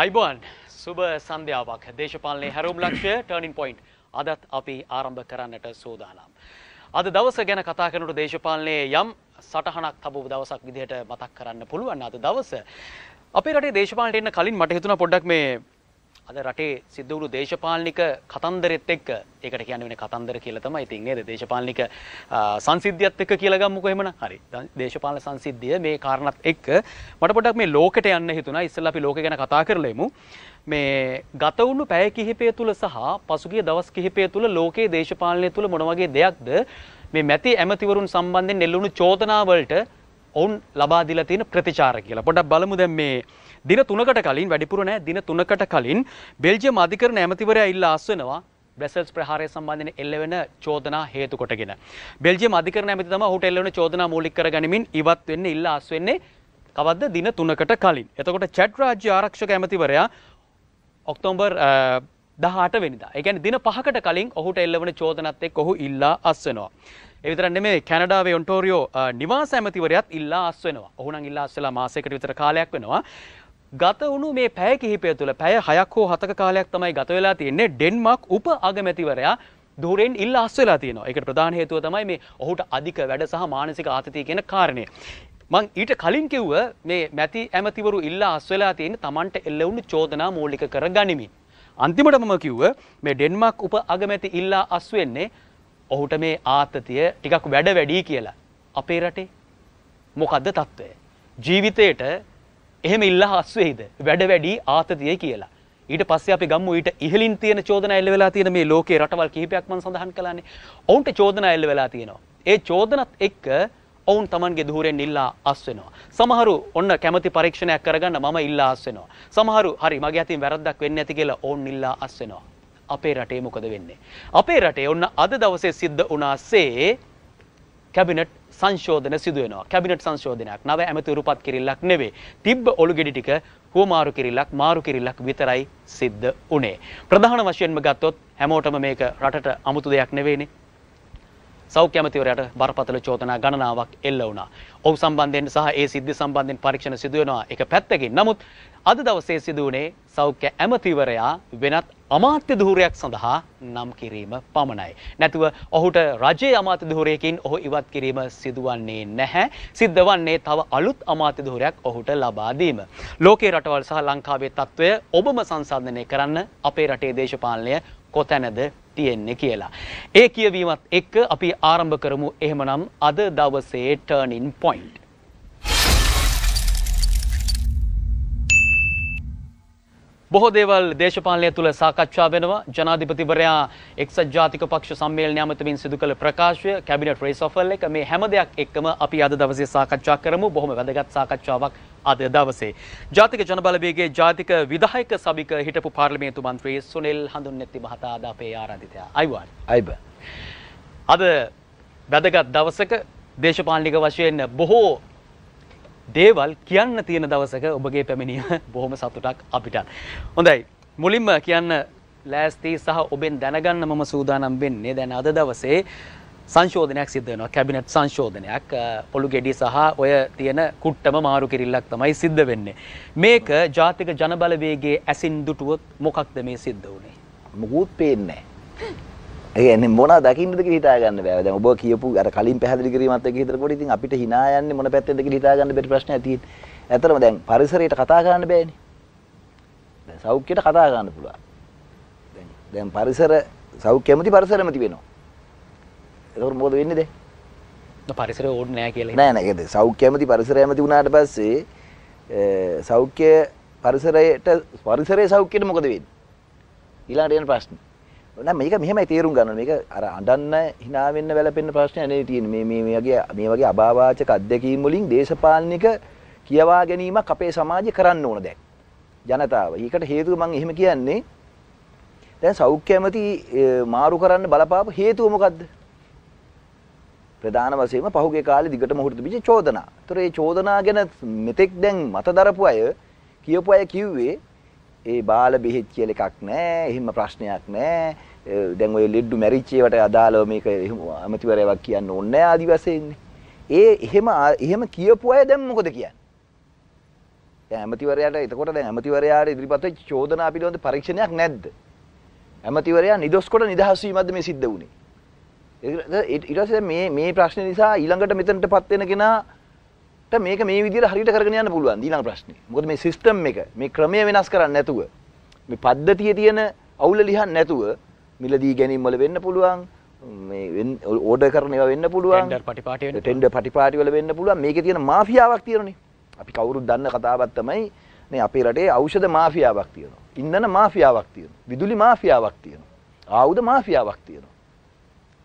අයිබෝන් සුබ සන්ධ්‍යාවක් දේශපාලනය හැරුම් ලක්ෂය ටර්නින් පොයින්් අදත් අපි ආරම්භ කරන්නට සූදානම්. අද දවස ගැන කතා කරනට දේශපාලනය යම් සටහනක් තබූ දවසක් විදිහට මතක් කරන්න පුළුවන් අද දවස. අපේ රටේ දේශපාලට එන්න කලින් මට හිතුන පොඩ්ඩක් මේ අද රටේ සිද්ධ වුණු දේශපාලනික කතන්දරෙත් එක්ක ඒකට කියන්නේ වෙන කතන්දර කියලා තමයි ඉතින් නේද දේශපාලනික සංසිද්ධියත් එක්ක කියලා ගමුකෝ එහෙමනම් හරි දේශපාලන සංසිද්ධිය මේ කාරණාත් එක්ක මට පොඩ්ඩක් මේ ලෝකෙට යන්න හිතුණා ඉස්සෙල්ලා අපි ලෝකෙ ගැන කතා කරලා එමු මේ ගත වුණු පැය කිහිපය තුල සහ පසුගිය දවස් කිහිපය තුල ලෝකයේ දේශපාලනය තුල මොන වගේ දෙයක්ද මේ මැති ඇමතිවරුන් සම්බන්ධයෙන් එල්ලුණු චෝදනාවලට ඔවුන් ලබා දීලා තියෙන ප්‍රතිචාර කියලා පොඩ්ඩක් බලමු දැන් මේ දින තුනකට කලින් වැඩිපුර නෑ දින තුනකට කලින් බෙල්ජියම් අධිකරණ ඇමතිවරයා ඉල්ලා අස්වෙනවා බ්‍රසල්ස් ප්‍රහාරය සම්බන්ධන එල්ලවෙන චෝදනා හේතු කොටගෙන. බෙල්ජියම් අධිකරණ ඇමති තම හුට එල්ලවන චෝදනා මූලික කරගනිමින් ඉවත් වෙන්න ඉල්ලා අස් වෙන්නේ කවද්ද දින තුනකට කලින්. එතකොට චැට් රාජ්‍ය ආරක්ෂක ඇමතිවරයා ඔක්තෝබර් දහට වෙනිදා. ඒ කියන්නේ දින පහකට කලින් ඔහුට එල්ලවන චෝදනත් එක්ක ඔහු ඉල්ලා අස් වෙනවා. ඒ විතරක් නෙමෙයි කැනඩාවේ ඔන්ටෝරියෝ නිවාස ඇමතිවරයාත් ඉල්ලා අස් වෙනවා. ඔහු නම් ඉල්ලා අස් වෙලා මාසයකට විතර කාලයක් වෙනවා. ගත වුණු මේ පැය කිහිපය තුළ පැය හයක් හෝ හතක කාලයක් තමයි ගත වෙලා තියෙන්නේ ඩෙන්මක් උප අගමැතිවරයා දුරෙන් ඉල්ල අස්වෙලා තියෙනවා. ඒකට ප්‍රධාන හේතුව තමයි මේ ඔහුට අධික වැඩ සහ මානසික ආතතිය කියන කාරණය. මං ඊට කලින් කිව්ව මේ මැති ඇමතිවරු ඉල්ල අස්වෙලා තියෙන Tamanට එල්ල වුණු චෝදනා මූලික කර ගනිමින්. අන්තිමට මම කිව්ව මේ ඩෙන්මක් උප අගමැති ඉල්ල අස්වෙන්නේ ඔහුට මේ ආතතිය ටිකක් වැඩ වැඩි කියලා. අපේ රටේ මොකද්ද తত্ত্বය? ජීවිතේට එහෙම ඉල්ලා අස්වේද වැඩ වැඩි ආතතියයි කියලා. ඊට පස්සේ අපි ගම්මු ඊට ඉහලින් තියෙන චෝදනා එල්ල වෙලා තියෙන මේ ලෝකේ රටවල් කිහිපයක් මම සඳහන් කළානේ. ඔවුන්ට චෝදනා එල්ල වෙලා තියෙනවා. ඒ චෝදනත් එක්ක ඔවුන් තමන්ගේ දුහරෙන් ඉල්ලා අස් වෙනවා. සමහරු ඔන්න කැමති පරීක්ෂණයක් කරගන්න මම ඉල්ලා අස් වෙනවා. සමහරු හරි මගේ අතින් වැරද්දක් වෙන්නේ නැති කියලා ඔවුන් ඉල්ලා අස් වෙනවා. අපේ රටේ මොකද වෙන්නේ? අපේ රටේ ඔන්න අද දවසේ සිද්ධ වුණාසේ කැබිනට් සංශෝධන සිදුවෙනවා. කැබිනට් සංශෝධනයක්. නව ඇමතිවරුපත් කිරිල්ලක් නෙවෙයි. තිබ්බ ඔළු ගෙඩි ටික හුවමාරු කිරිල්ලක් මාරු කිරිල්ලක් විතරයි සිද්ධ උනේ. ප්‍රධාන වශයෙන්ම ගත්තොත් හැමෝටම මේක රටට අමුතු දෙයක් නෙවෙයිනේ. සෞඛ්‍ය ඇමතිවරයාට බරපතල චෝදනා ගණනාවක් එල්ල වුණා. ඔහු සම්බන්ධයෙන් සහ ඒ සිද්ධි සම්බන්ධයෙන් පරීක්ෂණ සිදු වෙනවා එක පැත්තකින්. නමුත් අද දවසේ සිදුවනේ සෞඛ්‍ය ඇමතිවරයා වෙනත් අමාත්‍ය ධූරයක් සඳහා නම් කිරීම පමණයි. නැතුව ඔහුට රජයේ අමාත්‍ය ධූරයකින් ඔහු ඉවත් කිරීම සිදුවන්නේ නැහැ. සිද්ධ වන්නේ තව අලුත් අමාත්‍ය ධූරයක් ඔහුට ලබා දීම. ලෝකේ රටවල් සහ ලංකාවේ තත්ත්වය ඔබම සංසන්දනය කරන්න අපේ රටේ දේශපාලනය කොතැනද තියෙන්නේ කියලා. ඒ කියවීමත් එක්ක අපි ආරම්භ කරමු එහෙමනම් අද දවසේ ටර්නින් පොයින්ට්. බොහෝ දේවල් දේශපාලනය තුළ සාකච්ඡා වෙනවා ජනාධිපතිවරයා එක්සත් ජාතික පක්ෂ සම්මේලනය අමතමින් සිදු කළ ප්‍රකාශය කැබිනට් රේසොෆල් එක මේ හැම දෙයක් එක්කම අපි අද දවසේ සාකච්ඡා කරමු බොහොම වැදගත් සාකච්ඡාවක් අද දවසේ ජාතික ජනබලවේගේ ජාතික විධායක සභික හිටපු පාර්ලිමේන්තු මන්ත්‍රී සුනිල් හඳුන්නැති මහතා අද අපේ ආරාධිතයා අයිවාන් අයිබ අද වැදගත් දවසක දේශපාලනික වශයෙන් බොහෝ දේවල් කියන්න තියෙන දවසක ඔබගේ පැමිණීම බොහොම සතුටක් අපිටත්. හොඳයි මුලින්ම කියන්න ලෑස්ති සහ ඔබෙන් දැනගන්න මම සූදානම් වෙන්නේ දැන් අද දවසේ සංශෝධනයක් සිද්ධ වෙනවා කැබිනට් සංශෝධනයක් පොළු ගෙඩි සහ ඔය තියෙන කුට්ටම මාරු කිරිල්ලක් තමයි සිද්ධ වෙන්නේ. මේක ජාතික ජනබලවේගේ ඇසින් දුටුවොත් මොකක්ද මේ සිද්ධ වුනේ? මොකුත් පේන්නේ නැහැ. ඒ කියන්නේ මොනවා දකින්නද කියලා හිතා ගන්න බෑ. දැන් ඔබ කියපු අර කලින් පැහැදිලි කිරීමත් එක්ක හිතනකොට ඉතින් අපිට hina යන්නේ මොන පැත්තෙන්ද කියලා හිතා ගන්න බැරි ප්‍රශ්නයක් තියෙන්නේ. ඇත්තටම දැන් පරිසරයට කතා කරන්න බෑනේ. දැන් සෞඛ්‍යයට කතා කරන්න පුළුවන්. දැන් දැන් පරිසර සෞඛ්‍යමති පරිසරමති වෙනවා. ඒකෝ මොකද වෙන්නේ දැන්? පරිසරය ඕනේ නෑ කියලා. නෑ නෑ ඒක සෞඛ්‍යමති පරිසරයමති වුණාට පස්සේ සෞඛ්‍ය පරිසරයට පරිසරයේ සෞඛ්‍යයට මොකද වෙන්නේ? ඊළඟට එන ප්‍රශ්නේ නෑ මේක මෙහෙමයි තේරුම් ගන්න මේක අර අඬන්න hina වෙන්න වැළපෙන්න ප්‍රශ්නය නෙවෙයි තියෙන්නේ මේ මේ මේගේ මේ වගේ අභාවාචක අධ්‍යක්ීම් වලින් දේශපාලනික කියවා ගැනීමක් අපේ සමාජය කරන්න ඕන දැන් ජනතාව. ඒකට හේතුව මම එහෙම කියන්නේ දැන් සෞඛ්‍ය ඇමති මාරු කරන්න බලපාපු හේතුව මොකද්ද? ප්‍රධාන වශයෙන්ම පහුගිය කාලේ දිගටම හුරු තිබිච්ච චෝදනා. ඒතර මේ චෝදනා ගැන මෙතෙක් දැන් මතදරපු අය කියපු අය කිව්වේ ඒ බාල බෙහෙත් කියලා එකක් නැහැ. එහෙම ප්‍රශ්නයක් නැහැ. දැන් ඔය ලෙඩ්ඩු මැරිච්ච ඒවට අදාළව මේක එහෙම අමතිවරයක් කියන්න ඕනේ නැහැ ආදි වශයෙන්නේ. ඒ එහෙම එහෙම කියපු අය දැන් මොකද කියන්නේ? දැන් අමතිවරයාට එතකොට දැන් අමතිවරයාට ඉදිරිපත් වෙච්ච චෝදනා පිළිබඳ පරීක්ෂණයක් නැද්ද? අමතිවරයා නිදොස් කොට නිදහස් වීමක්ද මේ සිද්ධ වුනේ? ඊට පස්සේ මේ මේ ප්‍රශ්නේ නිසා ඊළඟට මෙතනටපත් වෙන කෙනා මේක මේ විදිහට හරියට කරගෙන යන්න පුළුවන් ඊළඟ ප්‍රශ්නේ. මොකද මේ සිස්ටම් එක මේ ක්‍රමය වෙනස් කරන්නේ නැතුව මේ පද්ධතියේ තියෙන අවුල ලිහන්න නැතුව මිලදී ගැනීම් වල වෙන්න පුළුවන් මේ ඕඩර් කරන ඒවා වෙන්න පුළුවන් ටෙන්ඩර් පටිපාටි වෙන්න ටෙන්ඩර් පටිපාටි වල වෙන්න පුළුවන් මේකේ තියෙන මාෆියාවක් තියෙනනේ. අපි කවුරුත් දන්න කතාවක් තමයි මේ අපේ රටේ ඖෂධ මාෆියාවක් තියෙනවා. ඉන්ධන මාෆියාවක් තියෙනවා. විදුලි මාෆියාවක් තියෙනවා. ආයුධ මාෆියාවක් තියෙනවා.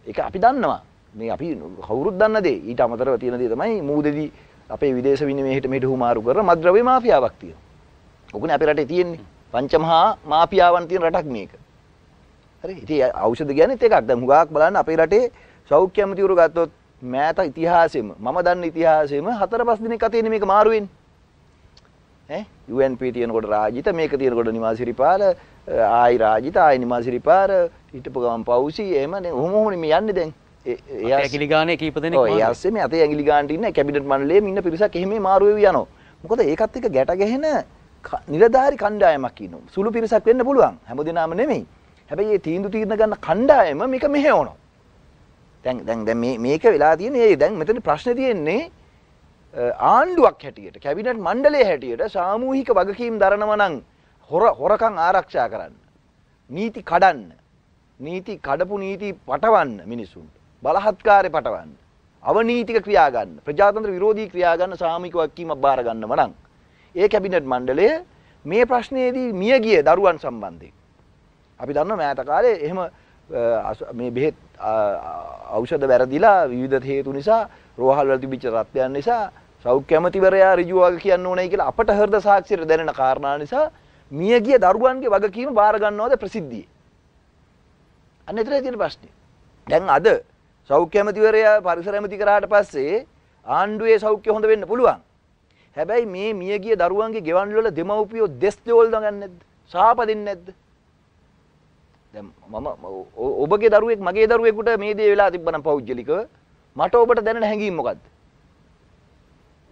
ඒක අපි දන්නවා. මේ අපි කවුරුත් දන්න දේ. ඊට අමතරව තියෙන දේ තමයි මූදෙදී අපේ විදේශ විනිමයකට මෙහෙට හුමාරු කර මද්ද්‍රව්‍ය මාෆියාවක් තියෙනවා. ඔකනේ අපේ රටේ තියෙන්නේ. පංචමහා මාෆියාවන් තියෙන රටක් මේක. හරි. ඉතින් ඖෂධ කියන්නේත් එකක්. දැන් හුඟක් බලන්න අපේ රටේ සෞඛ්‍ය අමාත්‍යවරු ගත්තොත් මෑත ඉතිහාසෙම මම දන්න ඉතිහාසෙම හතර පහ දිනක අතේනේ මේක මාරු වෙන්නේ. ඈ UNP තියෙනකොට රාජිත මේක තියෙනකොට නිමාසිරිපාල ආයි රාජිත ආයි නිමාසිරිපාල හිටපු ගමන් පවුසි එහෙම නේ. ඔහොම ඔහොමනේ මේ යන්නේ දැන්. ඇගිලි ගාන කීපදන යස්සේ මේ අතේ ඇගිලි ගාන්ටඉන්න කැබිට මන්ලේ ඉන්න පිරිසක් එහෙම මාරුව යන මොකද ඒකත් එක ගැට ගැහෙන නිලධාරි කණ්ඩායමක් න සුළු පිරිසක් වෙන්න පුළුවන් හැම දෙනාම නෙමෙයි හැබැයි ඒ තීන්දු තීරණ ගන්න කණ්ඩායම මේක මෙහෙවනො දැන් දැන් දැන් මේක වෙලා තියෙන ඒ දැන් මෙතන ප්‍රශ්න තියෙන්නේ ආණ්ඩුවක් හැටියට කැබිනට් මණ්ඩලය හැටියට සාමූහික වගකීම් දරනවනං හොර හොරකං ආරක්ෂා කරන්න. නීති කඩන්න. නීති කඩපු නීති පටවන්න මිනිසුන්ට. බලහත්කාරය පටවන්න. අවනීතික ක්‍රියා ගන්න. ප්‍රජාතන්ත්‍ර විරෝධී ක්‍රියා ගන්න සාමූහික වගකීමක් බාර ගන්නව නම් ඒ කැබිනට් මණ්ඩලය මේ ප්‍රශ්නයේදී මිය ගිය දරුවන් සම්බන්ධයෙන් අපි දන්නවා මෑත කාලේ එහෙම මේ බෙහෙත් ඖෂධ වැරදිලා විවිධ හේතු නිසා රෝහල් වල තිබිච්ච තත්ත්වයන් නිසා සෞඛ්‍ය ඇමතිවරයා ඍජුව වගේ කියන්න ඕනේ කියලා අපට හෘද සාක්ෂියට දැනෙන කාරණා නිසා මිය ගිය දරුවන්ගේ වගකීම බාර ගන්නවද ප්‍රසිද්ධියේ අන්න එතනයි තියෙන ප්‍රශ්නේ. දැන් අද සෞඛ්‍ය ඇමතිවරයා පරිසර ඇමති කරාට පස්සේ ආණ්ඩුවේ සෞඛ්‍ය හොඳ වෙන්න පුළුවන්. හැබැයි මේ මියගිය දරුවන්ගේ ගෙවල් වල දෙමව්පියෝ දෙස් දෙවල් දඟන්නේ නැද්ද? සාප දෙන්නේ නැද්ද? දැන් මම ඔබගේ දරුවෙක් මගේ දරුවෙකුට මේ දේ වෙලා තිබ්බනම් පෞද්ගලිකව මට ඔබට දැනෙන හැඟීම මොකද්ද?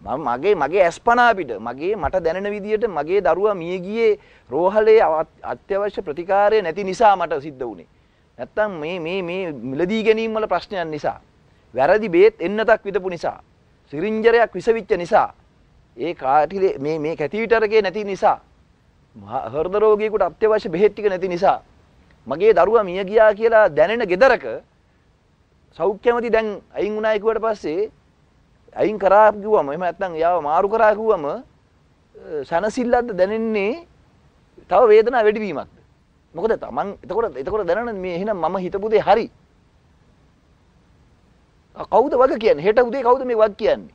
මම මගේ මගේ ඇස්පනා පිට මගේ මට දැනෙන විදියට මගේ දරුවා මිය ගියේ රෝහලේ අත්‍යවශ්‍ය ප්‍රතිකාරය නැති නිසා මට සිද්ධ වුණේ. නැත්තම් මේ මේ මේ මිලදී ගැනීම් වල ප්‍රශ්නයන් නිසා වැරදි බේත් එන්නතක් විදපු නිසා සිරින්ජරයක් විසවිච්ච නිසා ඒ කාටිලේ මේ මේ කැටිවිටරකේ නැති නිසා හෘද රෝගියෙකුට අත්‍යවශ්‍ය බෙහෙත් ටික නැති නිසා මගේ දරුවා මිය ගියා කියලා දැනෙන gedaraක සෞඛ්‍යමති දැන් අයින් වුණායි කිව්වට පස්සේ අයින් කරා කිව්වම එහෙම නැත්නම් යාව මාරු කරා කිව්වම සනසිල්ලක්ද දැනෙන්නේ තව වේදනාව වැඩිවීමක් මොකද තමන් එතකොට එතකොට දැනන මේ එහෙනම් මම හිතපු දේ හරි. කවුද වග කියන්නේ? හෙට උදේ කවුද මේ වග කියන්නේ?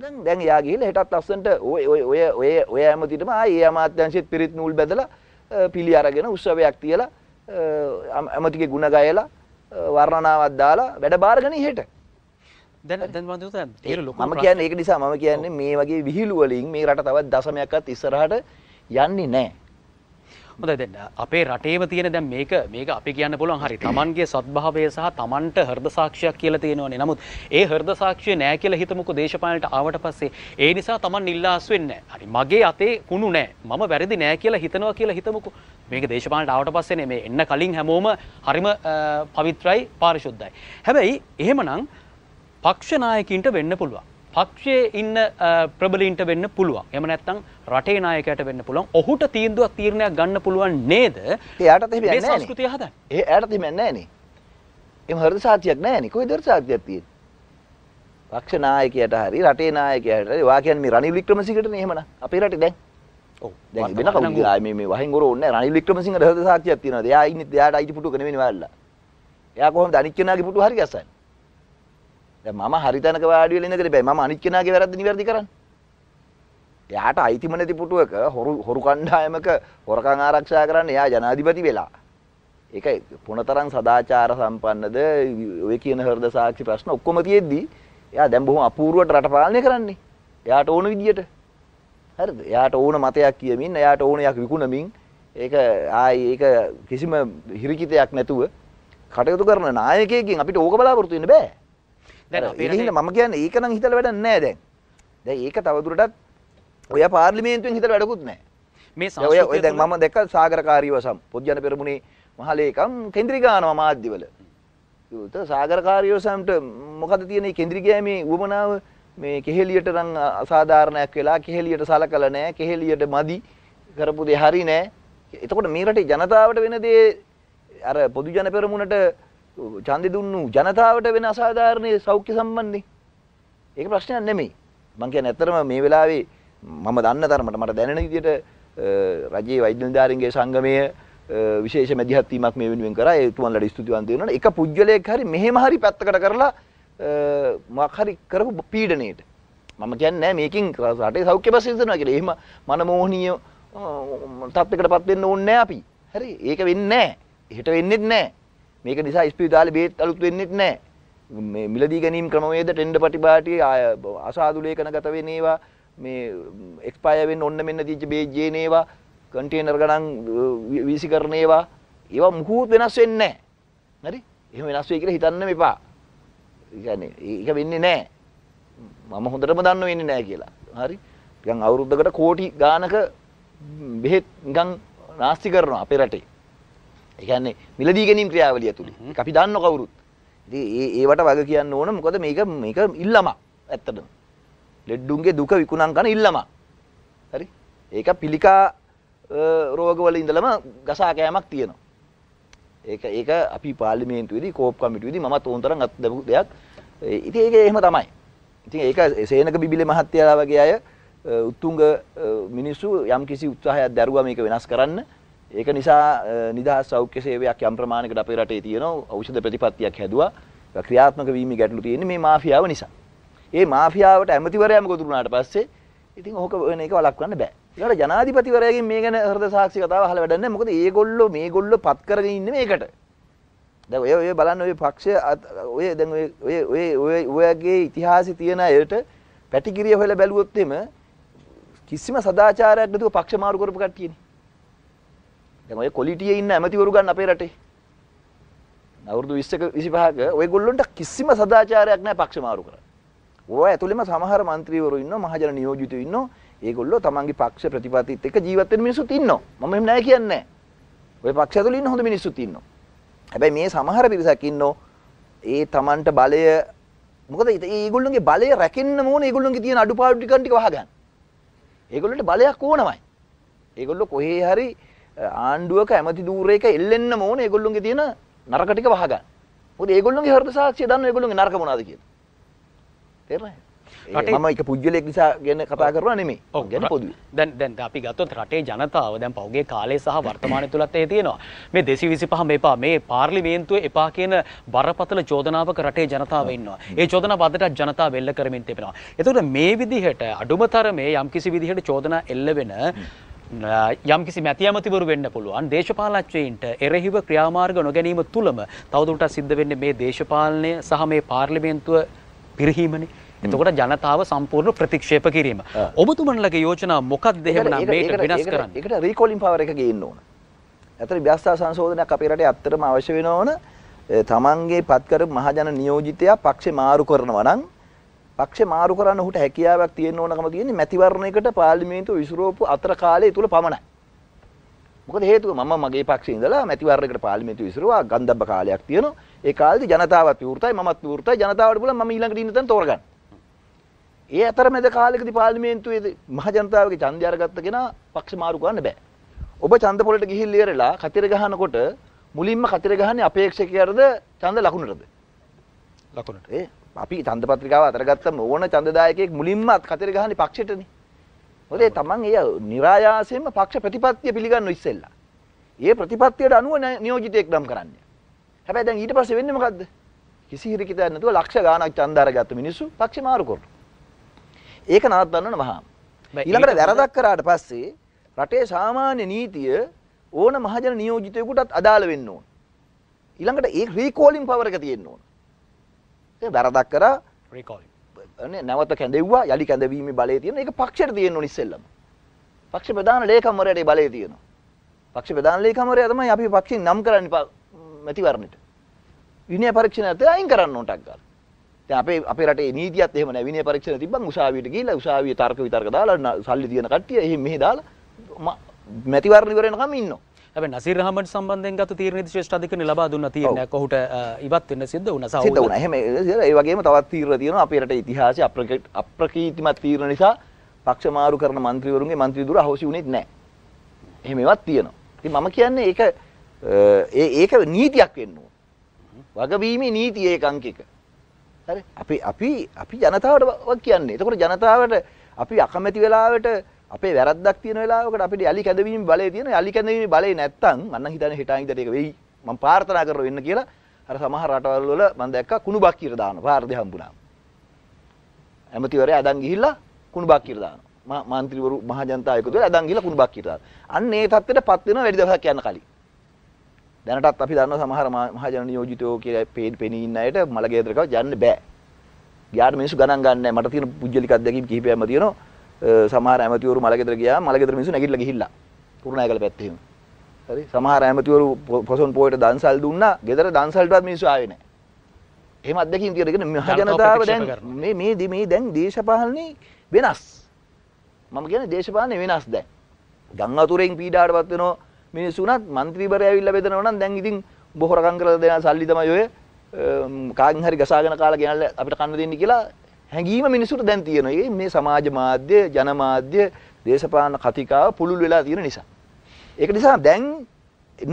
දැන් දැන් එයා ගිහිල්ලා හෙටත් අස්සන්ට ඔය ඔය ඔය ඔය ඔය හැමතිටම ආයේ අමාත්‍යංශෙත් පිරිත් නූල් බැදලා පිළි අරගෙන උත්සවයක් තියලා ඇමතිගේ ಗುಣ ගයලා වර්ණනාවක් දාලා වැඩ බාරගෙන හෙට. දැන් දැන් මම කියන්නේ ඒක නිසා මම කියන්නේ මේ වගේ විහිළු වලින් මේ රට තවත් දශමයක්වත් ඉස්සරහට යන්නේ නැහැ. හොඳ දැන් අපේ රටේම තියෙන දැන් මේක මේක අපි කියන්න පුළුවන් හරි Tamanගේ සත්භාවය සහ Tamanට හෘද සාක්ෂියක් කියලා තියෙනවනේ. නමුත් ඒ හෘද සාක්ෂිය නෑ කියලා හිතමුකෝ දේශපාලනයට ආවට පස්සේ ඒ නිසා Taman නිල්ලාස් වෙන්නේ හරි මගේ අතේ කුණු නෑ. මම වැරදි නෑ කියලා හිතනවා කියලා හිතමුකෝ. මේක දේශපාලනයට ආවට පස්සේ මේ එන්න කලින් හැමෝම හරිම පවිත්‍රයි පාරිශුද්ධයි. හැබැයි එහෙමනම් පක්ෂනායකින්ට වෙන්න පුළුවන්. පක්ෂයේ ඉන්න ප්‍රබලින්ට වෙන්න පුළුවන්. එහෙම නැත්නම් රටේ නායකයට වෙන්න පුළුවන්. ඔහුට තීන්දුවක් තීරණයක් ගන්න පුළුවන් නේද? එයාටත් එහෙම නැහැ නේ. මේ සංස්කෘතිය හදන්න. ඒ එයාටත් එහෙම නැහැ නේ. එහෙම හෘද සාතියක් නැහැ නේ. කොයි දර සාතියක් තියෙන්නේ? පක්ෂ නායකයට හරි රටේ නායකයට හරි වා කියන්නේ මේ රනිල් වික්‍රමසිංහටනේ එහෙමනම්. අපේ රටේ දැන්. ඔව්. දැන් වෙන කවුද මේ මේ වහින් ගොරෝ ඕනේ නැහැ. රනිල් වික්‍රමසිංහට හෘද සාතියක් තියනවාද? එයා ඉන්නේ එයාට අයිති පුටුක නෙවෙයි ඔයාලා. එයා කොහොමද අනික් කෙනාගේ පුටු හරි ගස්සන්නේ? දැන් මම හරි තැනක වාඩි වෙලා ඉඳගෙන ඉබයි මම අනිත් කෙනාගේ වැරද්ද නිවැරදි කරන්න. එයාට අයිතිම නැති පුටුවක හොරු හොරු කණ්ඩායමක හොරකම් ආරක්ෂා කරන්න එයා ජනාධිපති වෙලා. ඒක පුනතරම් සදාචාර සම්පන්නද ඔය කියන හෘද සාක්ෂි ප්‍රශ්න ඔක්කොම තියෙද්දි එයා දැන් බොහොම අපූර්වට රට පාලනය කරන්නේ. එයාට ඕන විදියට. හරිද? එයාට ඕන මතයක් කියමින්, එයාට ඕන යක් විකුණමින් ඒක ආයි ඒක කිසිම හිරිකිතයක් නැතුව කටයුතු කරන නායකයෙක්ගෙන් අපිට ඕක බලාපොරොත්තු වෙන්න බෑ. දැන් අපේ රටේ මම කියන්නේ ඒක නම් හිතලා වැඩක් නැහැ දැන්. දැන් ඒක තවදුරටත් ඔය පාර්ලිමේන්තුවෙන් හිතලා වැඩකුත් නැහැ. මේ සංස්කෘතිය ඔය දැන් මම දැක්ක සාගරකාරීව සම් පොත්ජන පෙරමුණේ මහලේකම් කේන්ද්‍රිකානවා මාධ්‍යවල. ඒත් සාගරකාරීව සම්ට මොකද තියෙන මේ කේන්ද්‍රිකයමේ උවමනාව මේ කෙහෙලියට නම් අසාධාරණයක් වෙලා කෙහෙලියට සලකලා නැහැ කෙහෙලියට මදි කරපු දේ හරි නැහැ. එතකොට මේ රටේ ජනතාවට වෙන දේ අර පොදු ජන පෙරමුණට ඡන්දෙ දුන්නු ජනතාවට වෙන අසාධාරණ සෞඛ්‍ය සම්බන්ධයෙන් ඒක ප්‍රශ්නයක් නෙමෙයි. මම කියන්නේ ඇත්තටම මේ වෙලාවේ මම දන්න තරමට මට දැනෙන විදිහට රජයේ වෛද්‍ය නිලධාරීන්ගේ සංගමය විශේෂ මැදිහත් වීමක් මේ වෙනුවෙන් කරා ඒ තුමන්ලට ස්තුතිවන්ත වෙනවා. එක පුජ්‍යලයක් හරි මෙහෙම හරි පැත්තකට කරලා මොකක් හරි කරපු පීඩණයට මම කියන්නේ මේකෙන් රටේ සෞඛ්‍ය ප්‍රශ්න ඉදනවා කියලා. එහෙම මනමෝහනීය තත්යකට පත් වෙන්න ඕනේ නැහැ අපි. හරි ඒක වෙන්නේ නැහැ. එහෙට වෙන්නේත් නැහැ. මේක නිසා ස්පිරිතාලේ බේත් අලුත් වෙන්නෙත් නැහැ. මේ මිලදී ගැනීම් ක්‍රමවේද ටෙන්ඩර් පටිපාටි අසාදු ලේඛනගත වෙන ඒවා මේ එක්ස්පයර් වෙන්න ඔන්න මෙන්න දීච්ච බේජ් ජීන ඒවා කන්ටේනර් ගණන් වීසිකරණ ඒවා ඒවා මුකුත් වෙනස් වෙන්නේ නැහැ. හරි? එහෙම වෙනස් වෙයි කියලා හිතන්න එපා. කියන්නේ ඒක වෙන්නේ නැහැ. මම හොඳටම දන්න වෙන්නේ නැහැ කියලා. හරි? නිකන් අවුරුද්දකට කෝටි ගානක බෙහෙත් නිකන් නාස්ති කරනවා අපේ රටේ. ඒ කියන්නේ මිලදී ගැනීම ක්‍රියාවලිය තුලින්. ඒක අපි දන්න කවුරුත්. ඉතින් ඒ ඒවට වග කියන්න ඕන මොකද මේක මේක ඉල්ලමක් ඇත්තටම. ලෙඩ්ඩුන්ගේ දුක විකුණන් කරන ඉල්ලමක්. හරි? ඒක පිළිකා රෝගවල ඉඳලම ගසා කෑමක් තියෙනවා. ඒක ඒක අපි පාර්ලිමේන්තුවේදී කෝප් කමිටුවේදී මමත් ඕන තරම් අත්දැකපු දෙයක්. ඉතින් ඒක එහෙම තමයි. ඉතින් ඒක සේනක බිබිලේ මහත්තයා වගේ අය උත්තුංග මිනිස්සු යම් කිසි උත්සාහයක් දැරුවා මේක වෙනස් කරන්න. ඒක නිසා නිදහස් සෞඛ්‍ය සේවයක් යම් ප්‍රමාණයකට අපේ රටේ තියෙනවා ඖෂධ ප්‍රතිපත්තියක් හැදුවා. ක්‍රියාත්මක වීමේ ගැටලු තියෙන්නේ මේ මාෆියාව නිසා. ඒ මාෆියාවට ඇමතිවරයාම ගොදුරු වුණාට පස්සේ ඉතින් ඕක වෙන එක වළක්වන්න බෑ. ඊළඟට ජනාධිපතිවරයාගෙන් මේ ගැන හෘද සාක්ෂි කතාව අහලා වැඩක් නැහැ. මොකද මේගොල්ලෝ මේගොල්ලෝ පත් කරගෙන ඉන්නේ මේකට. දැන් ඔය ඔය බලන්න ඔය පක්ෂය ඔය දැන් ඔය ඔය ඔය ඔයගේ ඉතිහාසෙ තියෙන අයට පැටිගිරිය හොයලා බැලුවොත් එම කිසිම සදාචාරයක් නැතුව පක්ෂ මාරු කරපු කට්ටියනේ. දැන් ඔය කොලිටියේ ඉන්න ඇමතිවරු ගන්න අපේ රටේ. අවුරුදු 20ක 25ක ඔයගොල්ලොන්ට කිසිම සදාචාරයක් නැහැ පක්ෂ මාරු කරන්න. ඔය ඇතුළෙම සමහර මන්ත්‍රීවරු ඉන්නවා, මහජන නියෝජිතයෝ ඉන්නවා. ඒගොල්ලෝ තමන්ගේ පක්ෂ ප්‍රතිපත්තිත් එක්ක ජීවත් වෙන මිනිස්සුත් ඉන්නවා. මම එහෙම නැහැ කියන්නේ ඔය පක්ෂ ඇතුළේ ඉන්න හොඳ මිනිස්සුත් ඉන්නවා. හැබැයි මේ සමහර පිරිසක් ඉන්නෝ ඒ තමන්ට බලය මොකද ඒගොල්ලන්ගේ බලය රැකෙන්න ඕන ඒගොල්ලන්ගේ තියෙන අඩුපාඩු ටික ටික වහගන්න. ඒගොල්ලන්ට බලයක් ඕනමයි. ඒගොල්ලෝ කොහේ හරි ආණ්ඩුවක ඇමති ධූරයක එල්ලෙන්න ඕන ඒගොල්ලොන්ගේ තියෙන නරක ටික වහගන්න. මොකද ඒගොල්ලොන්ගේ හෘද සාක්ෂිය දන්න ඒගොල්ලොන්ගේ නරක මොනවද කියලා. තේරෙනවද? මම එක පුද්ගලයෙක් නිසා ගැන කතා කරනවා නෙමෙයි. ඔව් ගැන පොදුවේ. දැන් දැන් අපි ගත්තොත් රටේ ජනතාව දැන් පහුගිය කාලේ සහ වර්තමානයේ තුලත් ඒ තියෙනවා. මේ 225 මේපා මේ පාර්ලිමේන්තුවේ එපා කියන බරපතල චෝදනාවක රටේ ජනතාව ඉන්නවා. ඒ චෝදනාව අදටත් ජනතාව එල්ල කරමින් තිබෙනවා. එතකොට මේ විදිහට අඩුම තරමේ යම්කිසි විදිහට චෝදනා එල්ල වෙන යම්කිසි මැති ඇමතිවරු වෙන්න පුළුවන් දේශපාලච්වයින්ට එරෙහිව ක්‍රියාමාර්ග නොගැනීම තුළම තවදුරටත් සිද්ධ වෙන්නේ මේ දේශපාලනය සහ මේ පාර්ලිමේන්තුව පිරිහීමනේ එතකොට ජනතාව සම්පූර්ණ ප්‍රතික්ෂේප කිරීම. ඔබතුමන්ලගේ යෝජනා මොකක්ද එහෙමනම් මේක වෙනස් කරන්න? ඒකට රීකෝලින් පවර් එක ගේන්න ඕන. ඇතර ව්‍යවස්ථා සංශෝධනයක් අපේ රටේ ඇත්තටම අවශ්‍ය වෙනවන තමන්ගේ පත්කර මහජන නියෝජිතයා පක්ෂේ මාරු කරනවා නම් පක්ෂ මාරු කරන්න ඔහුට හැකියාවක් තියෙන්න ඕනකම තියෙන්නේ මැතිවරණයකට පාර්ලිමේන්තුව විසිරෝපු අතර කාලය තුල පමණයි. මොකද හේතුව මම මගේ පක්ෂේ ඉඳලා මැතිවරණයකට පාර්ලිමේන්තුව විසිරුවා ගන්දබ්බ කාලයක් තියෙනවා. ඒ කාලෙදි ජනතාවත් විවෘතයි මමත් විවෘතයි ජනතාවට බුණා මම ඊළඟට ඉන්න තැන තෝරගන්න. ඒ අතරමැද කාලෙකදී පාර්ලිමේන්තුවේ මහ ජනතාවගේ ඡන්දය අරගත්ත කෙනා පක්ෂ මාරු කරන්න බෑ. ඔබ ඡන්ද පොලට ගිහිල්ලා ඉවරලා කතිර ගහනකොට මුලින්ම කතිර ගහන්නේ අපේක්ෂකයරද ඡන්ද ලකුණටද? ලකුණට. ඒ අපි ඡන්ද පත්‍රිකාව අතර ගත්තම ඕන ඡන්දදායකයෙක් මුලින්ම කතර ගහන්නේ පක්ෂයටනේ. මොකද තමන් එය નિરાයාසයෙන්ම පක්ෂ ප්‍රතිපත්තිය පිළිගන්න ඉස්සෙල්ලා. ඒ ප්‍රතිපත්තියට අනුව නියෝජිතයෙක් නම් කරන්නේ. හැබැයි දැන් ඊට පස්සේ වෙන්නේ මොකද්ද? කිසි හිරිකිතයක් නැතුව ලක්ෂ ගාණක් ඡන්ද අරගත්ත මිනිස්සු පක්ෂේ මාරු කරනවා. ඒක නවත්වන්න මහා. ඊළඟට වැරදක් කරාට පස්සේ රටේ සාමාන්‍ය නීතිය ඕන මහජන නියෝජිතයෙකුටත් අදාළ වෙන්න ඕන. ඊළඟට ඒ රීකෝලින් පවර් එක තියෙන්න ඕන. වැරදක් කරා නැවත කැඳෙව්වා යළි කැඳවීම බලය තියෙන එක පක්ෂයට තියෙන්න ඕනි ඉස්සෙල්ලම. පක්ෂ ප්‍රධාන ලේකම්වරයාට ඒ බලය තියෙනවා. පක්ෂ ප්‍රධාන ලේකම්වරයා තමයි අපි පක්ෂින් නම් කරන්නේ මැතිවරණයට. විනය පරීක්ෂණ ඇත අයින් කරන්න ඕන ටක් ගාලා. දැන් අපේ අපේ රටේ නීතියත් එහෙම නැහැ විනය පරීක්ෂණ තිබ්බන් උසාවියට ගිහිල්ලා උසාවිය තර්ක විතර්ක දාලා සල්ලි දින කට්ටිය එහෙම මෙහෙ දාලා මැතිවරණ ඉවර වෙනකම් ඉන්නවා. හැබැයි නසීර් රහමන් සම්බන්ධයෙන් ගත තීරණයේදී ශ්‍රේෂ්ඨ අධිකරණය ලබා දුන්න තීරණයක් ඔහුට ඉවත් වෙන්න සිද්ධ වුණා සහෝදර. සිද්ධ වුණා. එහෙම ඒ වගේම තවත් තීරණ තියෙනවා අපේ රටේ ඉතිහාසයේ අප්‍රකීර්තිමත් තීරණ නිසා පක්ෂ මාරු කරන മന്ത്രിවරුන්ගේ മന്ത്രി දුර අහෝසි වුණෙත් නැහැ. එහෙම ඒවත් තියෙනවා. ඉතින් මම කියන්නේ ඒක ඒක නීතියක් වෙන්න ඕන. වගවීමේ නීතිය ඒක අංකයක. හරි? අපි අපි අපි ජනතාවට කියන්නේ. එතකොට ජනතාවට අපි අකමැති වෙලාවට අපේ වැරද්දක් තියෙන වෙලාවකට අපිට යලි කැඳවීම බලය තියෙන යලි කැඳවීම බලය නැත්තම් මම හිතන්නේ හිටාන් ඉදට ඒක වෙයි මම ප්‍රාර්ථනා කරලා වෙන්න කියලා අර සමහර රටවල් වල මම දැක්කා කුණු බක්කිර දානවා පාරදී හම්බුණාම ඇමතිවරයා අදන් ගිහිල්ලා කුණු බක්කිර දානවා මාන්ත්‍රීවරු මහජනතා එකතු වෙලා අදන් ගිහිල්ලා කුණු බක්කිර දානවා අන්න ඒ தත්ත්වයටපත් වෙනවා වැඩි දවසක් යන කලින් දැනටත් අපි දන්නවා සමහර මහජන නියෝජිතයෝ කියලා පෙනී ඉන්න අයට මලගේදරකව යන්න බෑ ගියාට මිනිස්සු ගණන් ගන්නෑ මට තියෙන පුජ්‍යලික අත්දැකීම් කිහිපයක්ම තියෙනවා සමහර ඇමතිවරු මලගෙදර ගියා මලගෙදර මිනිස්සු නැගිටලා ගිහිල්ලා කුරුණෑගල පැත්තේ එහෙම හරි සමහර ඇමතිවරු පොසොන් පොයට දන්සල් දුන්නා ගෙදර දන්සල්ටවත් මිනිස්සු ආවේ නැහැ එහෙම අත්දැකීම් තියෙනගෙන මහ ජනතාව දැන් මේ මේ මේ දැන් දේශපාලනේ වෙනස් මම කියන්නේ දේශපාලනේ වෙනස් දැන් ගම් අතුරෙන් පීඩාවටපත් වෙනවා මිනිස්සුනත් മന്ത്രിවරයා ඇවිල්ලා බෙදනවා නම් දැන් ඉතින් බොහොරකම් කරලා දෙන සල්ලි තමයි ඔය කාගෙන් හරි ගසාගෙන කාලා ගෙනල්ලා අපිට කන්න දෙන්නේ කියලා හැඟීම මිනිසුන්ට දැන් තියෙනවා. ඒ මේ සමාජ මාධ්‍ය, ජනමාධ්‍ය, දේශපාලන කතිකාව පුළුල් වෙලා තියෙන නිසා. ඒක නිසා දැන්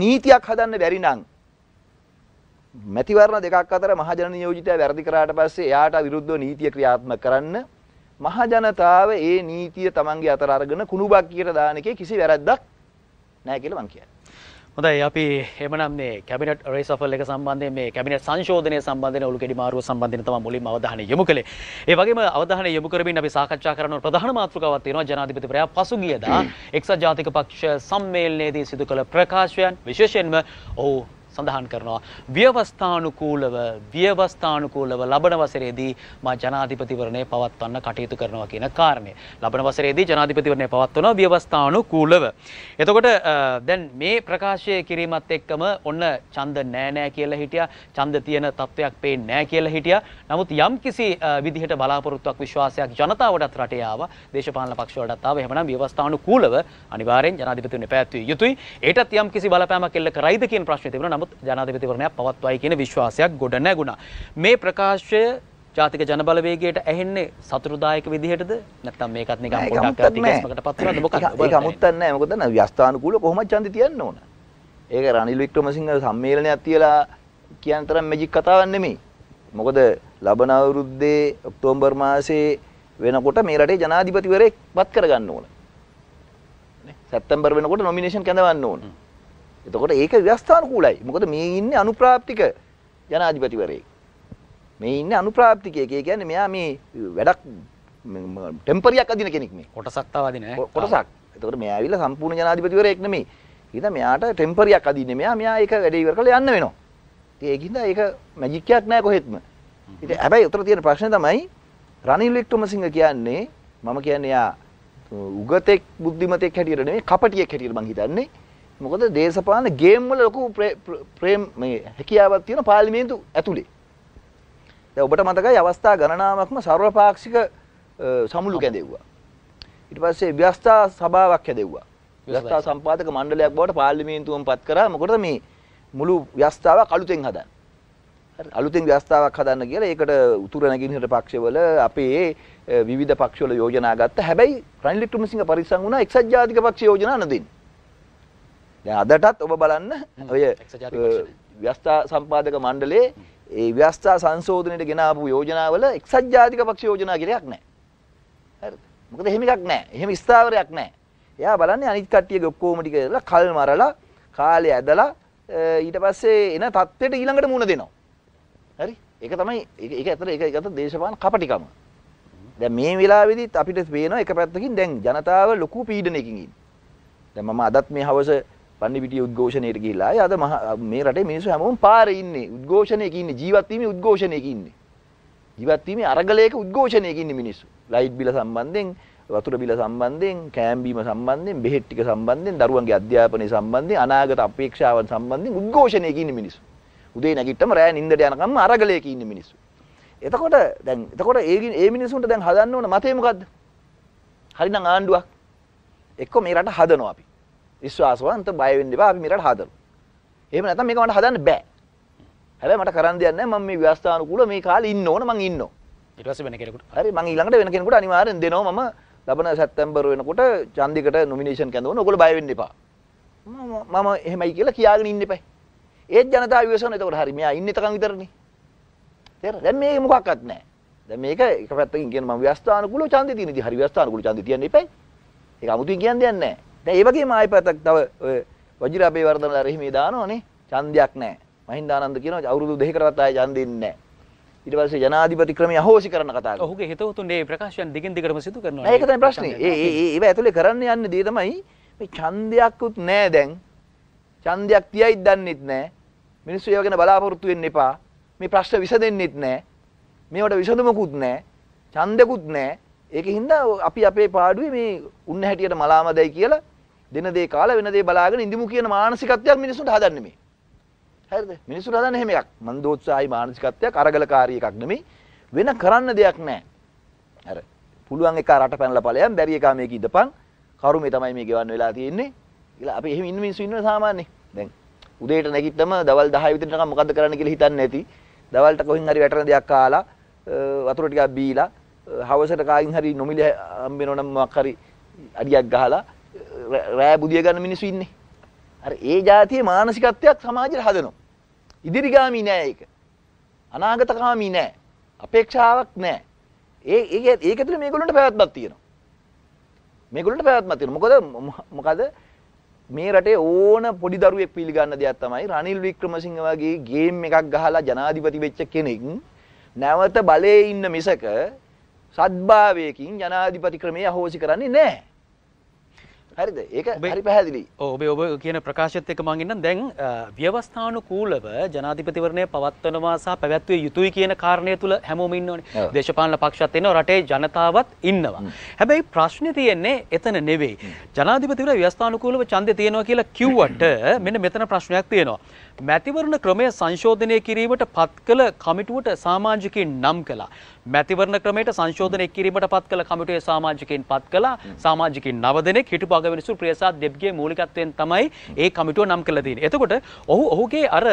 නීතියක් හදන්න බැරි නම් මැතිවරණ දෙකක් අතර මහජන නියෝජිතය වැරදි කරාට පස්සේ එයාට විරුද්ධව නීතිය ක්‍රියාත්මක කරන්න මහජනතාව ඒ නීතිය තමන්ගේ අතර අරගෙන කුණුබක් කියට දාන එකේ කිසි වැරද්දක් නැහැ කියලා මං කියන්නේ. හොඳයි අපි එමනම් මේ කැබිනට් රේසෆල් එක සම්බන්ධයෙන් මේ කැබිනට් සංශෝධනය සම්බන්ධයෙන් ඔලු කෙඩි මාරුව සම්බන්ධයෙන් තමයි මුලින්ම අවධානය යොමු කළේ. ඒ වගේම අවධානය යොමු කරමින් අපි සාකච්ඡා කරන ප්‍රධාන මාතෘකාවක් තියෙනවා ජනාධිපතිවරයා පසුගියදා එක්සත් ජාතික පක්ෂ සම්මේලනයේදී සිදු කළ ප්‍රකාශයන් විශේෂයෙන්ම ඔහු සඳහන් කරනවා. ව්‍යවස්ථානුකූලව ව්‍යවස්ථානුකූලව ලබන වසරේදී මා ජනාධිපතිවරණය පවත්වන්න කටයුතු කරනවා කියන කාරණය. ලබන වසරේදී ජනාධිපතිවරණය පවත්වනවා ව්‍යවස්ථානුකූලව. එතකොට දැන් මේ ප්‍රකාශය කිරීමත් එක්කම ඔන්න ඡන්ද නෑ නෑ කියලා හිටියා. ඡන්ද තියෙන තත්වයක් පේන්නේ නෑ කියලා හිටියා. නමුත් යම් කිසි විදිහට බලාපොරොත්තුවක් විශ්වාසයක් ජනතාවටත් රටේ ආවා. දේශපාලන පක්ෂවලටත් ආවා. එහෙමනම් ව්‍යවස්ථානුකූලව අනිවාර්යෙන් ජනාධිපතිවරණය පැවැත්විය යුතුයි. ඒටත් යම් කිසි බලපෑමක් එල්ල කරයිද කියන ප්‍රශ්නේ තිබුණා. නමුත් ජනාධිපතිවරණයක් පවත්වයි කියන විශ්වාසයක් ගොඩ නැගුණා. මේ ප්‍රකාශය ජාතික ජනබලවේගයට ඇහෙන්නේ සතුරුදායක විදිහටද නැත්නම් මේකත් නිකන් පොඩක් අතිගැස්මකට පත් වෙනවද මොකක්ද ඒක අමුත්තක් නැහැ මොකද දැන් ව්‍යස්ථානුකූලව කොහොමද ඡන්දය තියන්න ඕන ඒක රනිල් වික්‍රමසිංහ සම්මේලනයක් තියලා කියන තරම් මැජික් කතාවක් නෙමෙයි මොකද ලබන අවුරුද්දේ ඔක්තෝබර් මාසේ වෙනකොට මේ රටේ ජනාධිපතිවරයෙක් පත් කරගන්න ඕන සැප්තැම්බර් වෙනකොට නොමිනේෂන් කැඳවන්න ඕනේ එතකොට ඒක ව්‍යවස්ථානුකූලයි. මොකද මේ ඉන්නේ අනුප්‍රාප්තික ජනාධිපතිවරයෙක්. මේ ඉන්නේ අනුප්‍රාප්තිකයෙක්. ඒ කියන්නේ මෙයා මේ වැඩක් ටෙම්පරියක් අදින කෙනෙක් මේ. කොටසක් තව අදින ඈ. කොටසක්. එතකොට මෙයා ඇවිල්ලා සම්පූර්ණ ජනාධිපතිවරයෙක් නෙමෙයි. ඊට මෙයාට ටෙම්පරියක් අදින්නේ. මෙයා මෙයා ඒක වැඩේ ඉවර කරලා යන්න වෙනවා. ඉතින් ඒකින්ද ඒක මැජික් එකක් නෑ කොහෙත්ම. ඉතින් හැබැයි උතර තියෙන ප්‍රශ්නේ තමයි රනිල් වික්‍රමසිංහ කියන්නේ මම කියන්නේ යා උගතෙක් බුද්ධිමතෙක් හැටියට නෙමෙයි කපටියෙක් හැටියට මං හිතන්නේ. මොකද දේශපාලන ගේම් වල ලොකු ප්‍රේම් මේ හැකියාවක් තියෙන පාර්ලිමේන්තු ඇතුලේ. දැන් ඔබට මතකයි අවස්ථා ගණනාවක්ම සර්වපාක්ෂික සමුළු කැදෙව්වා. ඊට පස්සේ ව්‍යවස්ථා සභාවක් හැදෙව්වා. ව්‍යවස්ථා සම්පාදක මණ්ඩලයක් බවට පාර්ලිමේන්තුවම පත් කරා. මොකද මේ මුළු ව්‍යවස්ථාව අලුතෙන් හදන්න. හරි අලුතෙන් ව්‍යවස්ථාවක් හදන්න කියලා ඒකට උතුර නැගිනහිර පක්ෂවල අපේ විවිධ පක්ෂවල යෝජනා ගත්තා. හැබැයි රනිල් වික්‍රමසිංහ පරිස්සම් වුණා එක්සත් ජාතික පක්ෂ යෝජනා නැදින්න. දැන් අදටත් ඔබ බලන්න ඔය ව්‍යස්ථා සම්පාදක මණ්ඩලයේ ඒ ව්‍යස්ථා සංශෝධනයට ගෙන ආපු යෝජනාවල එක්සත් ජාතික පක්ෂ යෝජනා කියලා එකක් නැහැ. හරිද? මොකද එහෙම එකක් නැහැ. එහෙම ස්ථාවරයක් නැහැ. එයා බලන්නේ අනිත් කට්ටියගේ ඔක්කොම ටික කරලා කල් මරලා කාලය ඇදලා ඊට පස්සේ එන தත්ත්වයට ඊළඟට මුණ දෙනවා. හරි? ඒක තමයි ඒක ඇතර ඒක ගත දේශපාලන කපටිකම. දැන් මේ වෙලාවේදීත් අපිට පේනවා එක පැත්තකින් දැන් ජනතාව ලොකු පීඩනයකින් ඉන්නේ. දැන් මම අදත් මේ හවස පන්නිපිටිය උද්ඝෝෂණයට ගිහිලා අය අද මේ රටේ මිනිස්සු හැමෝම පාරේ ඉන්නේ උද්ඝෝෂණයක ඉන්නේ ජීවත් වීමේ උද්ඝෝෂණයක ඉන්නේ ජීවත් වීමේ අරගලයක උද්ඝෝෂණයක ඉන්නේ මිනිස්සු ලයිට් බිල සම්බන්ධයෙන් වතුර බිල සම්බන්ධයෙන් කෑම බීම සම්බන්ධයෙන් බෙහෙත් ටික සම්බන්ධයෙන් දරුවන්ගේ අධ්‍යාපනය සම්බන්ධයෙන් අනාගත අපේක්ෂාවන් සම්බන්ධයෙන් උද්ඝෝෂණයක ඉන්න මිනිස්සු. උදේ නැගිට්ටම රෑ නිින්දට යනකම්ම අරගලයක ඉන්න මිනිස්සු. එතකොට දැන් එතකොට ඒ ඒ මිනිස්සුන්ට දැන් හදන්න ඕන මතේ මොකද්ද? හරිනම් ආණ්ඩුවක්. එක්ක මේ රට හදනවා අපි. විශ්වාසවන්ත බය වෙන්න එපා අපි මේකට හදමු. එහෙම නැත්නම් මේක මට හදන්න බෑ. හැබැයි මට කරන්න දෙයක් නැහැ මම මේ ව්‍යවස්ථානුකූල මේ කාලේ ඉන්න ඕන මං ඉන්නවා. ඊට පස්සේ වෙන කෙනෙකුට. හරි මං ඊළඟට වෙන කෙනෙකුට අනිවාර්යෙන් දෙනවා මම ලබන සැප්තැම්බර් වෙනකොට චන්දිකට නොමිනේෂන් කැඳවන ඔයගොල්ලෝ බය වෙන්න එපා. මම එහෙමයි කියලා කියාගෙන ඉන්න එපා. ඒත් ජනතාව විශ්වාසන එතකොට හරි මෙයා ඉන්න තකන් විතරනේ. තේරෙනවද? දැන් මේක මොකක්වත් නැහැ. දැන් මේක එක පැත්තකින් කියන මම ව්‍යවස්ථානුකූලව ඡන්දේ තියෙනදී හරි ව්‍යවස්ථානුකූලව ඡන්දේ තියන්න එපා. ඒක 아무තුයි කියන්නේ දෙයක් නැහැ. දැන් ඒ වගේම ආයෙ පැත්තක් තව ඔය වජිරාබේ වර්ධනලා රහිමේ දානෝනේ ඡන්දයක් නැහැ. මහින්දානන්ද කියනවා අවුරුදු දෙකකටවත් ආයෙ ඡන්දින්නේ නැහැ. ඊට පස්සේ ජනාධිපති ක්‍රමය අහෝසි කරන කතාව. ඔහුගේ හිතවතුන් මේ ප්‍රකාශයන් දිගින් දිගටම සිදු කරනවා. ඒක තමයි ප්‍රශ්නේ. ඒ ඒ ඒව ඇතුලේ කරන්න යන්නේ දේ තමයි මේ ඡන්දයක්වත් නැහැ දැන්. ඡන්දයක් තියයිද දන්නෙත් නැහැ. මිනිස්සු ඒව ගැන බලාපොරොත්තු වෙන්න එපා. මේ ප්‍රශ්න විසඳෙන්නෙත් නැහැ. මේවට විසඳුමකුත් නැහැ. ඡන්දෙකුත් නැහැ. ඒක හින්දා අපි අපේ පාඩුවේ මේ උන්න හැටියට මලාමදයි කියලා දෙන දේ කාලා වෙන දේ බලාගෙන ඉඳිමු කියන මානසිකත්වයක් මිනිස්සුන්ට හදන්න මේ. හරිද? මිනිස්සුන්ට හදන්න එහෙම එකක්. මන්දෝත්සාහයි මානසිකත්වයක් අරගලකාරී එකක් නෙමෙයි. වෙන කරන්න දෙයක් නැහැ. අර පුළුවන් එක රට පැනලා ඵලයන් බැරි එක මේක ඉඳපන්. කරුමේ තමයි මේ ගෙවන්න වෙලා තියෙන්නේ. කියලා අපි එහෙම ඉන්න මිනිස්සු ඉන්නවා සාමාන්‍යයෙන්. දැන් උදේට නැගිට්ටම දවල් 10 විතර නිකන් මොකද්ද කරන්න කියලා හිතන්නේ නැති. දවල්ට කොහෙන් හරි වැටෙන දෙයක් කාලා වතුර ටිකක් බීලා හවසට කායින් හරි නොමිලි හම්බෙනවනම් මොකක් හරි අඩියක් ගහලා රෑ බුදිය ගන්න මිනිස්සු ඉන්නේ. අර ඒ જાතියේ මානසිකත්වයක් සමාජයට හදනවා. ඉදිරිගාමි නෑ ඒක. අනාගතකාමී නෑ. අපේක්ෂාවක් නෑ. ඒ ඒක ඒක ඇතුළේ මේගොල්ලන්ට පැවැත්මක් තියෙනවා. මේගොල්ලන්ට පැවැත්මක් තියෙනවා. මොකද මොකද මේ රටේ ඕන පොඩි දරුවෙක් පිළිගන්න දෙයක් තමයි රනිල් වික්‍රමසිංහ වගේ ගේම් එකක් ගහලා ජනාධිපති වෙච්ච කෙනෙක් නැවත බලයේ ඉන්න මිසක සත්භාවයකින් ජනාධිපති ක්‍රමයේ අහෝසි කරන්නේ නැහැ. හරිද ඒක හරි පැහැදිලි ඔබේ ඔබ කියන ප්‍රකාශත් එක මං ඉන්නම් දැන් ව්‍යවස්ථානුකූලව ජනාධිපතිවරණය පවත්වනවා සහ පැවැත්විය යුතුයි කියන කාරණය තුල හැමෝම ඉන්නෝනේ දේශපාලන පක්ෂات ඉන්නවා රටේ ජනතාවත් ඉන්නවා හැබැයි ප්‍රශ්නේ තියෙන්නේ එතන නෙවෙයි ජනාධිපතිවරයා ව්‍යවස්ථානුකූලව ඡන්දේ තියෙනවා කියලා කිව්වට මෙන්න මෙතන ප්‍රශ්නයක් තියෙනවා මැතිවරණ ක්‍රමය සංශෝධනය කිරීමට පත් කළ කමිටුවට සාමාජිකින් නම් කළා. මැතිවරණ ක්‍රමයට සංශෝධනය කිරීමට පත් කළ කමිටුවේ සාමාජිකින් පත් කළා. සාමාජිකින් 9 දෙනෙක් හිටපු සහෝදවරිසු ප්‍රියසාත් දෙබ්ගේ මූලිකත්වයෙන් තමයි ඒ කමිටුව නම් කළ තියෙන්නේ. එතකොට ඔහු ඔහුගේ අර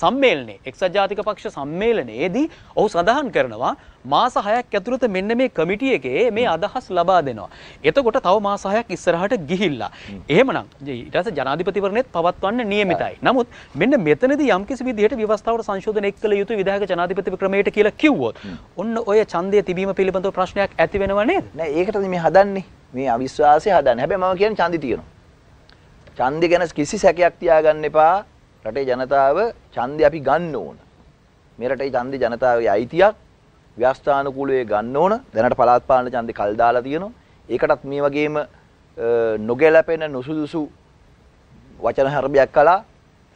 සම්මේලනේ එක්සත් ජාතික පක්ෂ සම්මේලනයේදී ඔහු සඳහන් කරනවා මාස 6ක් ඇතුළත මෙන්න මේ කමිටිය එකේ මේ අදහස් ලබා දෙනවා. එතකොට තව මාස 6ක් ඉස්සරහට ගිහිල්ලා. එහෙමනම් ඊට පස්සේ ජනාධිපතිවරණයත් පවත්වන්න නියමිතයි. නමුත් මෙන්න මෙතනදී යම්කිසි විදිහට ව්‍යවස්ථාවට සංශෝධනය කළ යුතු විධායක ජනාධිපති ක්‍රමයට කියලා කිව්වොත් ඔන්න ඔය ඡන්දය තිබීම පිළිබඳව ප්‍රශ්නයක් ඇති වෙනව නේද? නෑ ඒකටද මේ හදන්නේ. මේ අවිශ්වාසය හදන්න. හැබැයි මම කියන්නේ ඡන්දි තියෙනවා. ඡන්දි ගැන කිසි සැකයක් තියාගන්න එපා. රටේ ජනතාව ඡන්දි අපි ගන්න ඕන. මේ රටේ ඡන්දි ජනතාවගේ අයිතියක් ව්‍යවස්ථානුකූලව ගන්න ඕන. දැනට පළාත් පාලන ඡන්දි කල් දාලා තියෙනවා. ඒකටත් මේ වගේම නොගැලපෙන නුසුදුසු වචන හරබයක් කළා.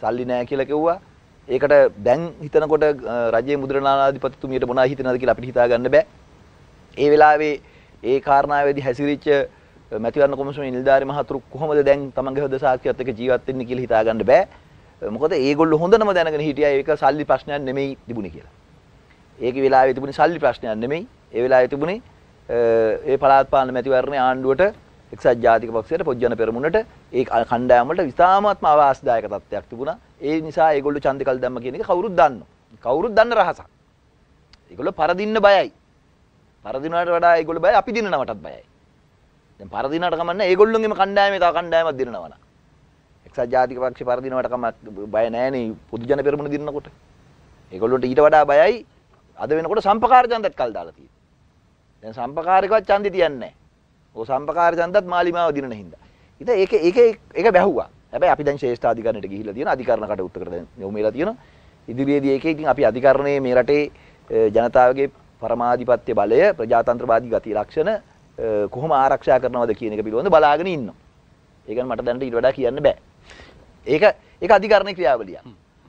සල්ලි නෑ කියලා කිව්වා. ඒකට දැන් හිතනකොට රජයේ මුද්‍රණාධිපතිතුමියට මොනවා හිතනවද කියලා අපිට හිතා ගන්න බෑ. ඒ වෙලාවේ ඒ කාරණාවේදී හැසිරිච්ච මැතිවරණ කොමිසමේ නිලධාරි මහතුරු කොහොමද දැන් තමන්ගේ හොද සාක්ෂියත් එක්ක ජීවත් වෙන්නේ කියලා හිතාගන්න බෑ. මොකද ඒගොල්ලෝ හොඳනම දැනගෙන හිටියා ඒක සල්ලි ප්‍රශ්නයක් නෙමෙයි තිබුණේ කියලා. ඒකේ වෙලාවේ තිබුණේ සල්ලි ප්‍රශ්නයක් නෙමෙයි. ඒ වෙලාවේ තිබුණේ ඒ පළාත් පාලන මැතිවරණේ ආණ්ඩුවට එක්සත් ජාතික පක්ෂයට පොජ්ජන පෙරමුණට ඒ කණ්ඩායමට විතාමත්ම අවාසදායක තත්ත්වයක් තිබුණා. ඒ නිසා ඒගොල්ලෝ ඡන්දකල් දැම්ම කියන එක කවුරුත් දන්නවා. කවුරුත් දන්න රහසක්. ඒගොල්ලෝ පරදින්න බයයි. පරදිනාට වඩා ඒගොල්ලෝ බය අපි දිනනවටත් බයයි. දැන් පරදිනාට කමන්නේ ඒගොල්ලොන්ගේම කණ්ඩායමේ තව කණ්ඩායමක් දිනනවා නම්. එක්සත් ජාතික පක්ෂේ පරදිනවට කමක් බය නැහැනේ පොදු ජන පෙරමුණ දිනනකොට. ඒගොල්ලොන්ට ඊට වඩා බයයි අද වෙනකොට සම්පකාර ජන්දත් කල් දාලා තියෙන්නේ. දැන් සම්පකාරිකවත් ඡන්දි තියන්නේ නැහැ. ඕ සම්පකාර ජන්දත් මාලිමාව දිනන හින්දා. ඉතින් ඒක ඒක ඒක බැහුවා. හැබැයි අපි දැන් ශ්‍රේෂ්ඨ අධිකරණයට ගිහිල්ලා තියෙන අධිකරණ කටයුත්තකට දැන් යොමු වෙලා තියෙනවා. ඉදිරියේදී ඒකේ ඉතින් අපි අධිකරණයේ මේ රටේ ජනතාවගේ පරමාධිපත්‍ය බලය ප්‍රජාතන්ත්‍රවාදී ගති ලක්ෂණ කොහොම ආරක්ෂා කරනවද කියන එක පිළිබඳව බලාගෙන ඉන්නවා. ඒක මට දැනට ඊට වඩා කියන්න බෑ. ඒක ඒක අධිකරණ ක්‍රියාවලියක්.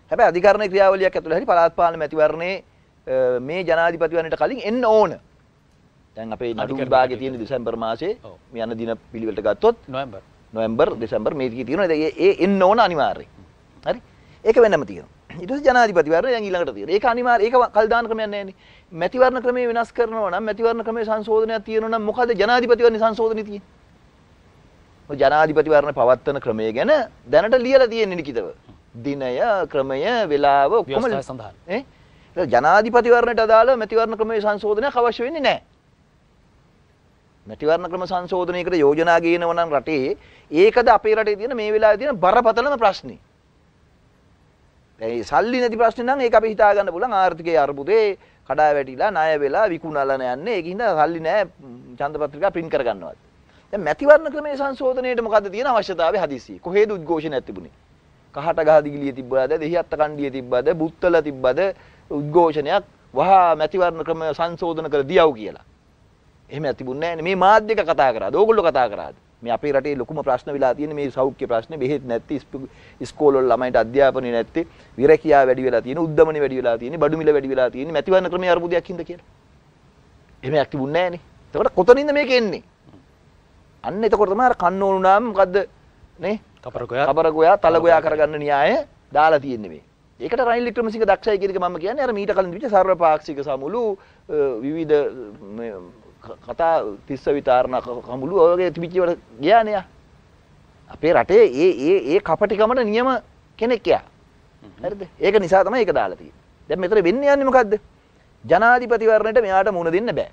හැබැයි අධිකරණ ක්‍රියාවලියක් ඇතුළේ හරි පළාත් පාලන මැතිවරණයේ මේ ජනාධිපතිවරණයට කලින් එන්න ඕන. දැන් අපේ නඩු විභාගයේ තියෙන දෙසැම්බර් මාසේ මේ යන දින පිළිවෙලට ගත්තොත් නොවැම්බර් නොවැම්බර් දෙසැම්බර් මේකේ තියෙනවා. ඒ එන්න ඕන අනිවාර්යයෙන්. හරි? ඒක වෙනම තියෙනවා. ඊට පස්සේ ජනාධිපතිවරණය දැන් ඊළඟට තියෙනවා. ඒක අනිවාර්ය ඒක කල් දාන ක්‍රමයක් නැහැ නේ. මැතිවරණ ක්‍රමය වෙනස් කරනවා නම් මැතිවරණ ක්‍රමයේ සංශෝධනයක් තියෙනවා නම් මොකද ජනාධිපතිවරණ සංශෝධනේ තියෙන්නේ? ජනාධිපතිවරණ පවත්වන ක්‍රමය ගැන දැනට ලියලා තියෙන්නේ නිකිතව. දිනය, ක්‍රමය, වේලාව ඔක්කොම සඳහන්. ඒ ජනාධිපතිවරණයට අදාළ මැතිවරණ ක්‍රමයේ සංශෝධනයක් අවශ්‍ය වෙන්නේ නැහැ. මැතිවරණ ක්‍රම සංශෝධනයකට යෝජනා ගේනවා නම් රටේ ඒකද අපේ රටේ තියෙන මේ වෙලාවේ තියෙන බරපතලම ප්‍රශ්නේ. දැන් සල්ලි නැති ප්‍රශ්නේ නම් ඒක අපි හිතා ගන්න පුළුවන් ආර්ථිකයේ අර්බුදේ කඩා වැටිලා ණය වෙලා විකුණලා යන්නේ. ඒකින්ද සල්ලි නැහැ ඡන්ද පත්‍රිකා print කරගන්නවත්. දැන් මැතිවරණ ක්‍රමයේ සංශෝධනයේට මොකද්ද තියෙන අවශ්‍යතාවය හදිසිය. කොහේද උද්ඝෝෂණයක් තිබුණේ? කහට ගහ දිගිලිය තිබ්බාද? දෙහිඅත්ත කණ්ඩිය තිබ්බාද? බුත්තල තිබ්බාද? උද්ඝෝෂණයක් වහා මැතිවරණ ක්‍රම සංශෝධන කර දියව් කියලා. එහෙම තිබුණේ නැහැ මේ මාධ්‍යක කතා කරාද? ඕගොල්ලෝ කතා කරාද? මේ අපේ රටේ ලොකුම ප්‍රශ්න වෙලා තියෙන මේ සෞඛ්‍ය ප්‍රශ්නේ බෙහෙත් නැති ඉස්කෝලවල ළමයින්ට අධ්‍යාපනය නැති විරකියා වැඩි වෙලා තියෙන උද්දමන වැඩි වෙලා තියෙන බඩු මිල වැඩි වෙලා තියෙන මැතිවරණ ක්‍රමයේ අරුබුදයක් හින්දා කියලා. එහෙමයක් තිබුණේ නැහනේ. එතකොට කොතනින්ද මේක එන්නේ? අන්න එතකොට තමයි අර කන්න ඕන නම් මොකද්ද නේ? කපරගෝයා කපරගෝයා තලගෝයා කරගන්න න්‍යාය දාලා තියෙන්නේ මේ. ඒකට රයිල් වික්‍රමසිංහ දක්ෂයි කියන එක මම කියන්නේ අර මීට කලින් තිබිච්ච සර්වපාක්ෂික සමුළු විවිධ කතා තිස්ස විතාරණ කමුළු ඔයගේ තිබිච්ච ඒවට ගියානේ යා. අපේ රටේ ඒ ඒ ඒ කපටිකමට නියම කෙනෙක් යා. හරිද? ඒක නිසා තමයි ඒක දාලා තියෙන්නේ. දැන් මෙතන වෙන්නේ යන්නේ මොකද්ද? ජනාධිපතිවරණයට මෙයාට මුණ දෙන්න බෑ.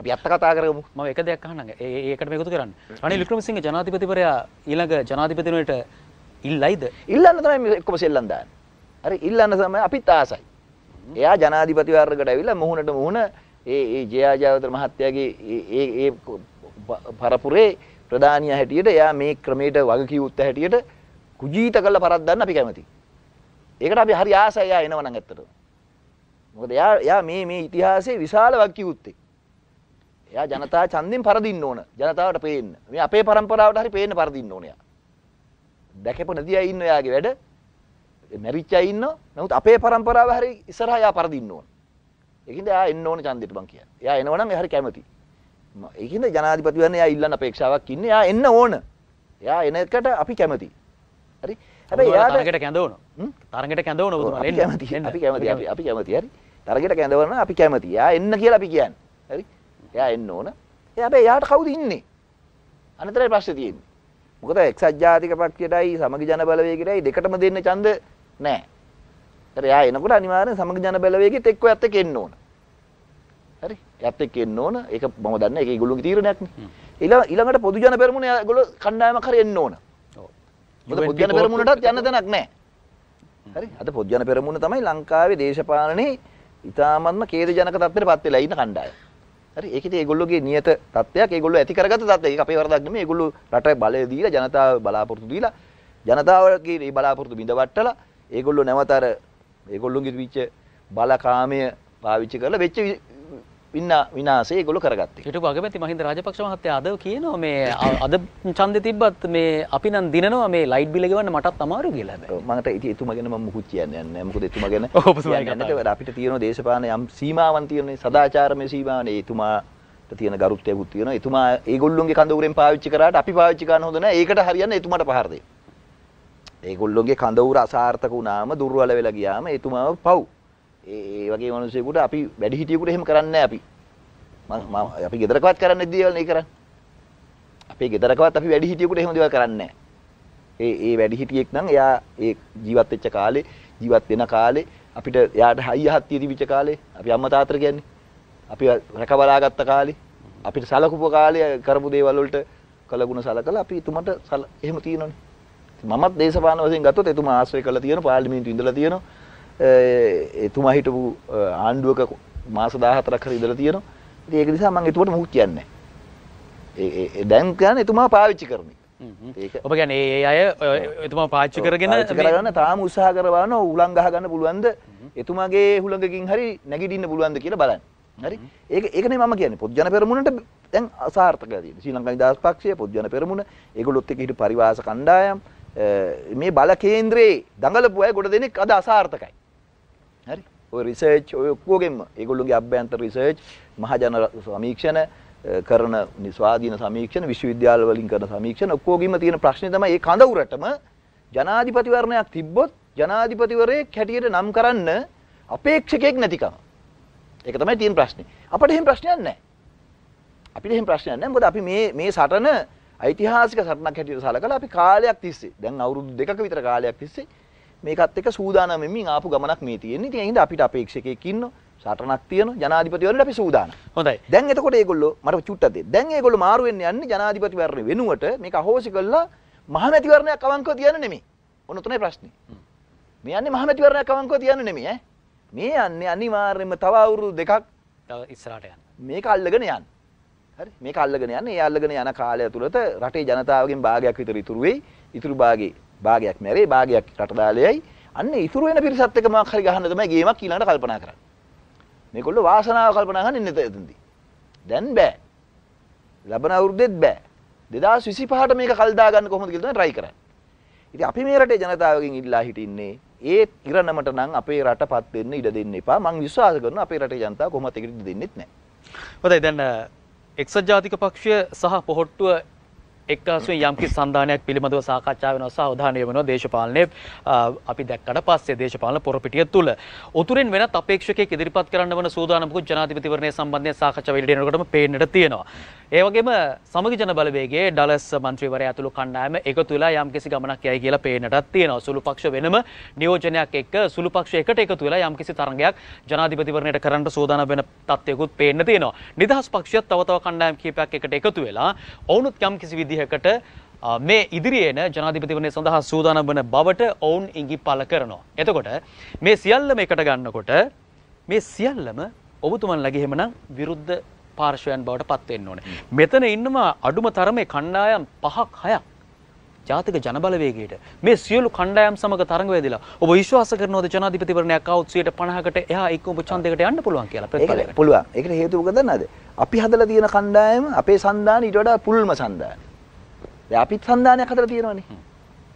අපි අත්ත කතා කරමු ම එක දෙයක් අහන්න ඒකට මේකුතු කරන්න අනි ලික්‍රම සිංහ ජනාතිපතිවරයා ඊළඟ ජනාතිපතිනයට ඉල්ලයිද ඉල්ලන්න තමයි එක්කම සෙල්ලන්දාන්න හරි ඉල්ලන්න සම අපිත් ආසයි එයා ජනාධිපතිවර්ගට ඇවිල්ලා මුහුණට මුහුණ ඒ ඒ ජයාජාවතර මහත්තයාගේ ඒ ඒ පරපුරේ ප්‍රධානිය හැටියට එයා මේ ක්‍රමයට වගකියුත්ත හැටියට කුජීත කළ පරද්දන්න අපි කැමති. ඒකට අපි හරි ආසයි එයා එනවනම් ඇත්තටම. මොකද එයා එයා මේ මේ ඉතිහාසයේ විශාල වගකියුත්තේ. එයා ජනතා ඡන්දෙන් පරදින්න ඕන. ජනතාවට පේන්න. මේ අපේ પરම්පරාවට හරි පේන්න පරදින්න ඕන එයා. දැකපො නැති අය ඉන්න එයාගේ වැඩ. මැරිච්ච අය ඉන්නව. නමුත් අපේ પરම්පරාව හරි ඉස්සරහා එයා පරදින්න ඕන. ඒකින්ද එයා එන්න ඕන ඡන්දෙට මං කියන්නේ. එයා එනවනම් එයා හරි කැමති. ඒකින්ද ජනාධිපතිවරණ එයා ඉල්ලන අපේක්ෂාවක් ඉන්නේ. එයා එන්න ඕන. එයා එන එකට අපි කැමති. හරි. හැබැයි එයාට තරගයට කැඳවන. තරගයට කැඳවන ඔබතුමා එන්න. අපි කැමති. අපි අපි කැමති. හරි. තරගයට කැඳවන අපි කැමති. එයා එන්න කියලා අපි කියන්නේ. හරි. එයා එන්න ඕන. හැබැයි එයාට කවුද ඉන්නේ? අනතරයි ප්‍රශ්නේ තියෙන්නේ. මොකද එක්සත් ජාතික පක්ෂයටයි සමගි ජන බලවේගයටයි දෙකටම දෙන්න ඡන්ද නැහැ. හරි එයා එනකොට අනිවාර්යෙන් සමග ජන බැලවේගෙත් එක්ක යත් එක්ක එන්න ඕන. හරි? යත් එක්ක එන්න ඕන. ඒක මම දන්නේ ඒක ඒගොල්ලෝගේ තීරණයක් නේ. ඊළඟ ඊළඟට පොදු ජන පෙරමුණ ඒගොල්ලෝ කණ්ඩායමක් හරි එන්න ඕන. ඔව්. මොකද පොදු ජන පෙරමුණටත් යන්න තැනක් නැහැ. හරි? අද පොදු ජන පෙරමුණ තමයි ලංකාවේ දේශපාලනයේ ඉතාමත්ම ඛේදජනක තත්ත්වයටපත් වෙලා ඉන්න කණ්ඩායම. හරි? ඒක ඉතින් ඒගොල්ලෝගේ නියත තත්ත්වයක්. ඒගොල්ලෝ ඇති කරගත්ත තත්ත්වයක්. ඒක අපේ වරදක් නෙමෙයි. ඒගොල්ලෝ රට බලය දීලා ජනතාව බලාපොරොත්තු දීලා ජනතාවගේ මේ බලාපොරොත්තු බිඳවට්ටලා ඒගොල්ලෝ නැවත අර ඒගොල්ලොන්ගේ විච්ච බලකාමය පාවිච්චි කරලා වෙච්ච ඉන්න විනාසේ ගොල කරගත් හිට වගමැති මහින්ද රජපක්ෂ මහත්තය අද කියනවා මේ අද චන්ද තිබ්බත් මේ අපි නම් දිනවා මේ ලයිට් බිල ගවන්න මටත් අමාරු කියලා මට ඉති එතුමගෙන මුකුත් කියන්න යන්න මුකද එතුමගෙන ගන්නට අපිට තියෙන දේශපාන යම් සීමාවන් තියන්නේ සදාචාරමය සීමාන එතුමාට තියෙන ගරුත්තයකුත් තියෙන එතුමා ඒගොල්ලුන්ගේ කඳවරෙන් පාවිච්චි කරට අපි පාවිච්චි කරන්න හොඳන ඒකට හරියන්න එතුමට පහරදේ ඒගොල්ලොගේ කඳවුර අසාර්ථක වුණාම දුර්වල වෙලා ගියාම එතුමාව පව්. ඒ වගේ මිනිසෙකුට අපි වැඩි හිටියෙකුට එහෙම කරන්නේ නැහැ අපි. මම අපි ගෙදරකවත් කරන්නේ දේවල් නේ කරන්නේ. අපේ ගෙදරකවත් අපි වැඩි හිටියෙකුට එහෙම දේවල් කරන්නේ නැහැ. ඒ ඒ වැඩි හිටියෙක් නම් එයා ඒ ජීවත් වෙච්ච කාලේ ජීවත් වෙන කාලේ අපිට එයාට හයිය හත්තිය තිබිච්ච කාලේ අපි අම්මා තාත්තා කියන්නේ අපි රැකබලාගත්ත කාලේ අපිට සලකුපු කාලේ කරපු දේවල් වලට කළගුණ සලකලා අපි එතුමට එහෙම තියෙනවනේ. මමත් දේශපාලන වශයෙන් ගත්තොත් එතුමා ආශ්‍රය කරලා තියෙන පාර්ලිමේන්තුවේ ඉඳලා තියෙනවා. එතුමා හිටපු ආණ්ඩුවක මාස 14ක් හරි ඉඳලා තියෙනවා. ඉතින් ඒක නිසා මම එතුමට මුකුත් කියන්නේ නැහැ. ඒ දැන් කියන්නේ එතුමා පාවිච්චි කරන ඒක. ඔබ කියන්නේ ඒ අය එතුමා පාවිච්චි කරගෙන කරගෙන තාම උත්සාහ කරවන උලංගහ ගන්න පුළුවන්ද? එතුමාගේ හුලඟකින් හරි නැගිටින්න පුළුවන්ද කියලා බලන්න. හරි ඒක ඒකනේ මම කියන්නේ පොත් ජන පෙරමුණට දැන් අසාර්ථකලා තියෙනවා ශ්‍රී ලංකා නිදහස් පක්ෂය පොත් ජන පෙරමුණ ඒගොල්ලොත් එක්ක හිටපු පරිවාස කණ්ඩායම් මේ බල කේන්ද්‍රයේ දඟලපු අය ගොඩ දෙනෙක් අද අසාර්ථකයි. හරි. ඔය රිසර්ච් ඔය ඔක්කොගෙම ඒගොල්ලෝගේ අභ්‍යන්තර රිසර්ච් මහජන සමීක්ෂණ කරන නිස්වාධීන සමීක්ෂණ විශ්වවිද්‍යාල වලින් කරන සමීක්ෂණ ඔක්කොගෙම තියෙන ප්‍රශ්නේ තමයි මේ කඳවුරටම ජනාධිපතිවරණයක් තිබ්බොත් ජනාධිපතිවරයෙක් හැටියට නම් කරන්න අපේක්ෂකයෙක් නැතිකම. ඒක තමයි තියෙන ප්‍රශ්නේ. අපිට එහෙම ප්‍රශ්නයක් නැහැ. අපිට එහෙම ප්‍රශ්නයක් නැහැ. මොකද අපි මේ මේ සටන ඓතිහාසික සටනක් හැටියට සලකලා අපි කාලයක් තිස්සේ දැන් අවුරුදු දෙකක විතර කාලයක් තිස්සේ මේකත් එක්ක සූදානම් වෙමින් ආපු ගමනක් මේ තියෙන්නේ. ඉතින් ඒ හින්දා අපිට අපේක්ෂකයෙක් ඉන්නවා. සටනක් තියෙනවා. ජනාධිපතිවරුන්ට අපි සූදානම්. හොඳයි. දැන් එතකොට මේගොල්ලෝ මට චුට්ටක් දෙන්න. දැන් මේගොල්ලෝ මාරු වෙන්න යන්නේ ජනාධිපතිවරණ වෙනුවට මේක අහෝසි කළා මහමැතිවරණයක් අවංකව තියන්න නෙමෙයි. ඔන්න උතනයි ප්‍රශ්නේ. මේ යන්නේ මහමැතිවරණයක් අවංකව තියන්න නෙමෙයි ඈ. මේ යන්නේ අනිවාර්යයෙන්ම තව අවුරුදු දෙකක් ඉස්සරහට යන්න. මේක අල්ලගෙන යන්න. හරි මේක අල්ලගෙන යන්නේ ඒ අල්ලගෙන යන කාලය තුළත රටේ ජනතාවගෙන් භාගයක් විතර ඉතුරු වෙයි ඉතුරු භාගේ භාගයක් නැරේ භාගයක් රටදාලයයි අන්න ඉතුරු වෙන පිරිසත් එක්ක මොකක් හරි ගහන්න තමයි ගේමක් ඊළඟට කල්පනා කරන්නේ මේගොල්ලෝ වාසනාව කල්පනා කරන්නේ නැත එතනදී දැන් බෑ ලබන අවුරුද්දෙත් බෑ 2025ට මේක කල් දාගන්න කොහොමද කියලා තමයි try කරන්නේ ඉතින් අපි මේ රටේ ජනතාවගෙන් ඉල්ලා හිටින්නේ ඒ ඉරණමට නම් අපේ රටපත් වෙන්න ඉඩ දෙන්න එපා මම විශ්වාස කරනවා අපේ රටේ ජනතාව කොහොමද ඒකට ඉඩ දෙන්නෙත් නැහැ හොඳයි දැන් එක්සත් ජාතික පක්ෂය සහ පොහොට්ටුව එක්කාසුවෙන් යම්කිසි සන්ධානයක් පිළිබඳව සාකච්ඡා වෙනවා සහ අවධානය යොමුනවා දේශපාලනයේ අපි දැක්කට පස්සේ දේශපාලන පොරපිටිය තුල. උතුරෙන් වෙනත් අපේක්ෂකයෙක් ඉදිරිපත් කරන්න වන සූදානමකුත් ජනාධිපතිවරණය සම්බන්ධයෙන් සාකච්ඡා වෙලට එනකොටම පේන්නට තියෙනවා. ඒ වගේම සමගි ජන බලවේගයේ ඩලස් මන්ත්‍රීවරයා ඇතුළු කණ්ඩායම එකතු වෙලා යම්කිසි ගමනක් යයි කියලා පේන්නටත් තියෙනවා. සුළු පක්ෂ වෙනම නියෝජනයක් එක්ක සුළු පක්ෂ එකට එකතු වෙලා යම්කිසි තරඟයක් ජනාධිපතිවරණයට කරන්න සූදානම් වෙන තත්ත්වයකුත් පේන්න තියෙනවා. නිදහස් පක්ෂයත් තව තව කණ්ඩායම් කීපයක් එකට එකතු වෙලා ඔවුනුත් යම්කිසි විදිහ 30කට මේ ඉදිරියේන ජනාධිපතිවරණය සඳහා සූදානම් වන බවට ඔවුන් ඉඟි පළ කරනවා. එතකොට මේ සියල්ලම එකට ගන්නකොට මේ සියල්ලම ඔබතුමන්ලගේ එහෙමනම් විරුද්ධ පාර්ශවයන් බවට පත් වෙන්න ඕනේ. මෙතන ඉන්නවා අඩුම තරමේ කණ්ඩායම් පහක් හයක් ජාතික ජනබලවේගයට මේ සියලු කණ්ඩායම් සමග තරඟ වැදිලා ඔබ විශ්වාස කරනවද ජනාධිපතිවරණයක් ආවොත් 150කට එහා එක්ක ඔබ ඡන්දයකට යන්න පුළුවන් කියලා ප්‍රතිපලයක්. පුළුවන්. ඒකට හේතුව මොකද දන්නවද? අපි හදලා තියෙන කණ්ඩායම අපේ සන්දාන ඊට වඩා පුල්ම සන්දාන. දැන් අපිත් සන්දානයක් හදලා තියෙනවනේ.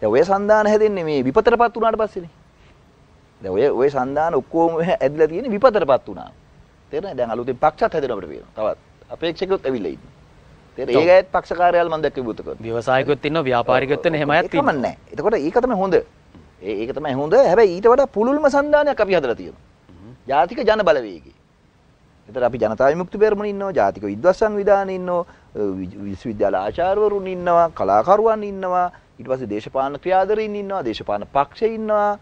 දැන් ඔය සන්දාන හැදෙන්නේ මේ විපතටපත් වුණාට පස්සේනේ. දැන් ඔය ඔය සන්දාන ඔක්කොම ඇදලා තියෙන්නේ විපතටපත් වුණා. තේරෙනවද? දැන් අලුතින් පක්ෂත් හැදෙන අපිට පේනවා. තවත් අපේක්ෂකයොත් ඇවිල්ලා ඉන්නවා. තේරෙයි. ඒක ඇත් පක්ෂකාරයල් මම දැක්ක විබුතකොත්. ව්‍යවසායිකයොත් ඉන්නවා, ව්‍යාපාරිකයොත් වෙන හැමයක් තියෙනවා. කමන්නේ. එතකොට ඒක තමයි හොඳ. ඒක තමයි හොඳ. හැබැයි ඊට වඩා පුළුල්ම සන්දානයක් අපි හදලා තියෙනවා. ජාතික ජන බලවේගය. එතකොට අපි ජනතා විමුක්ති පෙරමුණ ඉන්නවා, ජාතික විද්වස්සන් විදාන ඉන්නවා, විශ්වවිද්‍යාල ආචාර්යවරුන් ඉන්නවා, කලාකරුවන් ඉන්නවා, ඊට පස්සේ දේශපාලන ක්‍රියාධරීන් ඉන්නවා, දේශපාලන පක්ෂ ඉන්නවා,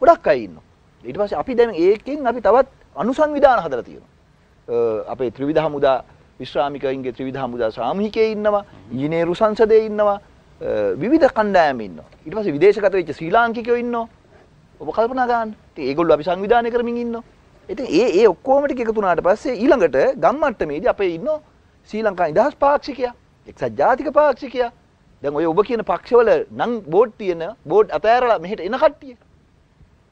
ගොඩක් අය ඉන්නවා. ඊට පස්සේ අපි දැන් ඒකෙන් අපි තවත් අනුසංවිධාන හදලා තියෙනවා. අපේ ත්‍රිවිධ හමුදා විශ්‍රාමිකයින්ගේ ත්‍රිවිධ හමුදා සාමූහිකයේ ඉන්නවා, ඉංජිනේරු සංසදයේ ඉන්නවා, විවිධ කණ්ඩායම් ඉන්නවා. ඊට පස්සේ විදේශගත වෙච්ච ශ්‍රී ලාංකිකයෝ ඉන්නවා. ඔබ කල්පනා ගන්න. ඉතින් ඒගොල්ලෝ අපි සංවිධානය කරමින් ඉන්නවා. ඉතින් ඒ ඒ ඔක්කොම ටික එකතු වුණාට පස්සේ ඊළඟට ගම්මට්ටමේදී අපේ ඉන්න ශ්‍රී ලංකා නිදහස් පාක්ෂිකයා එක්සත් ජාතික පාක්ෂිකයා දැන් ඔය ඔබ කියන පක්ෂවල නම් බෝඩ් තියෙන බෝඩ් අතෑරලා මෙහෙට එන කට්ටිය.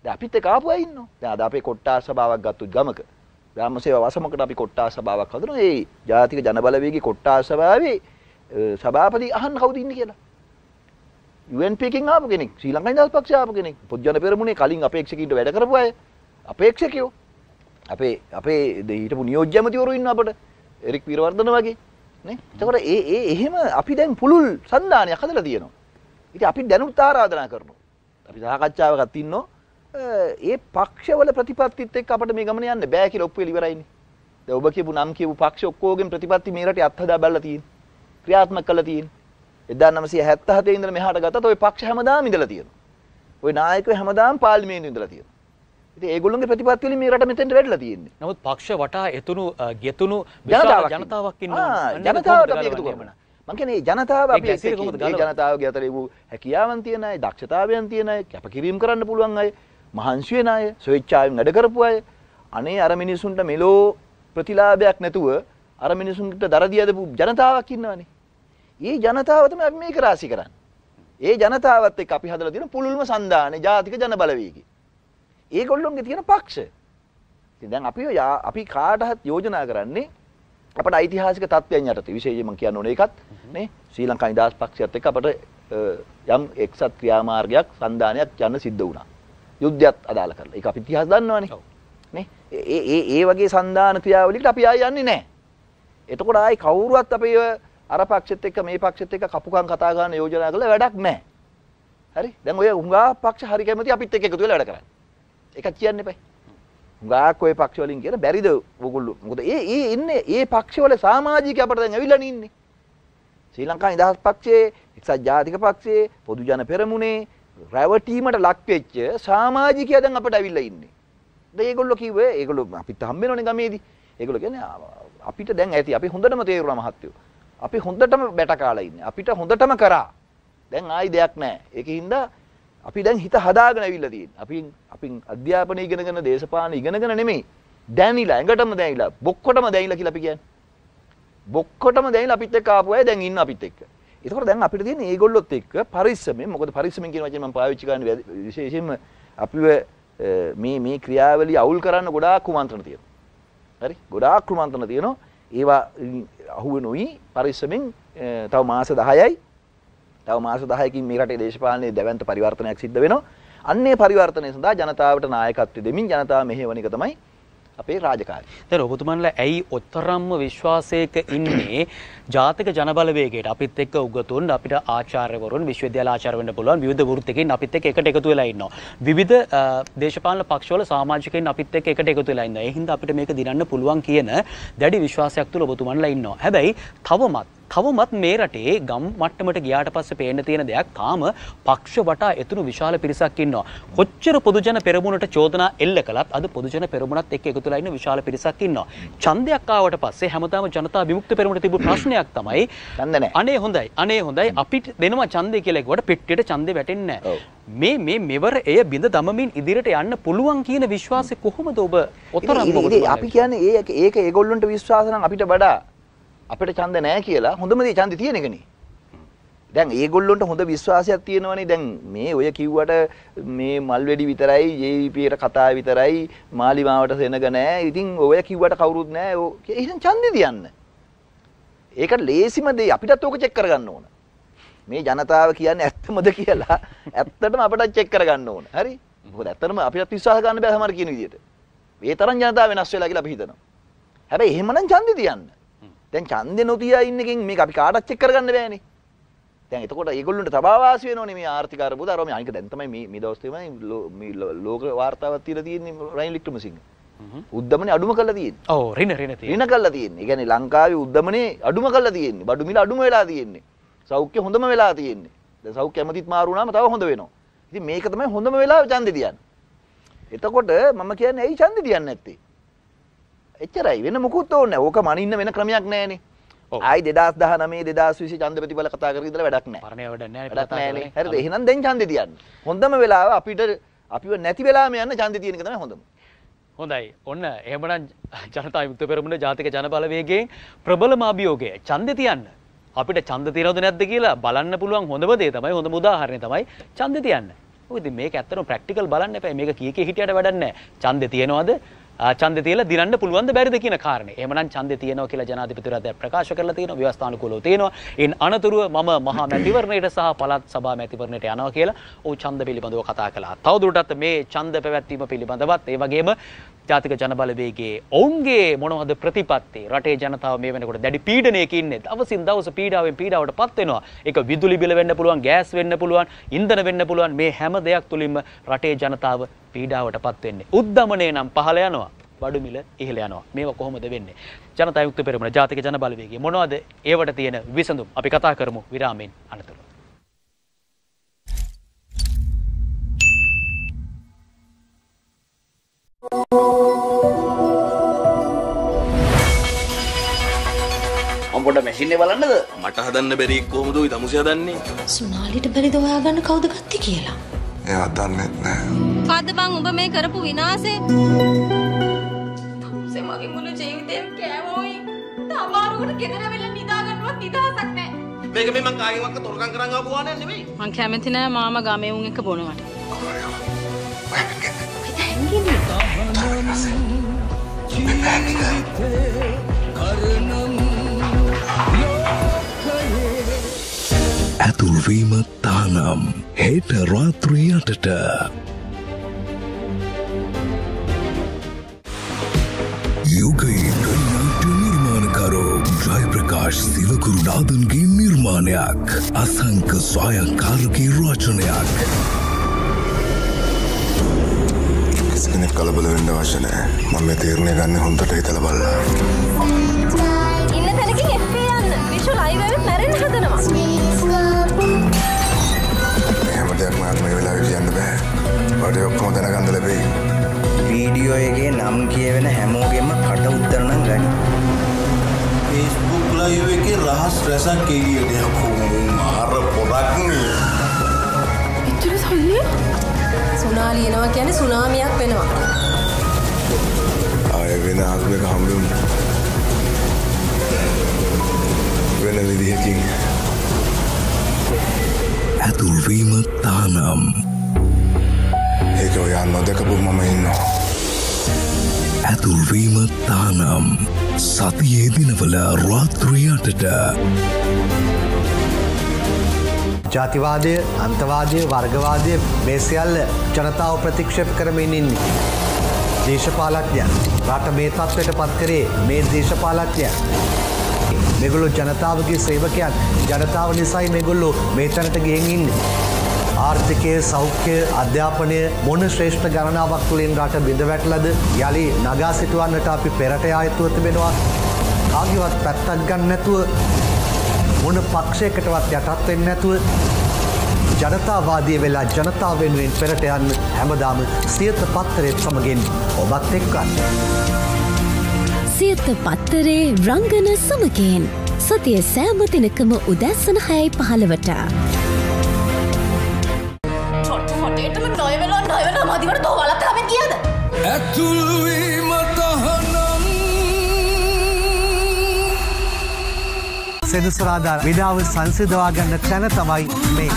දැන් අපිත් එක්ක ආපු අය ඉන්නවා. දැන් අද අපේ කොට්ටාස් සභාවක් ගත්තු ගමක ග්‍රාමසේවා වසමකට අපි කොට්ටාස් සභාවක් හදනවා. ඒ ජාතික ජනබලවේගී කොට්ටාස් සභාවේ සභාපති අහන්න කවුද ඉන්නේ කියලා. UNP එකෙන් ආපු කෙනෙක්, ශ්‍රී ලංකා නිදහස් පක්ෂය ආපු කෙනෙක්, පොත්ජන පෙරමුණේ කලින් අපේක්ෂකීන්ට වැඩ කරපු අය අපේක්ෂකයෝ අපේ අපේ දීටපු නියෝජ්‍යමතිවරු ඉන්න අපට එරික් පීරවර්ධන වගේ තකොට ඒ ඒ එහෙම අපි දැන් පුළුල් සන්ධානයක් හදලා තියෙනවා ඉතින් අපි දැනුත් ආරාධනා කරනවා අපි සහකච්ඡාවකත් ඉන්නෝ ඒ පක්ෂවල ප්‍රතිපත්තිත් එක්ක අපිට මේ ගමන යන්න බෑ කියලා ඔප්පුවේ ඉවරයිනේ දැන් ඔබ කියපු නම් කියපු පක්ෂ ඔක්කොගෙන් ප්‍රතිපත්ති මේ රටේ අත්හදා බැලලා තියෙන්නේ ක්‍රියාත්මක කළා තියෙන්නේ 1977 ඉඳලා මෙහාට ගත්තත් ওই පක්ෂ හැමදාම ඉඳලා තියෙනවා ওই නායකයෝ හැමදාම පාර්ලිමේන්තුවේ ඉඳලා තියෙනවා ඉතින් ඒගොල්ලන්ගේ ප්‍රතිපත්ති වලින් මේ රට මෙතෙන්ට වැඩිලා තියෙන්නේ. නමුත් පක්ෂ වටා එතුණු ගෙතුණු ජනතාවක් ජනතාවක් ඉන්නවා. ජනතාවට අපි එකතු කරමු. මං කියන්නේ ජනතාව අපි ඒ ජනතාවගේ අතරේ වූ හැකියාවන් තියෙන අය, දක්ෂතාවයන් තියෙන අය, කැපකිරීම කරන්න පුළුවන් අය, මහන්සි වෙන අය, ස්වේච්ඡාවෙන් වැඩ කරපු අය. අනේ අර මිනිසුන්ට මෙලෝ ප්‍රතිලාභයක් නැතුව අර මිනිසුන්ට දරදී අදපු ජනතාවක් ඉන්නවනේ. ඒ ජනතාව තමයි අපි මේක රාශි කරන්නේ. ඒ ජනතාවත් එක්ක අපි හදලා තියෙන පුළුල්ම සන්දානේ ජාතික ජන බලවේගය. ඒගොල්ලොන්ගේ තියෙන පක්ෂ. ඉතින් දැන් අපි අපි කාටවත් යෝජනා කරන්නේ අපට ඓතිහාසික තත්ත්වයන් යටතේ විශේෂයෙන්ම කියන්න ඕනේ ඒකත් නේ ශ්‍රී ලංකා නිදහස් පක්ෂයත් එක්ක අපට යම් එක්සත් ක්‍රියාමාර්ගයක් සම්දානයක් යන්න සිද්ධ වුණා. යුද්ධයත් අදාළ කරලා. ඒක අපි ඉතිහාස දන්නවනේ. නේ? ඒ ඒ ඒ වගේ සම්දාන ක්‍රියාවලියකට අපි ආයෙ යන්නේ නැහැ. එතකොට ආයි කවුරුවත් අපේ අර පක්ෂෙත් එක්ක මේ පක්ෂෙත් එක්ක කපුකම් කතා ගන්න යෝජනා කළා වැඩක් නැහැ. හරි? දැන් ඔය උංගා පක්ෂ හරි කැමති අපිත් එක්ක එකතු වෙලා වැඩ කරන්නේ. එකක් කියන්න එපයි. හුඟක් ওই පක්ෂ වලින් කියන බැරිද ඔයගොල්ලෝ? මොකද ඒ ඒ ඉන්නේ ඒ පක්ෂ වල සමාජික අපට දැන් ඇවිල්ලා ඉන්නේ. ශ්‍රී ලංකා නිදහස් පක්ෂයේ, එක්සත් ජාතික පක්ෂයේ, පොදු ජන පෙරමුණේ රැවටීමට ලක් වෙච්ච සමාජිකයා දැන් අපට ඇවිල්ලා ඉන්නේ. දැන් ඒගොල්ලෝ කිව්වේ ඒගොල්ලෝ අපිත් හම්බ වෙනවනේ ගමේදී. ඒගොල්ලෝ කියන්නේ අපිට දැන් ඇති අපි හොඳටම තේරුණා මහත්තයෝ. අපි හොඳටම බැට කාලා ඉන්නේ. අපිට හොඳටම කරා. දැන් ආයි දෙයක් නැහැ. ඒකින්ද අපි දැන් හිත හදාගෙන ඇවිල්ලා තියෙන්නේ. අපි අපි අධ්‍යාපනය ඉගෙනගෙන දේශපාලන ඉගෙනගෙන නෙමෙයි. දැනිලා ඇඟටම දැනිලා බොක්කොටම දැනිලා කියලා අපි කියන්නේ. බොක්කොටම දැනිලා අපිත් එක්ක ආපු අය දැන් ඉන්න අපිත් එක්ක. ඒකෝර දැන් අපිට තියෙන්නේ මේගොල්ලොත් එක්ක පරිස්සමෙන් මොකද පරිස්සමෙන් කියන වචනේ මම පාවිච්චි කරන්නේ විශේෂයෙන්ම අපිව මේ මේ ක්‍රියාවලිය අවුල් කරන්න ගොඩාක් කුමන්ත්‍රණ තියෙනවා. හරි? ගොඩාක් කුමන්ත්‍රණ තියෙනවා. ඒවා අහුවෙනුයි පරිස්සමෙන් තව මාස 10යි තව මාස 10කින් මේ රටේ දේශපාලනයේ දැවැන්ත පරිවර්තනයක් සිද්ධ වෙනවා. අන්නේ පරිවර්තනය සඳහා ජනතාවට නායකත්වය දෙමින් ජනතාව මෙහෙවන එක තමයි අපේ රාජකාරි. දැන් ඔබතුමන්ලා ඇයි ඔතරම්ම විශ්වාසයක ඉන්නේ ජාතික ජනබලවේගයට අපිත් එක්ක උගතුන් අපිට ආචාර්යවරුන් විශ්වවිද්‍යාල ආචාර්ය වෙන්න පුළුවන් විවිධ වෘත්තිකයින් අපිත් එක්ක එකට එකතු වෙලා ඉන්නවා. විවිධ දේශපාලන පක්ෂවල සමාජිකයින් අපිත් එක්ක එකට එකතු වෙලා ඉන්නවා. ඒ හින්දා අපිට මේක දිනන්න පුළුවන් කියන දැඩි විශ්වාසයක් තුල ඔබතුමන්ලා ඉන්නවා. හැබැයි තවමත් තවමත් මේ රටේ ගම් මට්ටමට ගියාට පස්සේ පේන්න තියෙන දෙයක් තාම පක්ෂ වටා එතුණු විශාල පිරිසක් ඉන්නවා. කොච්චර පොදුජන පෙරමුණට චෝදනා එල්ල කළත් අද පොදුජන පෙරමුණත් එක්ක එකතුලා ඉන්න විශාල පිරිසක් ඉන්නවා. ඡන්දයක් ආවට පස්සේ හැමදාම ජනතා විමුක්ති පෙරමුණට තිබු ප්‍රශ්නයක් තමයි ඡන්ද නැහැ. අනේ හොඳයි. අනේ හොඳයි. අපිට දෙනවා ඡන්දය කියලා කිව්වට පිටියට ඡන්දේ වැටෙන්නේ නැහැ. මේ මේ මෙවර එය බිඳ දමමින් ඉදිරියට යන්න පුළුවන් කියන විශ්වාසය කොහොමද ඔබ ඔතරම් අපි කියන්නේ ඒක ඒක ඒගොල්ලන්ට විශ්වාස නම් අපිට වඩා අපිට ඡන්ද නැහැ කියලා හොඳම දේ ඡන්දේ තියෙන එකනේ. දැන් ඒගොල්ලොන්ට හොඳ විශ්වාසයක් තියෙනවනේ. දැන් මේ ඔය කිව්වට මේ මල්වැඩි විතරයි, JVP-ට කතා විතරයි, මාලිමාවට සෙනග නැහැ. ඉතින් ඔය කිව්වට කවුරුත් නැහැ. එහෙනම් ඡන්දේ දියන්න. ඒකට ලේසිම දේ අපිටත් ඕක චෙක් කරගන්න ඕන. මේ ජනතාව කියන්නේ ඇත්තමද කියලා ඇත්තටම අපිටත් චෙක් කරගන්න ඕන. හරි? මොකද ඇත්තටම අපිටත් විශ්වාස ගන්න බෑ සමහර කියන විදිහට. මේ තරම් ජනතාව වෙනස් වෙලා කියලා අපි හිතනවා. හැබැයි එහෙමනම් ඡන්දේ තියන්න. දැන් ඡන්දේ නොතියා ඉන්න එකෙන් මේක අපි කාටවත් චෙක් කරගන්න බෑනේ. දැන් එතකොට ඒගොල්ලන්ට තබා වාසි වෙනෝනේ මේ ආර්ථික අර්බුද අර මේ අනික දැන් තමයි මේ මේ දවස් තුනේ මේ ලෝක වාර්තාවක් තියලා තියෙන්නේ රයින් ඉලෙක්ට්‍රොමසිංහ. උද්දමන අඩුම කල තියෙන් ඕ රින රින රින කල්ලා තියන්නේ ගැන ලංකාවේ උද්දමනේ අඩුම කල්ලා තියෙන්නේ බඩු මිල අඩුම වෙලා තියෙන්නේ සෞඛ්‍ය හොඳම වෙලා තියෙන්නේ දැන් සෞඛ්‍ය ඇමතිත් මාරුණාම තව හොඳ වෙනවා ඉතින් මේක තමයි හොඳම වෙලාව ඡන්දෙ තියන්නේ එතකොට මම කියන්නේ ඇයි ඡන්දෙ තියන්නේ නැත්තේ එච්චරයි වෙන මුකුත් ඕන්න ඕක මනින්න වෙන ක්‍රමයක් නෑනේ ආයි දෙදස් දහ මේ දස් විසි චන්දපති බල කතා කර ඉදල වැඩක් නෑ වැඩක් නෑ හරි එහෙනම් දැන් ඡන්දෙ තියන්න හොඳම වෙලාව අපිට අපිව නැති වෙලාම යන්න ඡන්දෙ තියෙන එක තමයි හොඳම හොඳයි ඔන්න එහෙමනම් ජනතා යුක්ත පෙරමුණ ජාතික ජනබලවේගයෙන් ප්‍රබලම අභියෝගය ඡන්දෙ තියන්න අපිට ඡන්ද තියනවද නැද්ද කියලා බලන්න පුළුවන් හොඳම දේ තමයි හොඳම උදාහරණය තමයි ඡන්දෙ තියන්න ඔය ඉතින් මේක ඇත්තටම ප්‍රැක්ටිකල් බලන්න එපා මේක කීකේ හිටියට වැඩක් නෑ ඡන්දෙ තියනවද ඡන්දය තියලා දිනන්න පුළුවන්ද බැරිද කියන කාරණේ. එහෙමනම් ඡන්දය තියෙනවා කියලා ජනාධිපතිවරයා දැන් ප්‍රකාශ කරලා තියෙනවා ව්‍යවස්ථානුකූලව තියෙනවා. ඒන් අනතුරුව මම මහා මැතිවරණයට සහ පළාත් සභා මැතිවරණයට යනවා කියලා ඔහු ඡන්ද පිළිබඳව කතා කළා. තවදුරටත් මේ ඡන්ද පැවැත්වීම පිළිබඳවත් ඒ වගේම ජාතික ජනබලවේගේ ඔවුන්ගේ මොනවද ප්‍රතිපත්ති රටේ ජනතාව මේ වෙනකොට දැඩි පීඩනයක ඉන්නේ දවසින් දවස පීඩාවෙන් පීඩාවට පත් වෙනවා ඒක විදුලි බිල වෙන්න පුළුවන් ගෑස් වෙන්න පුළුවන් ඉන්ධන වෙන්න පුළුවන් මේ හැම දෙයක් තුලින්ම රටේ ජනතාව පීඩාවටපත් වෙන්නේ. උද්දමනය නම් පහළ යනවා. බඩු මිල ඉහළ යනවා. මේවා කොහොමද වෙන්නේ? ජනතා විමුක්ති පෙරමුණ ජාතික ජන බලවේගය මොනවද ඒවට තියෙන විසඳුම්? අපි කතා කරමු විරාමයෙන් අනතුරු. පොඩ මැසින්නේ බලන්නද මට හදන්න බැරි කොහොමද ওই දමුසියා දන්නේ සුනාලිට බැරිද හොයාගන්න කවුද ගත්තේ කියලා එයා දන්නේ නැහැ මොකද්ද බං උඹ මේ කරපු විනාශේ? තමුසේ මගේ මුළු ජීවිතේම කෑවෝයි. තමාරුවට ගෙදර වෙලා නිදා ගන්නවත් නිදහසක් නැහැ. මේක මේ මං කාගෙන් වක්ක තොරකම් කරන් ආපු වානයක් නෙමෙයි. මං කැමති නෑ මාම ගමේ උන් එක බොනවට. ඇතුල්වීම තහනම් හෙට රාත්‍රී අටට යුගයේ නාට්‍ය නිර්මාණකරු ජයප්‍රකාශ් සිවකුරුනාදන්ගේ නිර්මාණයක් අසංක ස්වයංකාරගේ රචනයක්. කෙනෙක් කලබල වෙන්න අවශ්‍ය නැහැ. මම මේ තීරණය ගන්න හොඳට හිතලා බලලා. ඉන්න තැනකින් එප්පේ යන්න. විෂු ලයිව් එකේ මැරෙන්න හදනවා. එහෙම දෙයක් මාත් මේ වෙලාවේ කියන්න බෑ. වැඩි ඔක්කොම දැනගන්න ලැබෙයි. වීඩියෝ එකේ නම් කියවෙන හැමෝගෙම කට උත්තරනම් ගනි ෆස්බුක් ලයි එක රහස් රැසක් කෙලියට යකුම් අර පොරක්න ඉතුර සල්ලි සුනාලියනවා කියන සුනාමියක් වෙනවා අය වෙන අත්මක හමුලුම් වෙන විදිහකින් ඇතුල්වීම තහනම් ඒක ඔයා නොදකපු මම ඉන්නවා පැතුල්වීම තානම් සතියේ දිනවල රාත්‍රියටට ජාතිවාදය අන්තවාදය වර්ගවාදය මේසිියල්ල ජනතාව ප්‍රතික්ෂප් කරමිනින්. දේශපාලක්ඥ රට මේ තත්වයට පත්කරේ මේ දේශපාලක්ඥ. මෙගොල්ලු ජනතාවගේ සේවකයන් ජනතාව නිසයි මෙගොල්ලු මේතනට ගේෙන්ඉන්නේ. ආර්ථිකය සෞඛ්‍ය අධ්‍යාපනය මොන ශ්‍රේෂ්ඨ ගණනාවක් තුළින් රට බිඳවැටලද යළි නගා සිටුවන්නට අපි පෙරට ආයත්තුව තිබෙනවා කාගවත් පැත්තක් ගන්න නැතුව මොන පක්ෂයකටවත් යටත් වෙන්නේ නැතුව ජනතාවාදී වෙලා ජනතාව වෙනුවෙන් පෙරට යන්න හැමදාම සියත පත්තරයත් සමගින් ඔබත් එක්කන්න. සියත පත්තරේ රංගන සමකෙන් සතිය සෑමතිනකම උදැස්සන හැයි පහළවට. අවදිවට දෝවලත් කමෙන් කියද? ඇතුළුවීම තහනම් සෙනසුරාදා විඩාව සංසිදවා ගන්න තැන තමයි මේ.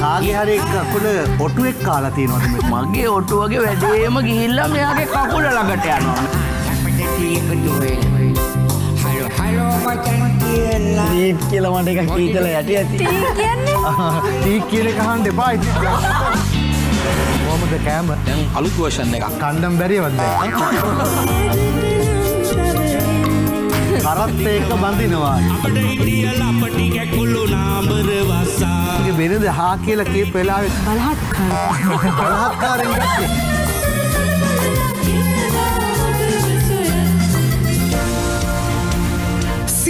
කාගේ හරි කකුල ඔටුවෙක් කාලා තියෙනවා මගේ ඔටුවගේ වැඩේම ගිහිල්ලා මෙයාගේ කකුල ළඟට යනවා. හලෝ හලෝ මචන් ටීක් කියලා මට එක කී කල යට ඇති ටීක් කියල කහන් දෙපා හොමද කෑම අලුත් වෝෂන් එක කණ්ඩම් බැරිවද කරත් ඒක බඳිනවා අපටඉටියලපටි කැකුල්ලු නාමර වසාගේ බෙනද හා කියලා කිය පෙලාවෙ පලහත් පලහත්කාරෙන් ගත්තේ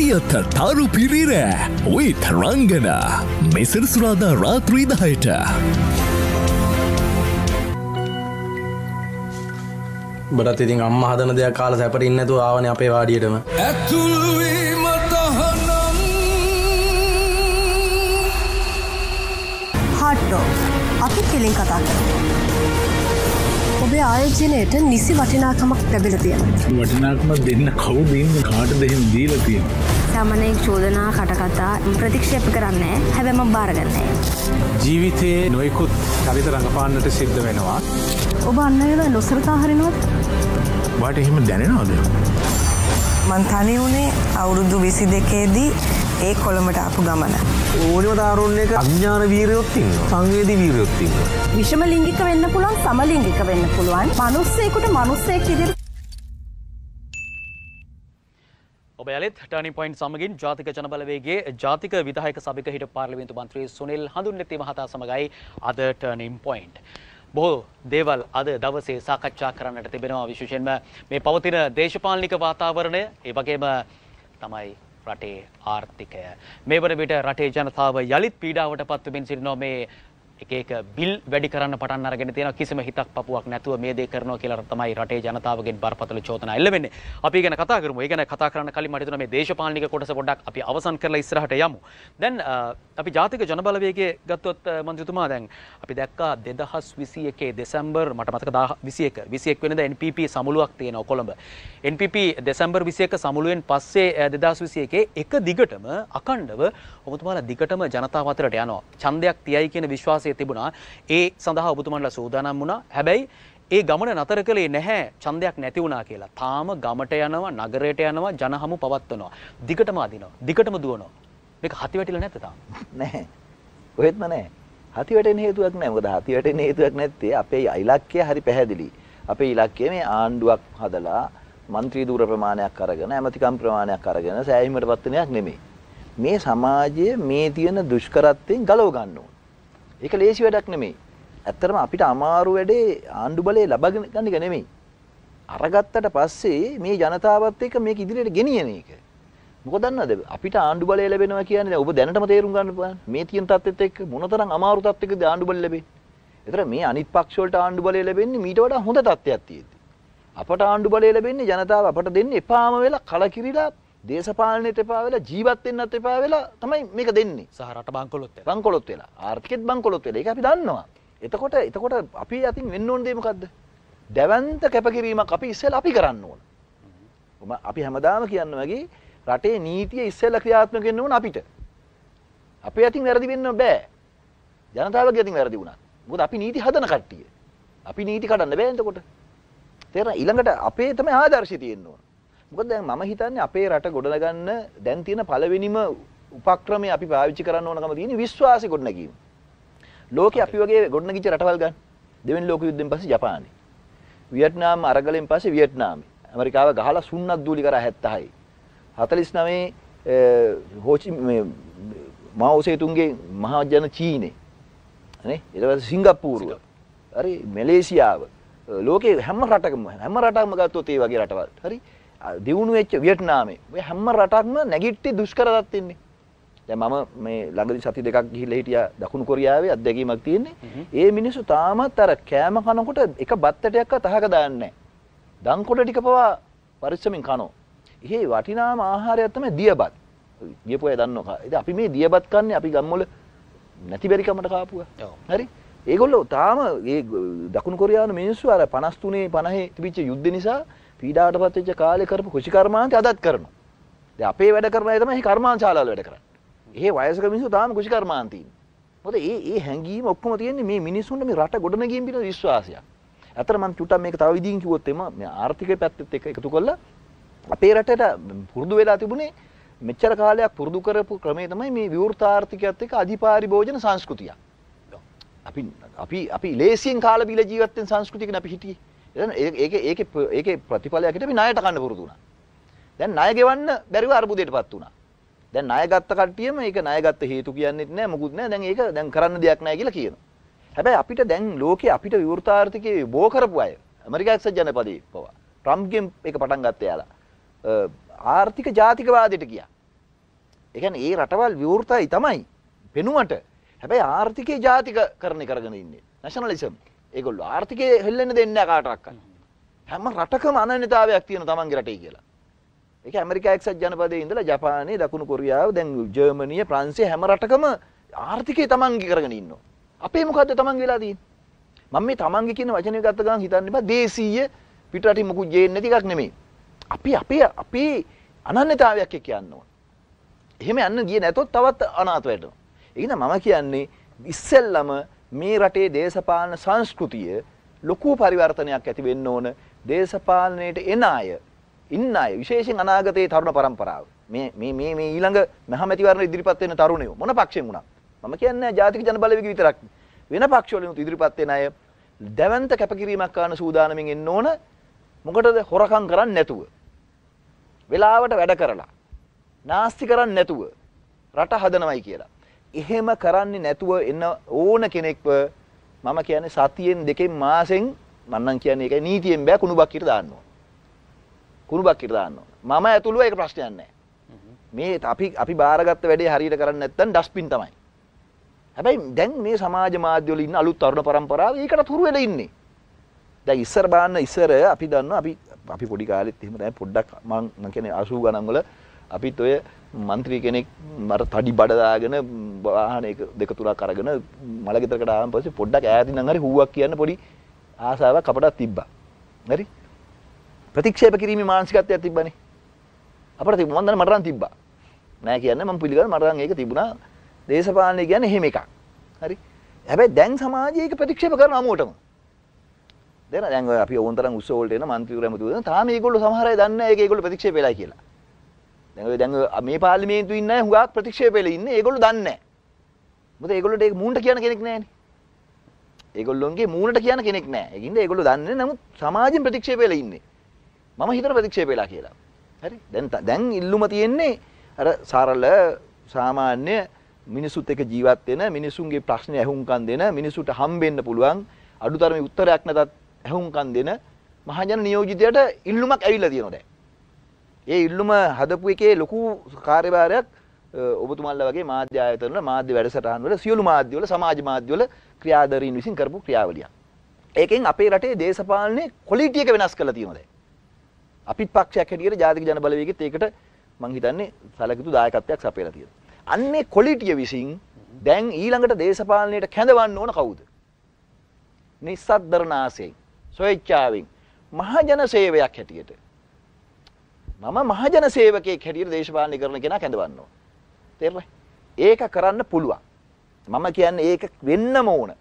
ಪ್ರಿಯತ ತಾರು ಪಿರಿರ ವಿತ್ ರಂಗನ ಮೆಸರ್ಸುರಾದ ರಾತ್ರಿ ದಹಯಟ බටත් ඉතින් අම්ම හදන දෙයක් කාල සැපට ඉන්නතු ආවන අපේ වාඩියටම ඇතුල්වීම තහනම් හට්ටෝ අපි කෙලින් කතා කරමු ඔබේ ආයෝජනයට නිසි වටිනාකමක් ලැබිල තියෙන. වටිනාකමක් දෙන්න කවුද ඉන්න කාට දෙහෙන් දීලා තියෙනවා. සාමනෙක් චෝදනා කටකතා ප්‍රතික්ෂේප කරන්නේ හැබැම බාරගන්නේ. ජීවිතයේ නොයකුත් චරිත රඟපාන්නට සිද්ධ වෙනවා. ඔබ අන්නයව නොසරතා හරිනොත් වාට එහෙම දැනෙනවාද. මන් තනි වුණේ අවුරුදු විසි දෙකේදී ඒ කොළමට අපපු ගමන. ඕනම දාරුන්නේ අඥාන වීරයොත්තින් සංවේදී වීරයොත්තින්. විෂම ලිංගික වෙන්න පුළුවන් සමලිංගික වෙන්න පුළුවන් මනුස්සයකුට මනුස්සය කිදිර ඔබ ඇලෙත් ටර්නින් පොයින්ට් සමගින් ජාතික ජනබලවේගයේ ජාතික විධායක සභික හිටපු පාර්ලිමේන්තු මන්ත්‍රී සුනිල් හඳුන්නති මහතා සමගයි අද ටර්නින් පොයින්ට්. බොහෝ දේවල් අද දවසේ සාකච්ඡා කරන්නට තිබෙනවා විශේෂයෙන්ම මේ පවතින දේශපාලනික වාතාවරණය ඒ වගේම තමයි රටේ ආර්ථිකය. මේ වන විට රටේ ජනතාව යළිත් පීඩාවට පත්වමින් සිටිනවා මේ එක එක බිල් වැඩි කරන්න පටන් අරගෙන තියෙනවා කිසිම හිතක් පපුවක් නැතුව මේ දේ කරනවා කියලා තමයි රටේ ජනතාවගෙන් බරපතල චෝදනා එල්ල වෙන්නේ. අපි ගැන කතා කරමු. ඒ ගැන කතා කරන්න කලින් මට හිතෙනවා මේ දේශපාලනික කොටස පොඩ්ඩක් අපි අවසන් කරලා ඉස්සරහට යමු. දැන් අපි ජාතික ජනබලවේගයේ ගත්තොත් මන්ත්‍රීතුමා දැන් අපි දැක්කා 2021 දෙසැම්බර් මට මතක 21 21 වෙනිදා NPP සමුළුවක් තියෙනවා කොළඹ. NPP දෙසැම්බර් 21 සමුළුවෙන් පස්සේ 2021 එක දිගටම අකණ්ඩව ඔබතුමාලා දිගටම ජනතාව අතරට යනවා. ඡන්දයක් තියයි කියන විශ්වාසය වහන්සේ තිබුණා. ඒ සඳහා ඔබතුමන්ලා සූදානම් වුණා. හැබැයි ඒ ගමන නතර කළේ නැහැ ඡන්දයක් නැති වුණා කියලා. තාම ගමට යනවා, නගරයට යනවා, ජනහමු පවත්වනවා. දිගටම අදිනවා, දිගටම දුවනවා. මේක හති වැටිලා නැද්ද තාම? නැහැ. කොහෙත්ම නැහැ. හති වැටෙන හේතුවක් නැහැ. මොකද හති වැටෙන හේතුවක් නැත්තේ අපේ ඉලක්කය හරි පැහැදිලි. අපේ ඉලක්කය මේ ආණ්ඩුවක් හදලා മന്ത്രി දූර ප්‍රමාණයක් අරගෙන, ඇමතිකම් ප්‍රමාණයක් අරගෙන සෑහීමකට පත් වෙනයක් නෙමෙයි. මේ සමාජය මේ තියෙන දුෂ්කරත්වයෙන් ගලව ගන්න ඕන. ඒක ලේසි වැඩක් නෙමෙයි. ඇත්තටම අපිට අමාරු වැඩේ ආණ්ඩු බලය ලබා ගන්න එක නෙමෙයි. අරගත්තට පස්සේ මේ ජනතාවත් එක්ක මේක ඉදිරියට ගෙනියන එක. මොකද දන්නවද අපිට ආණ්ඩු බලය ලැබෙනවා කියන්නේ ඔබ දැනටම තේරුම් ගන්න පුළුවන්. මේ තියෙන තත්ත්වෙත් එක්ක මොනතරම් අමාරු තත්ත්වයකද ආණ්ඩු බලය ලැබෙන්නේ. ඒතර මේ අනිත් පක්ෂ වලට ආණ්ඩු බලය ලැබෙන්නේ මීට වඩා හොඳ තත්ත්වයක් තියෙද්දි. අපට ආණ්ඩු බලය ලැබෙන්නේ ජනතාව අපට දෙන්නේ එපාම වෙලා කලකිරිලා දේශපාලනයට එපා වෙලා ජීවත් වෙන්නත් එපා වෙලා තමයි මේක දෙන්නේ. සහ රට බංකොලොත් වෙලා. බංකොලොත් වෙලා. ආර්ථිකෙත් බංකොලොත් වෙලා. ඒක අපි දන්නවා. එතකොට එතකොට අපි අතින් වෙන්න ඕන දේ මොකද්ද? දැවන්ත කැපකිරීමක් අපි ඉස්සෙල්ලා අපි කරන්න ඕන. අපි හැමදාම කියන්න වගේ රටේ නීතිය ඉස්සෙල්ලා ක්‍රියාත්මක වෙන්න ඕන අපිට. අපේ අතින් වැරදි වෙන්න බෑ. ජනතාවගේ අතින් වැරදි වුණා. මොකද අපි නීති හදන කට්ටිය. අපි නීති කඩන්න බෑ එතකොට. තේරෙනවා ඊළඟට අපේ තමයි ආදර්ශය තියෙන්න ඕන. මොකද දැන් මම හිතන්නේ අපේ රට ගොඩනගන්න දැන් තියෙන පළවෙනිම උපක්‍රමය අපි පාවිච්චි කරන්න ඕනකම තියෙන විශ්වාසය ගොඩනැගීම. ලෝකෙ අපි වගේ ගොඩනගිච්ච රටවල් ගන්න. දෙවෙනි ලෝක යුද්ධයෙන් පස්සේ ජපානය. වියට්නාම් අරගලෙන් පස්සේ වියට්නාමය. ඇමරිකාව ගහලා සුන්නත් දූලි කරා 70යි. 49 හෝචි මාඕසේතුන්ගේ මහජන චීනේ. නේ? ඊට පස්සේ සිංගප්පූරුව. හරි මැලේසියාව. ලෝකේ හැම රටකම හැම රටක්ම ගත්තොත් ඒ වගේ රටවල්. හරි? දියුණු වෙච්ච වියට්නාමේ ඔය හැම රටක්ම නැගිට්ටි දුෂ්කර තත්ත්වෙන්නේ. දැන් මම මේ ළඟදී සති දෙකක් ගිහිල්ලා හිටියා දකුණු කොරියාවේ අත්දැකීමක් තියෙන්නේ. ඒ මිනිස්සු තාමත් අර කෑම කනකොට එක බත්තටයක්වත් අහක දාන්නේ නැහැ. දන්කොට ටික පවා පරිස්සමින් කනෝ. ඉහි වටිනාම ආහාරයක් තමයි දියබත්. දියපු අය දන්නවා. ඉතින් අපි මේ දියබත් කන්නේ අපි ගම්වල නැති බැරි කමට කාපුවා. හරි? ඒගොල්ලෝ තාම මේ දකුණු කොරියානු මිනිස්සු අර 53 50 තිබිච්ච යුද්ධ නිසා පීඩාවට පත් වෙච්ච කාලේ කරපු කුෂිකර්මාන්තය අදත් කරනවා. දැන් අපේ වැඩ කරන අය තමයි කර්මාන්තශාලාවල වැඩ කරන්නේ. ඒ වයසක මිනිස්සු තාම කුෂිකර්මාන්තී ඉන්නේ. මොකද ඒ ඒ හැංගීම ඔක්කොම තියෙන්නේ මේ මිනිස්සුන්ට මේ රට ගොඩනගීම් පිළිබඳ විශ්වාසයක්. අතර මම චුට්ටක් මේක තව විදිහින් කිව්වොත් එම මේ ආර්ථිකය පැත්තත් එක්ක එකතු කරලා අපේ රටට පුරුදු වෙලා තිබුණේ මෙච්චර කාලයක් පුරුදු කරපු ක්‍රමේ තමයි මේ විවෘත ආර්ථිකයත් එක්ක අධිපාරිභෝජන සංස්කෘතියක්. අපි අපි අපි ලේසියෙන් කාලා බීලා ජීවත් වෙන සංස්කෘතියකනේ අපි හිටියේ. එතන ඒක ඒක ඒකේ ප්‍රතිඵලයක් හිටිය අපි ණයට ගන්න පුරුදු වුණා. දැන් ණය ගෙවන්න බැරිව අර්බුදයටපත් වුණා. දැන් ණය ගත්ත කට්ටියම ඒක ණය ගත්ත හේතු කියන්නේත් නැහැ මොකුත් නැහැ. දැන් ඒක දැන් කරන්න දෙයක් නැහැ කියලා කියනවා. හැබැයි අපිට දැන් ලෝකේ අපිට විවෘතාර්ථිකේ බෝ කරපු අය ඇමරිකා එක්සත් ජනපදයේ පවා ට්‍රම්ප් ගෙන් ඒක පටන් ගත්තේ යාලා. ආර්ථික ජාතිකවාදයට ගියා. ඒ කියන්නේ ඒ රටවල් විවෘතයි තමයි පෙනුමට. හැබැයි ආර්ථිකේ ජාතික කරණේ කරගෙන ඉන්නේ. නැෂනලිසම්. ඒගොල්ලෝ ආර්ථිකය හෙල්ලෙන්න දෙන්නේ නැහැ කාටවත්. හැම රටකම අනන්‍යතාවයක් තියෙන තමන්ගේ රටේ කියලා. ඒක ඇමරිකා එක්සත් ජනපදයේ ඉඳලා ජපානයේ දකුණු කොරියාව දැන් ජර්මනිය ප්‍රංශය හැම රටකම ආර්ථිකය තමන්ගේ කරගෙන ඉන්නවා. අපේ මොකද්ද තමන්ගේ වෙලා තියෙන්නේ? මම මේ තමන්ගේ කියන වචනය ගත්ත ගමන් හිතන්න එපා දේශීය පිටරටින් මොකුත් ජීෙන්නේ නැති එකක් නෙමෙයි. අපි අපේ අපේ අනන්‍යතාවයක් එක්ක යන්න ඕන. එහෙම යන්න ගියේ නැතොත් තවත් අනාථ වෙනවා. ඒ මම කියන්නේ ඉස්සෙල්ලම මේ රටේ දේශපාලන සංස්කෘතිය ලොකු පරිවර්තනයක් ඇති වෙන්න ඕන දේශපාලනයට එන අය ඉන්න අය විශේෂයෙන් අනාගතයේ තරුණ පරම්පරාව මේ මේ මේ මේ ඊළඟ මහමැතිවරණ ඉදිරිපත් වෙන තරුණයෝ මොන පක්ෂයෙන් වුණත් මම කියන්නේ ජාතික ජන බලවේග විතරක් වෙන පක්ෂවලිනුත් ඉදිරිපත් වෙන අය දැවන්ත කැපකිරීමක් කරන සූදානමින් එන්න ඕන මොකටද හොරකම් කරන්නේ නැතුව වෙලාවට වැඩ කරලා නාස්ති කරන්නේ නැතුව රට හදනවයි කියලා එහෙම කරන්නේ නැතුව එන්න ඕන කෙනෙක්ව මම කියන්නේ සතියෙන් දෙකෙන් මාසෙන් මන්නම් කියන්නේ ඒකයි නීතියෙන් බෑ කුණු බක්කිට දාන්න ඕන. කුණු බක්කිට දාන්න ඕන. මම ඇතුළුව ඒක ප්‍රශ්නයක් නෑ. මේ අපි අපි බාරගත්ත වැඩේ හරියට කරන්නේ නැත්නම් ඩස්පින් තමයි. හැබැයි දැන් මේ සමාජ මාධ්‍ය වල ඉන්න අලුත් තරුණ පරම්පරාව ඒකට තුරු වෙලා ඉන්නේ. දැන් ඉස්සර බලන්න ඉස්සර අපි දන්නවා අපි අපි පොඩි කාලෙත් එහෙම තමයි පොඩ්ඩක් මම මම කියන්නේ 80 ගණන් වල අපිත් ඔය මන්ත්‍රී කෙනෙක් මට තඩි බඩදාගෙන වාහන එක දෙක තුනක් අරගෙන මලගෙදරකට ආවම පස්සේ පොඩ්ඩක් ඈතින් නම් හරි හූවක් කියන්න පොඩි ආසාවක් අපටත් තිබ්බා. හරි? ප්‍රතික්ෂේප කිරීමේ මානසිකත්වයක් තිබ්බනේ. අපට තිබ්බ මන්දන මට නම් තිබ්බා. නෑ කියන්නේ මම පිළිගන්න මට නම් ඒක තිබුණා. දේශපාලනය කියන්නේ එහෙම එකක්. හරි? හැබැයි දැන් සමාජයේ ඒක ප්‍රතික්ෂේප කරන අමුවටම. දැන් දැන් අපි ඕන්තරම් උස්සෝල්ට එන මන්ත්‍රීවරු ඇමතිවරු තාම මේගොල්ලෝ සමහර අය දන්නේ නැහැ ඒක ඒගොල්ලෝ ප්‍රතික්ෂේප වෙලා කියලා. දැන් ඔය දැන් මේ පාර්ලිමේන්තුවේ ඉන්න අය හුඟක් ප්‍රතික්ෂේප වෙලා ඉන්නේ. ඒගොල්ලෝ දන්නේ නැහැ. මොකද ඒගොල්ලෝට ඒක මූණට කියන කෙනෙක් නැහැනේ. ඒගොල්ලොන්ගේ මූණට කියන කෙනෙක් නැහැ. ඒකින්ද ඒගොල්ලෝ දන්නේ නමුත් සමාජයෙන් ප්‍රතික්ෂේප වෙලා ඉන්නේ. මම හිතන ප්‍රතික්ෂේප වෙලා කියලා. හරි? දැන් දැන් ඉල්ලුම තියෙන්නේ අර සරල සාමාන්‍ය මිනිසුත් එක්ක ජීවත් වෙන මිනිසුන්ගේ ප්‍රශ්න ඇහුම්කන් දෙන මිනිසුන්ට හම්බෙන්න පුළුවන් අඩුතරමේ උත්තරයක් නැතත් ඇහුම්කන් දෙන මහජන නියෝජිතයට ඉල්ලුමක් ඇවිල්ලා තියෙනවා දැන්. ඒ ඉල්ලුම හදපු එකේ ලොකු කාර්යභාරයක් ඔබතුමල්ල වගේ මාධ්‍ය ආයතනවල මාධ්‍ය වැඩසටහන් වල සියලු මාධ්‍යවල සමාජ මාධ්‍යවල ක්‍රියාධරීන් විසින් කරපු ක්‍රියාවලියක්. ඒකෙන් අපේ රටේ දේශපාලනේ ක්වොලිටි එක වෙනස් කරලා තියෙනවා දැන්. අපිත් පක්ෂයක් හැටියට ජාතික ජන බලවේගෙත් ඒකට මං හිතන්නේ සැලකිතු දායකත්වයක් සපයලා තියෙනවා. අන්නේ ක්වොලිටිය විසින් දැන් ඊළඟට දේශපාලනයට කැඳවන්න ඕන කවුද? නිස්සද්දරනාසයෙන්, සොයච්චාවෙන්, මහජන සේවයක් හැටියට මම මහජන සේවකයෙක් හැටියට දේශපාලනය කරන කෙනා කැඳවන්න ඕන. තේරෙන්නේ? ඒක කරන්න පුළුවන්. මම කියන්නේ ඒක වෙන්නම ඕන.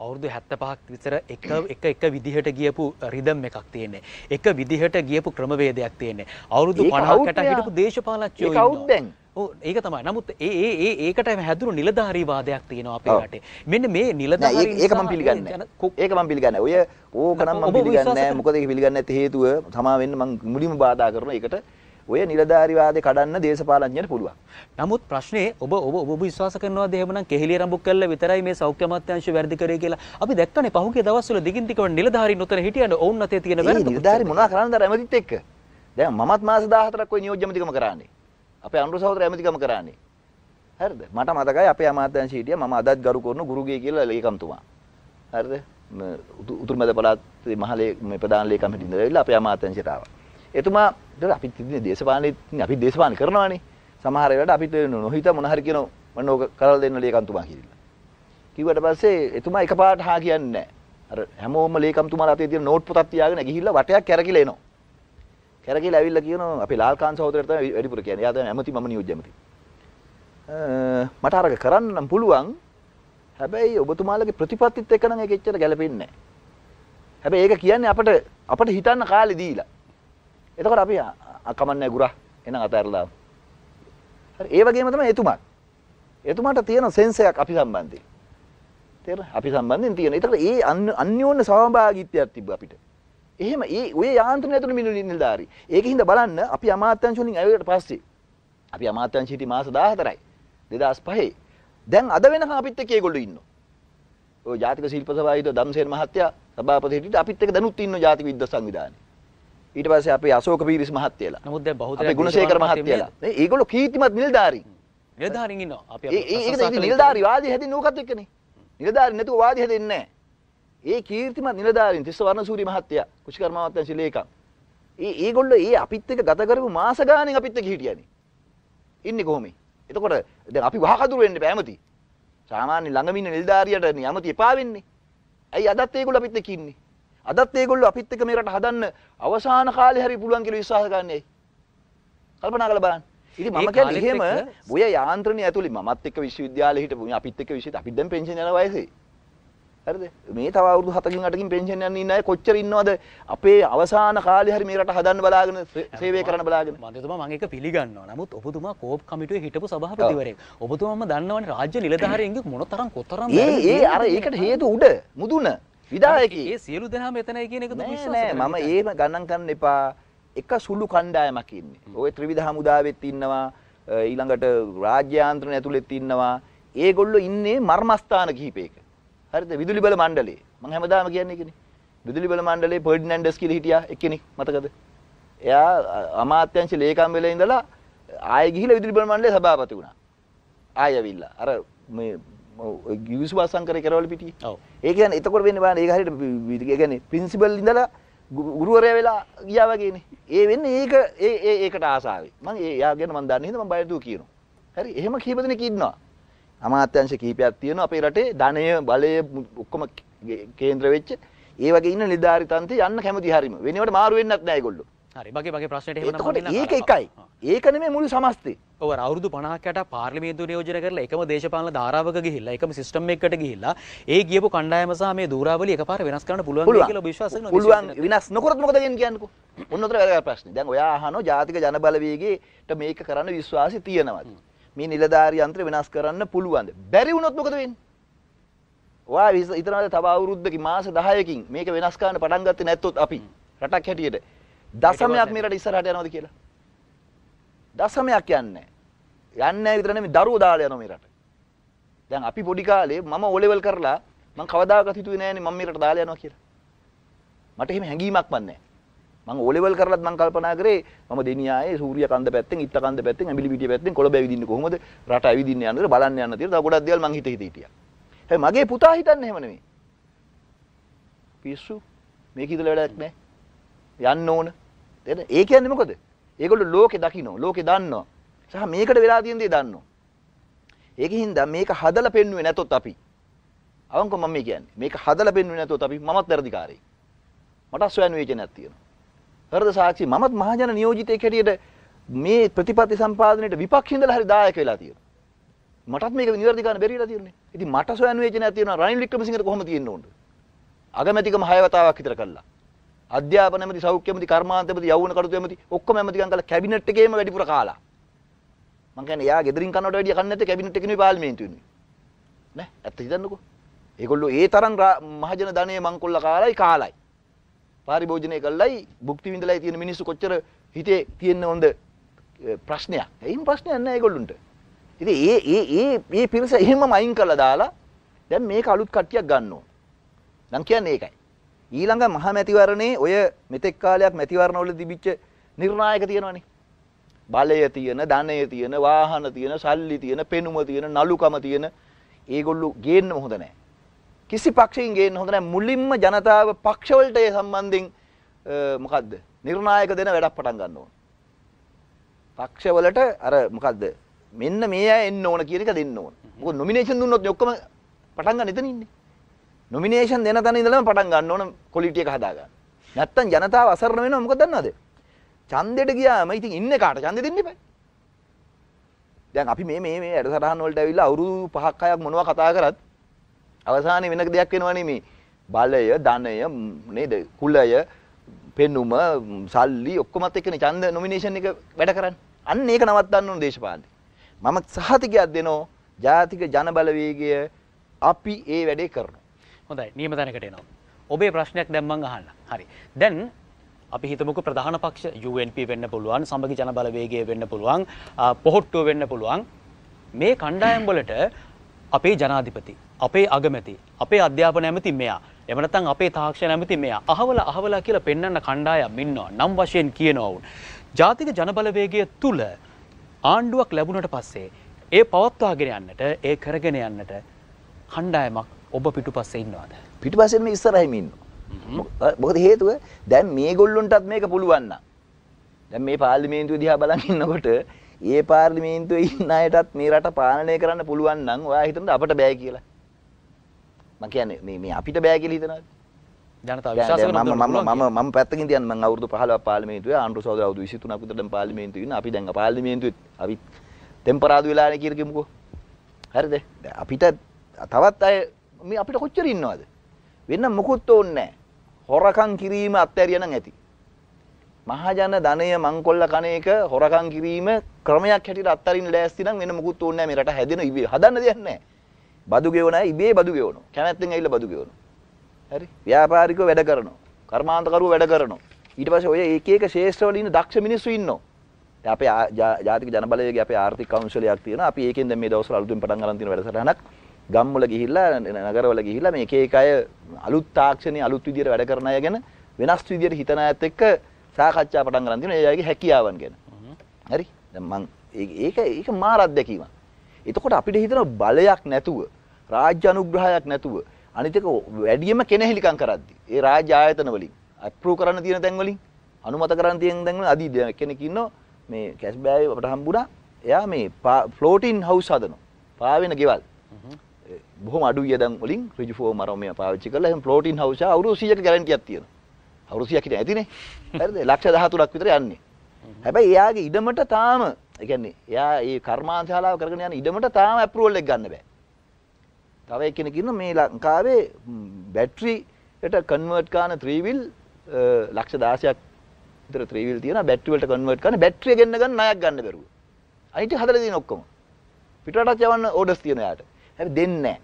අවුරුදු 75ක් විතර එක එක එක විදිහට ගියපු රිදම් එකක් තියෙන්නේ. එක විදිහට ගියපු ක්‍රමවේදයක් තියෙන්නේ. අවුරුදු 50කට හිටපු දේශපාලනඥයෝ ඉන්නවා. ඒක කවුද දැන්? ඒක තමයි. නමුත් ඒ ඒ ඒ ඒකට හැදුණු නිලධාරීවාදයක් තියෙනවා අපේ රටේ. මෙන්න මේ නිලධාරී ඒක මම පිළිගන්නේ නැහැ. ඒක මම පිළිගන්නේ නැහැ. ඔය ඕක නම් මම පිළිගන්නේ නැහැ. මොකද ඒක පිළිගන්නේ නැති හේතුව තමා වෙන්න මම මුලින්ම බාධා කරන එකට ඔය නිලධාරීවාදේ කඩන්න දේශපාලඥයන්ට පුළුවන්. නමුත් ප්‍රශ්නේ ඔබ ඔබ ඔබ විශ්වාස කරනවාද එහෙමනම් කෙහෙලිය රඹුක් කළා විතරයි මේ සෞඛ්‍ය අමාත්‍යාංශය වැරදි කරේ කියලා. අපි දැක්කනේ පහුගිය දවස්වල දිගින් දිගටම නිලධාරීන් උතන හිටියන ඔවුන් අතේ තියෙන වැරදි. නිලධාරී මොනවා කරන්නද රැමදිත් එක්ක? දැන් මමත් මාස 14ක් ওই නියෝජ්‍ය ඇමතිකම කරානේ. අපේ අනුර සහෝදර ඇමතිකම කරන්නේ. හරිද? මට මතකයි අපේ අමාත්‍යංශ හිටියා මම අදත් ගරු කරන ගුරුගේ කියලා ලේකම්තුමා. හරිද? උතුරු මැද පළාතේ මහලේ මේ ප්‍රධාන ලේකම් හිටින්න ඇවිල්ලා අපේ අමාත්‍යංශයට ආවා. එතුමා අපි ඉතින් දේශපාලනේ අපි දේශපාලන කරනවානේ. සමහර වෙලාවට අපිට නොහිත මොන හරි කියන මම ඕක කරලා දෙන්න ලේකම්තුමා කියලා. කිව්වට පස්සේ එතුමා එකපාරට හා කියන්නේ නැහැ. අර හැමෝම ලේකම්තුමාලා අතේ තියෙන නෝට් පොතක් තියාගෙන ගිහිල්ලා වටයක් කැරකිලා එනවා. කැරකිලා ඇවිල්ලා කියනවා අපේ ලාල්කාන් සහෝදරයට තමයි වැඩිපුර කියන්නේ. එයා තමයි ඇමති මම නියෝජ්‍ය ඇමති. මට අරක කරන්නම් පුළුවන්. හැබැයි ඔබතුමාලගේ ප්‍රතිපත්තිත් එක්ක නම් ඒක එච්චර ගැලපෙන්නේ නැහැ. හැබැයි ඒක කියන්නේ අපට අපට හිතන්න කාලේ දීලා. එතකොට අපි අකමන්නේ ගුරා එහෙනම් අතහැරලා. හරි ඒ වගේම තමයි එතුමාත්. එතුමාට තියෙන සෙන්ස් එකක් අපි සම්බන්ධයෙන්. තේරෙන අපි සම්බන්ධයෙන් තියෙන. ඒතකොට ඒ අන්‍යෝන්‍ය සහභාගීත්වයක් තිබ්බ අපිට. එහෙම ඒ ඔය යාන්ත්‍රණය ඇතුළේ මිනිස් නිලධාරි. ඒකින්ද බලන්න අපි අමාත්‍යංශ වලින් ඇවිල්ලා පස්සේ අපි අමාත්‍යංශ හිටි මාස 14යි 2005 දැන් අද වෙනකම් අපිත් එක්ක ඒගොල්ලෝ ඉන්නවා. ඔය ජාතික ශිල්ප සභාවේ හිටව දම්සේන මහත්තයා සභාපති හිටිට අපිත් එක්ක දැනුත් ඉන්නවා ජාතික විද්‍යා සංවිධානයේ. ඊට පස්සේ අපේ අශෝක පීරිස් මහත්තයලා. නමුත් දැන් බහුතරය අපේ ගුණසේකර මහත්තයලා. ඒගොල්ලෝ කීර්තිමත් නිලධාරීන්. නිලධාරීන් ඉන්නවා. අපි ඒක නිලධාරි වාදී හැදින්න ඕකත් එක්කනේ. නිලධාරි නැතුව වාදී හැදෙන්නේ නැහැ. ඒ කීර්තිමත් නිලධාරීන් තිස්ස වර්ණසූරි මහත්තයා කුෂිකර්මාවත්තංශ ලේකම්. ඒ ඒගොල්ලෝ ඒ අපිත් එක්ක ගත කරපු මාස ගාණෙන් අපිත් එක්ක හිටියනේ. ඉන්නේ කොහොමද? එතකොට දැන් අපි වහකදුර වෙන්න බෑ ඇමති. සාමාන්‍ය ළඟම ඉන්න නිලධාරියට ඇමති එපා වෙන්නේ. ඇයි අදත් ඒගොල්ලෝ අපිත් එක්ක ඉන්නේ? අදත් ඒගොල්ලෝ අපිත් එක්ක මේ රට හදන්න අවසාන කාලේ හරි පුළුවන් කියලා විශ්වාස ගන්නයි. කල්පනා කරලා බලන්න. ඉතින් මම කියන්නේ එහෙම ඔය යාන්ත්‍රණය ඇතුලේ මමත් එක්ක විශ්වවිද්‍යාලේ හිටපු අපිත් එක්ක විශ්විත අපිත් දැන් පෙන්ෂන් යන වයසේ. හරිද මේ තව අවුරුදු 7කින් 8කින් පෙන්ෂන් යන ඉන්න අය කොච්චර ඉන්නවද අපේ අවසාන කාලේ හරි මේ රට හදන්න බලාගෙන සේවය කරන්න බලාගෙන මන්ත්‍රීතුමා මම ඒක පිළිගන්නවා නමුත් ඔබතුමා කෝප් කමිටුවේ හිටපු සභාපතිවරයෙක් ඔබතුමාම දන්නවනේ රාජ්‍ය නිලධාරීන්ගේ මොනතරම් කොතරම් ඒ ඒ අර ඒකට හේතු උඩ මුදුන විදායකී ඒ සියලු දෙනාම එතනයි කියන එක දුක නෑ මම ඒම ගණන් කරන්න එපා එක සුළු කණ්ඩායමක් ඉන්නේ ඔය ත්‍රිවිධ හමුදාවෙත් ඉන්නවා ඊළඟට රාජ්‍යාන්ත්‍රණ ඇතුළෙත් ඉන්නවා ඒගොල්ලෝ ඉන්නේ මර්මස්ථාන කිහිපයක හරිද විදුලි බල මණ්ඩලයේ මම හැමදාම කියන්නේ ඒකනේ විදුලි බල මණ්ඩලයේ ෆර්ඩිනන්ඩස් කියලා හිටියා එක්කෙනෙක් මතකද එයා අමාත්‍යංශ ලේකම් වෙලා ඉඳලා ආයෙ ගිහිල්ලා විදුලි බල මණ්ඩලයේ සභාපති වුණා ආයෙ ඇවිල්ලා අර මේ ගිවිසු වාසංකරේ කරවල පිටියේ ඔව් ඒ කියන්නේ එතකොට වෙන්නේ බලන්න ඒක හරියට ඒ කියන්නේ ප්‍රින්සිපල් ඉඳලා ගුරුවරය වෙලා ගියා වගේනේ. ඒ වෙන්නේ ඒක ඒ ඒකට ආසාවේ. මම එයා ගැන මම දන්නේ හින්දා මම බයතුව කියනවා. හරි එහෙම කීප දෙනෙක් ඉන්නවා. අමාත්‍යංශ කීපයක් තියෙනවා අපේ රටේ ධනය බලය ඔක්කොම කේන්ද්‍ර වෙච්ච ඒ වගේ ඉන්න නිලධාරිතන්ති යන්න කැමති හරීම වෙනවට මාරු වෙන්නත් නැහැ ඒගොල්ලෝ හරි මගේ මගේ ප්‍රශ්නයට එහෙම නම් ඒක එකයි ඒක නෙමෙයි මුළු සමස්තේ ඔව අවුරුදු 50කට පාර්ලිමේන්තු නියෝජනය කරලා එකම දේශපාලන ධාරාවක ගිහිල්ලා එකම සිස්ටම් එකකට ගිහිල්ලා ඒ ගියපු කණ්ඩායම සහ මේ ධූරාවලිය එකපාර වෙනස් කරන්න පුළුවන් කියලා විශ්වාස කරනවා පුළුවන් විනාශ නොකරත් මොකද කියන්නේ කියන්නකෝ ඔන්න උතර වැදගත් ප්‍රශ්නේ දැන් ඔයා අහනවා ජාතික ජනබලවේගයට මේක කරන්න විශ්වාසය තියෙනවද මේ නිලධාරී යන්ත්‍රය වෙනස් කරන්න පුළුවන්ද? බැරි වුණොත් මොකද වෙන්නේ? ඔයා හිතනවාද තව අවුරුද්දකින් මාස 10කින් මේක වෙනස් කරන්න පටන් ගත්තේ නැත්තොත් අපි රටක් හැටියට දශමයක් මේ රට ඉස්සරහට යනවද කියලා? දශමයක් යන්නේ නැහැ. යන්නේ නැහැ විතර නෙමෙයි දරුවෝ දාලා යනවා මේ රට. දැන් අපි පොඩි කාලේ මම O level කරලා මම කවදාකවත් හිතුවේ නැහැ නේ මම මේ රට දාලා යනවා කියලා. මට එහෙම හැඟීමක්වත් නැහැ. මං ඕලෙවල් කරලත් මං කල්පනා කරේ මම දෙනියායේ සූර්ය කන්ද පැත්තෙන් ඉත්ත කන්ද පැත්තෙන් ඇඹිලි පිටිය පැත්තෙන් කොළඹ ඇවිදින්නේ කොහොමද රට ඇවිදින්න යනකොට බලන්න යන්න තියෙන තව ගොඩක් දේවල් මං හිත හිත හිටියා. හැබැයි මගේ පුතා හිතන්නේ එහෙම නෙමෙයි. පිස්සු මේක හිතලා වැඩක් නැහැ. යන්න ඕන. තේරෙනවද? ඒ කියන්නේ මොකද? ඒගොල්ලෝ ලෝකේ දකින්න ලෝකේ දන්නවා. සහ මේකට වෙලා තියෙන දේ දන්නවා. ඒකෙන් හින්දා මේක හදලා පෙන්නුවේ නැතොත් අපි අවංකව මම කියන්නේ මේක හදලා පෙන්නුවේ නැතොත් අපි මමත් වැඩිකාරයි. මට අස්වැන්න වේචනයක් තියෙනවා. හර්ද සාක්ෂි මමත් මහජන නියෝජිතයෙක් හැටියට මේ ප්‍රතිපත්ති සම්පාදනයේට විපක්ෂේ ඉඳලා හරි දායක වෙලා තියෙනවා. මටත් මේක නිවැරදි ගන්න බැරි වෙලා තියෙන්නේ. ඉතින් මට සොයන වේජනයක් තියෙනවා රනිල් වික්‍රමසිංහට කොහොමද තියෙන්න ඕනද? අගමැතිකම හය වතාවක් විතර කළා. අධ්‍යාපන ඇමති, සෞඛ්‍ය ඇමති, කර්මාන්ත ඇමති, යෞවන කටයුතු ඇමති ඔක්කොම ඇමතිකම් කළා කැබිනට් එකේම වැඩිපුර කාලා. මං කියන්නේ එයා ගෙදරින් කනවට වැඩිය කන්නේ නැත්තේ කැබිනට් එකේ නෙවෙයි පාර්ලිමේන්තුවේ නෙවෙයි. නෑ ඇත්ත හිතන්නකෝ. ඒගොල්ලෝ ඒ තරම් මහජන ධනය මං කොල්ල කාලයි කාලයි. පාරිභෝජනය කළයි භුක්ති විඳලායි තියෙන මිනිස්සු කොච්චර හිතේ තියෙන හොඳ ප්‍රශ්නයක්. එයින් ප්‍රශ්නයක් නැහැ ඒගොල්ලන්ට. ඉතින් ඒ ඒ ඒ මේ පිරිස එහෙමම අයින් කළා දාලා දැන් මේක අලුත් කට්ටියක් ගන්න ඕන. නම් කියන්නේ ඒකයි. ඊළඟ මහා මැතිවරණේ ඔය මෙතෙක් කාලයක් මැතිවරණවල තිබිච්ච නිර්ණායක තියෙනවනේ. බලය තියෙන, ධනය තියෙන, වාහන තියෙන, සල්ලි තියෙන, පෙනුම තියෙන, නළුකම තියෙන ඒගොල්ලෝ ගේන්න හොඳ නැහැ. කිසි පක්ෂකින් ගේන්න හොඳ නැහැ මුලින්ම ජනතාව පක්ෂවලට ඒ සම්බන්ධයෙන් මොකද්ද නිර්ණායක දෙන වැඩක් පටන් ගන්න ඕන. පක්ෂවලට අර මොකද්ද මෙන්න මේ අය එන්න ඕන කියන එක දෙන්න ඕන. මොකද නොමිනේෂන් දුන්නොත් ඔක්කොම පටන් ගන්න එතන ඉන්නේ. නොමිනේෂන් දෙන තැන ඉඳලම පටන් ගන්න ඕන ක්වොලිටි එක හදා ගන්න. නැත්තම් ජනතාව අසරණ වෙනවා මොකද දන්නවද? ඡන්දෙට ගියාම ඉතින් ඉන්නේ කාට ඡන්දෙ දෙන්න එපා. දැන් අපි මේ මේ මේ වැඩසටහන් වලට ඇවිල්ලා අවුරුදු 5ක් 6ක් මොනවා කතා කරත් අවසානයේ වෙන දෙයක් වෙනවා නෙමෙයි. බලය, ධනය, නේද? කුලය, පෙනුම, සල්ලි ඔක්කොමත් එක්කනේ ඡන්ද නොමිනේෂන් එක වැඩ කරන්නේ. අන්න ඒක නවත්තන්න ඕන දේශපාලනේ. මම සහතිකයක් දෙනෝ ජාතික ජන බලවේගය අපි ඒ වැඩේ කරනවා. හොඳයි. නියම තැනකට එනවා. ඔබේ ප්‍රශ්නයක් දැන් මම අහන්න. හරි. දැන් අපි හිතමුක ප්‍රධාන පක්ෂ UNP වෙන්න පුළුවන් සමගි ජනබලවේගය වෙන්න පුළුවන් පොහොට්ටුව වෙන්න පුළුවන් මේ කණ්ඩායම් වලට අපේ ජනාධිපති, අපේ අගමැති, අපේ අධ්‍යාපන ඇමති මෙයා. එහෙම නැත්නම් අපේ තාක්ෂණ ඇමති මෙයා. අහවල අහවලා කියලා පෙන්වන්න කණ්ඩායම් ඉන්නවා. නම් වශයෙන් කියනවා වුන්. ජාතික ජනබලවේගය තුල ආණ්ඩුවක් ලැබුණට පස්සේ ඒ පවත්වාගෙන යන්නට ඒ කරගෙන යන්නට කණ්ඩායමක් ඔබ පිටුපස්සේ ඉන්නවද? පිටුපස්සෙම ඉස්සරහින් ඉන්නවා. මොකද හේතුව දැන් මේගොල්ලොන්ටත් මේක පුළුවන් නම් දැන් මේ පාර්ලිමේන්තුව දිහා බලන් ඉන්නකොට ඒ පාර්ලිමේන්තුවේ ඉන්න අයටත් මේ රට පාලනය කරන්න පුළුවන් නම් ඔයා හිතනද අපට බෑ කියලා? මම කියන්නේ මේ මේ අපිට බෑ කියලා හිතනවාද? ජනතාව විශ්වාස කරනවා මම මම මම පැත්තකින් තියන්න මම අවුරුදු 15ක් පාර්ලිමේන්තුවේ ආණ්ඩු සහෝදර අවුරුදු 23ක් විතර දැන් පාර්ලිමේන්තුවේ ඉන්න අපි දැන් පාර්ලිමේන්තුවේ අපි ටෙම්පරාදු වෙලානේ කියලා කිමුකෝ. හරිද? අපිට තවත් අය මේ අපිට කොච්චර ඉන්නවද? වෙන මොකුත් ඕනේ නැහැ. හොරකම් කිරීම අත්හැරියා නම් ඇති. මහජන ධනය මංකොල්ල කන එක හොරකම් කිරීම ක්‍රමයක් හැටියට අත්තරින් ලෑස්ති නම් වෙන මොකුත් ඕනේ නැහැ මේ රට හැදෙන ඉබේ හදන්න දෙයක් නැහැ. බදු ගෙවන අය ඉබේ බදු ගෙවනවා. කැමැත්තෙන් ඇවිල්ලා බදු ගෙවනවා. හරි? ව්‍යාපාරිකව වැඩ කරනවා. කර්මාන්තකරුවෝ වැඩ කරනවා. ඊට පස්සේ ඔය එක එක ශේෂ්ත්‍රවල ඉන්න දක්ෂ මිනිස්සු ඉන්නවා. දැන් අපේ ජාතික ජනබලයේගේ අපේ ආර්ථික කවුන්සිලයක් තියෙනවා. අපි ඒකෙන් දැන් මේ දවස්වල අලුතෙන් පටන් ගන්න තියෙන වැඩසටහනක් ගම්වල ගිහිල්ලා නගරවල ගිහිල්ලා මේ එක එක අය අලුත් තාක්ෂණයේ අලුත් විදියට වැඩ කරන අය ගැන වෙනස් විදියට හිතන අයත් එක්ක සාකච්ඡා පටන් ගන්න තියෙනවා ඒ අයගේ හැකියාවන් ගැන. හරි? දැන් මං ඒක ඒක මාර අත්දැකීමක්. එතකොට අපිට හිතන බලයක් නැතුව රාජ්‍ය අනුග්‍රහයක් නැතුව අනිත් එක වැඩියම කෙනෙහිලිකම් කරද්දී ඒ රාජ්‍ය ආයතන වලින් අප්‍රූව් කරන්න තියෙන තැන් වලින් අනුමත කරන්න තියෙන තැන් වලින් අදී කෙනෙක් ඉන්නවා මේ කැෂ් බෑවේ අපට හම්බුණා එයා මේ ෆ්ලෝටින් හවුස් හදනවා පාවෙන ගෙවල් බොහොම අඩු වියදම් වලින් ඍජු ෆෝම් අරන් මේ පාවිච්චි කරලා එහෙනම් ෆ්ලෝටින් හවුස් ආවුරු 100ක ගැරන්ටියක් තියෙනවා අවුරු 100ක් ඉතින් ඇතිනේ හරිද? ලක්ෂ 13ක් විතර යන්නේ. හැබැයි එයාගේ ඉඩමට තාම, ඒ කියන්නේ එයා මේ කර්මාන්තශාලාව කරගෙන යන ඉඩමට තාම ඇප්‍රූවල් එක ගන්න බෑ. තව එක්කෙනෙක් ඉන්න මේ ලංකාවේ බැටරියට කන්වර්ට් කරන 3 wheel ලක්ෂ 16ක් විතර 3 wheel තියෙන බැටරි වලට කන්වර්ට් කරන බැටරිය ගෙන්න ගන්න ණයක් ගන්න බැරුව. අනිත් හදලා දින ඔක්කොම. පිටරටක් යවන්න ඕඩර්ස් තියෙන යාට. හැබැයි දෙන්නේ නැහැ.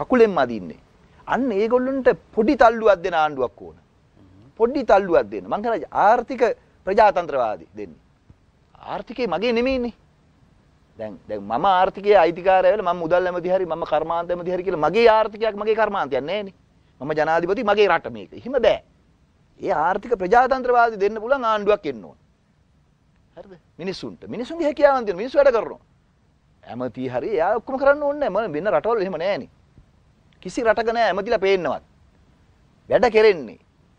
කකුලෙන්ම අදින්නේ. අන්න ඒගොල්ලන්ට පොඩි තල්ලුවක් දෙන ආණ්ඩුවක් ඕන. පොඩි තල්ලුවක් දෙන්න. මං කරා ආර්ථික ප්‍රජාතන්ත්‍රවාදී දෙන්නේ. ආර්ථිකේ මගේ නෙමෙයිනේ. දැන් දැන් මම ආර්ථිකයේ අයිතිකාරය වෙලා මම මුදල් ඇමති හරි මම කර්මාන්ත ඇමති හරි කියලා මගේ ආර්ථිකයක් මගේ කර්මාන්තයක් නෑනේ. මම ජනාධිපති මගේ රට මේක. එහෙම බෑ. ඒ ආර්ථික ප්‍රජාතන්ත්‍රවාදී දෙන්න පුළුවන් ආණ්ඩුවක් එන්න ඕන. හරිද? මිනිසුන්ට මිනිසුන්ගේ හැකියාවන් තියෙන මිනිස්සු වැඩ කරනවා. ඇමති හරි එයා ඔක්කොම කරන්න ඕනේ නෑ. මම වෙන රටවල එහෙම නෑනේ. කිසි රටක නෑ ඇමතිලා පේන්නවත්. වැඩ කෙරෙන්නේ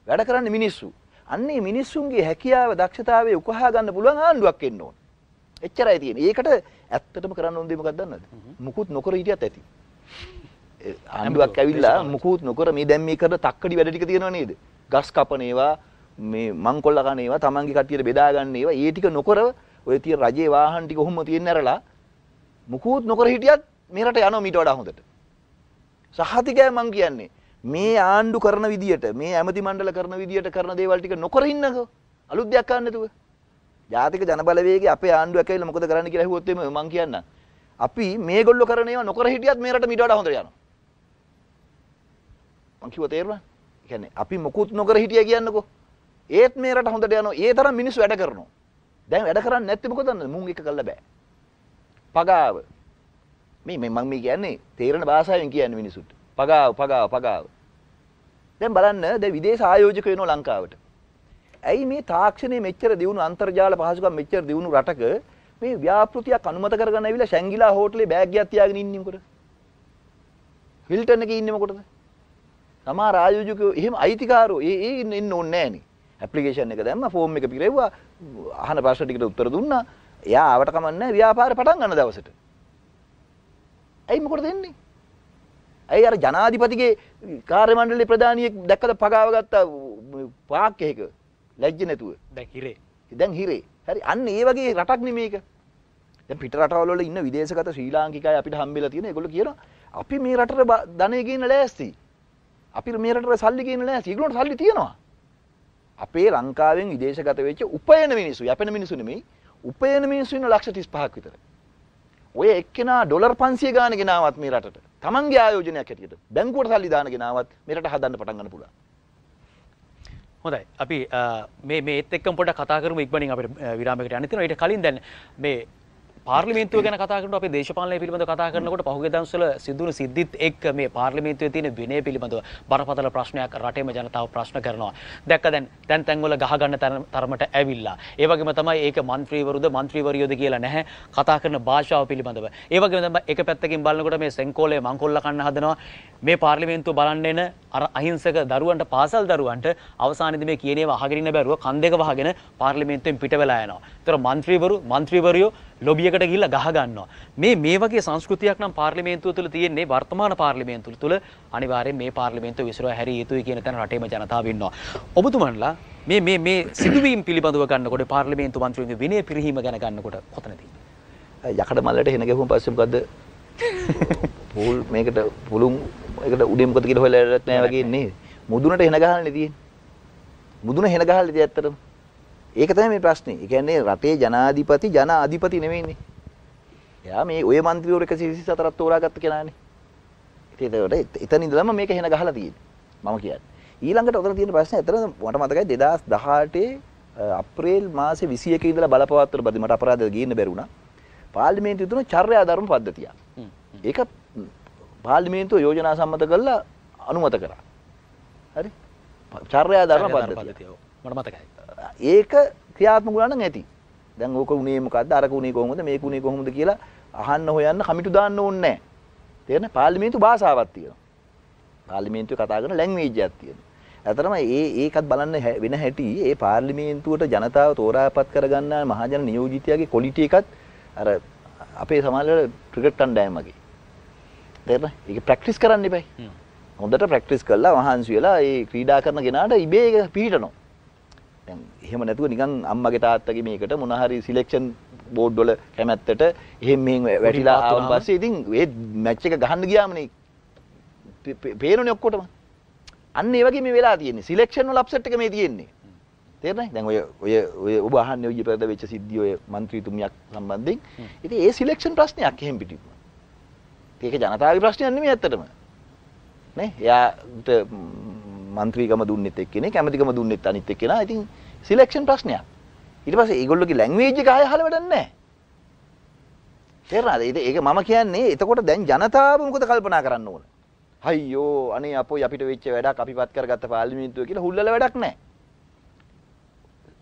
වැඩ කරන්න මිනිස්සු. අන්නේ මිනිස්සුන්ගේ හැකියාව දක්ෂතාවය උකහා ගන්න පුළුවන් ආණ්ඩුවක් එන්න ඕන. එච්චරයි තියෙන්නේ. ඒකට ඇත්තටම කරන්න ඕන දේ මොකක්ද දන්නවද? මුකුත් නොකර හිටියත් ඇති. ආණ්ඩුවක් ඇවිල්ලා මුකුත් නොකර මේ දැන් මේ කරන තක්කඩි වැඩ ටික තියෙනව නේද? ගස් කපන ඒවා මේ මංකොල්ල කන ඒවා තමන්ගේ කට්ටියට බෙදා ගන්න ඒවා ඒ ටික නොකර ඔය තියෙන රජේ වාහන ටික ඔහොම තියෙන ඇරලා මුකුත් නොකර හිටියත් මේ රට යනවා මීට වඩා හොඳට. සහතිකය මං කියන්නේ මේ ආණ්ඩු කරන විදියට මේ ඇමති මණ්ඩල කරන විදියට කරන දේවල් ටික නොකර ඉන්නකෝ අලුත් දෙයක් ගන්න නැතුව ජාතික ජනබලවේගයේ අපේ ආණ්ඩුව ඇවිල්ලා මොකද කරන්න කියලා ඇහුවොත් එimhe මං කියන්නම් අපි මේගොල්ලෝ කරන ඒවා නොකර හිටියත් මේ රට මීට වඩා හොඳට යනවා මං කිව්ව තේරුණා ඒ කියන්නේ අපි මොකුත් නොකර හිටිය කියන්නකෝ ඒත් මේ රට හොඳට යනවා ඒ තරම් මිනිස්සු වැඩ කරනවා දැන් වැඩ කරන්නේ නැත්තේ මොකද මුන් එක කළා බෑ පගාව මේ මම මේ කියන්නේ තේරෙන භාෂාවෙන් කියන්නේ මිනිසුන්ට පගාව පගාව පගාව දැන් බලන්න දැන් විදේශ ආයෝජක වෙනවා ලංකාවට. ඇයි මේ තාක්ෂණය මෙච්චර දියුණු අන්තර්ජාල පහසුකම් මෙච්චර දියුණු රටක මේ ව්‍යාපෘතියක් අනුමත කරගෙන ඇවිල්ලා ශැංගිලා හෝටලේ බෑග් එකක් තියාගෙන ඉන්නේ මොකටද? හිල්ටන් එකේ ඉන්නේ මොකටද? සමහර ආයෝජකයෝ එහෙම අයිතිකාරෝ ඒ ඒ ඉන්න ඕනේ නෑනේ. ඇප්ලිකේෂන් එක දැම්මා ෆෝම් එක පිරෙව්වා අහන ප්‍රශ්න ටිකට උත්තර දුන්නා. එයා ආවට කමන්නේ ව්‍යාපාරය පටන් ගන්න දවසට. ඇයි මොකටද එන්නේ? ඇයි අර ජනාධිපතිගේ කාර්ය මණ්ඩලයේ ප්‍රධානියෙක් දැක්කද පගාව ගත්ත පාක් එකක ලැජ්ජ නැතුව. දැන් හිරේ. දැන් හිරේ. හරි අන්න ඒ වගේ රටක් නෙමේ ඒක. දැන් පිට රටවල් වල ඉන්න විදේශගත ශ්‍රී ලාංකිකයි අපිට හම්බෙලා තියෙන. ඒගොල්ලෝ කියනවා අපි මේ රටට ධනෙ ගේන්න ලෑස්ති. අපි මේ රටට සල්ලි ගේන්න ලෑස්ති. ඒගොල්ලන්ට සල්ලි තියෙනවා. අපේ ලංකාවෙන් විදේශගත වෙච්ච උපයන මිනිස්සු යැපෙන මිනිස්සු නෙමෙයි උපයන මිනිස්සු ඉන්න ලක්ෂ 35ක් විතර. ඔය එක්කෙනා ඩොලර් 500 ගාන ගෙනාවත් මේ රටට. තමන්ගේ ආයෝජනයක් හැටියට බැංකුවට සල්ලි දානගෙනාවත් මෙරට හදන්න පටන් ගන්න පුළුවන්. හොඳයි. අපි මේ මේත් එක්කම පොඩ්ඩක් කතා කරමු ඉක්මනින් අපිට විරාමයකට යන්න තියෙනවා. ඊට කලින් දැන් මේ පාර්ලිමේන්තුව ගැන කතා කරනකොට අපි දේශපාලනය පිළිබඳව කතා කරනකොට පහුගිය දවස්වල සිදුවුණු සිද්ධිත් එක්ක මේ පාර්ලිමේන්තුවේ තියෙන විනය පිළිබඳව බරපතල ප්‍රශ්නයක් රටේම ජනතාව ප්‍රශ්න කරනවා. දැක්ක දැන් දැන් තැන්වල ගහ ගන්න තරමට ඇවිල්ලා. ඒ වගේම තමයි ඒක മന്ത്രിවරුද മന്ത്രിවරියෝද කියලා නැහැ කතා කරන භාෂාව පිළිබඳව. ඒ වගේම තමයි එක පැත්තකින් බලනකොට මේ සෙන්කෝලේ මංකොල්ල කන්න හදනවා. මේ පාර්ලිමේන්තුව බලන්න එන අර අහිංසක දරුවන්ට පාසල් දරුවන්ට අවසානයේදී මේ කියන ඒවා අහගෙන ඉන්න බැරුව කන් දෙක වහගෙන පාර්ලිමේන්තුවෙන් පිට වෙලා යනවා. තොර මන්ත්‍රීවරු මන්ත්‍රීවරයෝ ලොබියකට ගිහිල්ලා ගහ ගන්නවා. මේ මේ වගේ සංස්කෘතියක් නම් පාර්ලිමේන්තුව තුළ තියෙන්නේ වර්තමාන පාර්ලිමේන්තුව තුළ අනිවාර්යෙන් මේ පාර්ලිමේන්තුව විසිරුව හැරිය යුතුයි කියන තැන රටේම ජනතාව ඉන්නවා. ඔබතුමන්ලා මේ මේ මේ සිදුවීම් පිළිබඳව ගන්නකොට පාර්ලිමේන්තු මන්ත්‍රීවරුන්ගේ විනය පිරිහීම ගැන ගන්නකොට කොතනද? යකඩ මල්ලට හෙන ගැහුවම පස්සේ මොකද්ද? පූල් මේකට පුළුන් ඒකට උඩේ මොකද කියලා හොයලා නෑ වගේ නේද? මුදුනට හෙන ගහන්නේ තියෙන්නේ. මුදුන හෙන ගහලා තියෙන්නේ ඇත්තටම. ඒක තමයි මේ ප්‍රශ්නේ. ඒ කියන්නේ රටේ ජනාධිපති ජනාධිපති නෙවෙයිනේ. එයා මේ ඔය മന്ത്രിවරු 124ක් තෝරාගත්ත කෙනානේ. ඉතින් ඒකට එතන ඉඳලම මේක හෙන ගහලා තියෙන්නේ. මම කියන්නේ. ඊළඟට උතන තියෙන ප්‍රශ්නේ ඇත්තටම මට මතකයි 2018 අප්‍රේල් මාසේ 21 ඉඳලා බලපවත්වන බදි මට අපරාධයක් ගින්න බැරි වුණා. පාර්ලිමේන්තුවේ තුන චර්යාධර්ම පද්ධතියක්. ඒක පාර්ලිමේන්තුව යෝජනා සම්මත කරලා අනුමත කරා. හරි? චර්යාධර්ම පද්ධතිය. මට මතකයි. ඒක ක්‍රියාත්මක වුණා නම් ඇති. දැන් ඕක උනේ මොකද්ද? අරක උනේ කොහොමද? මේක උනේ කොහොමද කියලා අහන්න හොයන්න කමිටු දාන්න ඕනේ නැහැ. තේරෙන පාර්ලිමේන්තු භාෂාවක් තියෙනවා. පාර්ලිමේන්තුවේ කතා කරන ලැන්ග්වේජ් එකක් තියෙනවා. ඇතරම ඒ ඒකත් බලන්න වෙන හැටි ඒ පාර්ලිමේන්තුවට ජනතාව තෝරාපත් කරගන්න මහජන නියෝජිතයාගේ කොලිටි එකත් අර අපේ සමාජවල ක්‍රිකට් කණ්ඩායම වගේ. තේරෙනවද? ඒක ප්‍රැක්ටිස් කරන්න ඉබයි. හොඳට ප්‍රැක්ටිස් කරලා වහන්සි වෙලා ඒ ක්‍රීඩා කරන කෙනාට ඉබේ ඒක පිහිටනවා. එහෙම නැතුව නිකන් අම්මගේ තාත්තගේ මේකට මොන හරි සිලෙක්ෂන් බෝඩ් වල කැමැත්තට එහෙම මෙහෙම වැටිලා ආවන් පස්සේ ඉතින් ඒ මැච් එක ගහන්න ගියාමනේ පේනනේ ඔක්කොටම අන්න ඒ වගේ මේ වෙලා තියෙන්නේ සිලෙක්ෂන් වල අප්සෙට් එක මේ තියෙන්නේ තේරෙනයි දැන් ඔය ඔය ඔය ඔබ අහන්නේ ඔය පෙරද වෙච්ච සිද්ධිය ඔය മന്ത്രിතුමියක් සම්බන්ධයෙන් ඉතින් ඒ සිලෙක්ෂන් ප්‍රශ්නයක් එහෙම පිටිපුව ඒක ජනතාවගේ ප්‍රශ්නයක් නෙමෙයි ඇත්තටම නේ එයාට මන්ත්‍රීකම දුන්නෙත් එක්කෙනෙක් කැමැතිකම දුන්නෙත් අනිත් එක්කෙනා. ඉතින් සිලෙක්ෂන් ප්‍රශ්නයක්. ඊට පස්සේ ඒගොල්ලෝගේ ලැන්ග්වේජ් එක ආයෙ අහලා වැඩක් නැහැ. තේරෙනවද? ඒක මම කියන්නේ එතකොට දැන් ජනතාව මොකද කල්පනා කරන්න ඕන? අයියෝ අනේ අපෝ අපිට වෙච්ච වැඩක් අපිපත් කරගත්ත පාර්ලිමේන්තුව කියලා හුල්ලලා වැඩක් නැහැ.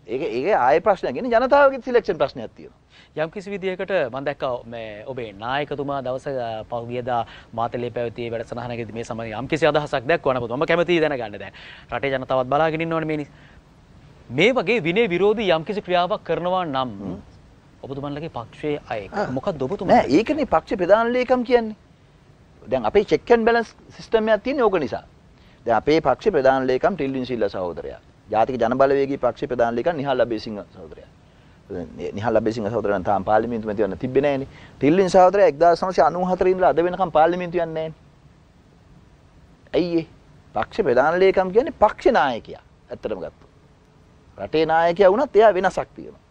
ඒක ඒක ආය ප්‍රශ්නයක් නේ ජනතාවගේ සිලෙක්ෂන් ප්‍රශ්නයක් තියෙනවා යම් කිසි විදියකට මම දැක්කා මේ ඔබේ නායකතුමා දවස පහුගියදා මාතලේ පැවති වැඩසටහනකදී මේ සම්බන්ධ යම් කිසි අදහසක් දැක්වුවා නමුත් මම කැමතියි දැනගන්න දැන් රටේ ජනතාවත් බලාගෙන ඉන්නවනේ මේ මේ වගේ විනය විරෝධී යම් කිසි ක්‍රියාවක් කරනවා නම් ඔබතුමන්ලගේ පක්ෂයේ අය මොකක්ද ඔබතුමා නෑ ඒකනේ පක්ෂ ප්‍රධාන ලේකම් කියන්නේ දැන් අපේ චෙක් ඇන්ඩ් බැලන්ස් සිස්ටම් එකක් තියෙන ඕක නිසා දැන් අපේ පක්ෂේ ප්‍රධාන ලේකම් ටිල්වින් සිල්ලා සහෝදරයා ජාතික ජනබලවේගී පක්ෂයේ ප්‍රධාන ලේකම් නිහාල් අබේසිංහ සහෝදරයා. නිහාල් අබේසිංහ සහෝදරයන් තාම පාර්ලිමේන්තු මැති වෙන්න තිබ්බේ නැහනේ. තිල්ලින් සහෝදරයා 1994 ඉඳලා අද වෙනකම් පාර්ලිමේන්තු යන්නේ නැහනේ. ඇයි ඒ? පක්ෂ ප්‍රධාන ලේකම් කියන්නේ පක්ෂ නායකයා. ඇත්තටම ගත්තොත්. රටේ නායකයා වුණත් එයා වෙනසක් තියෙනවා.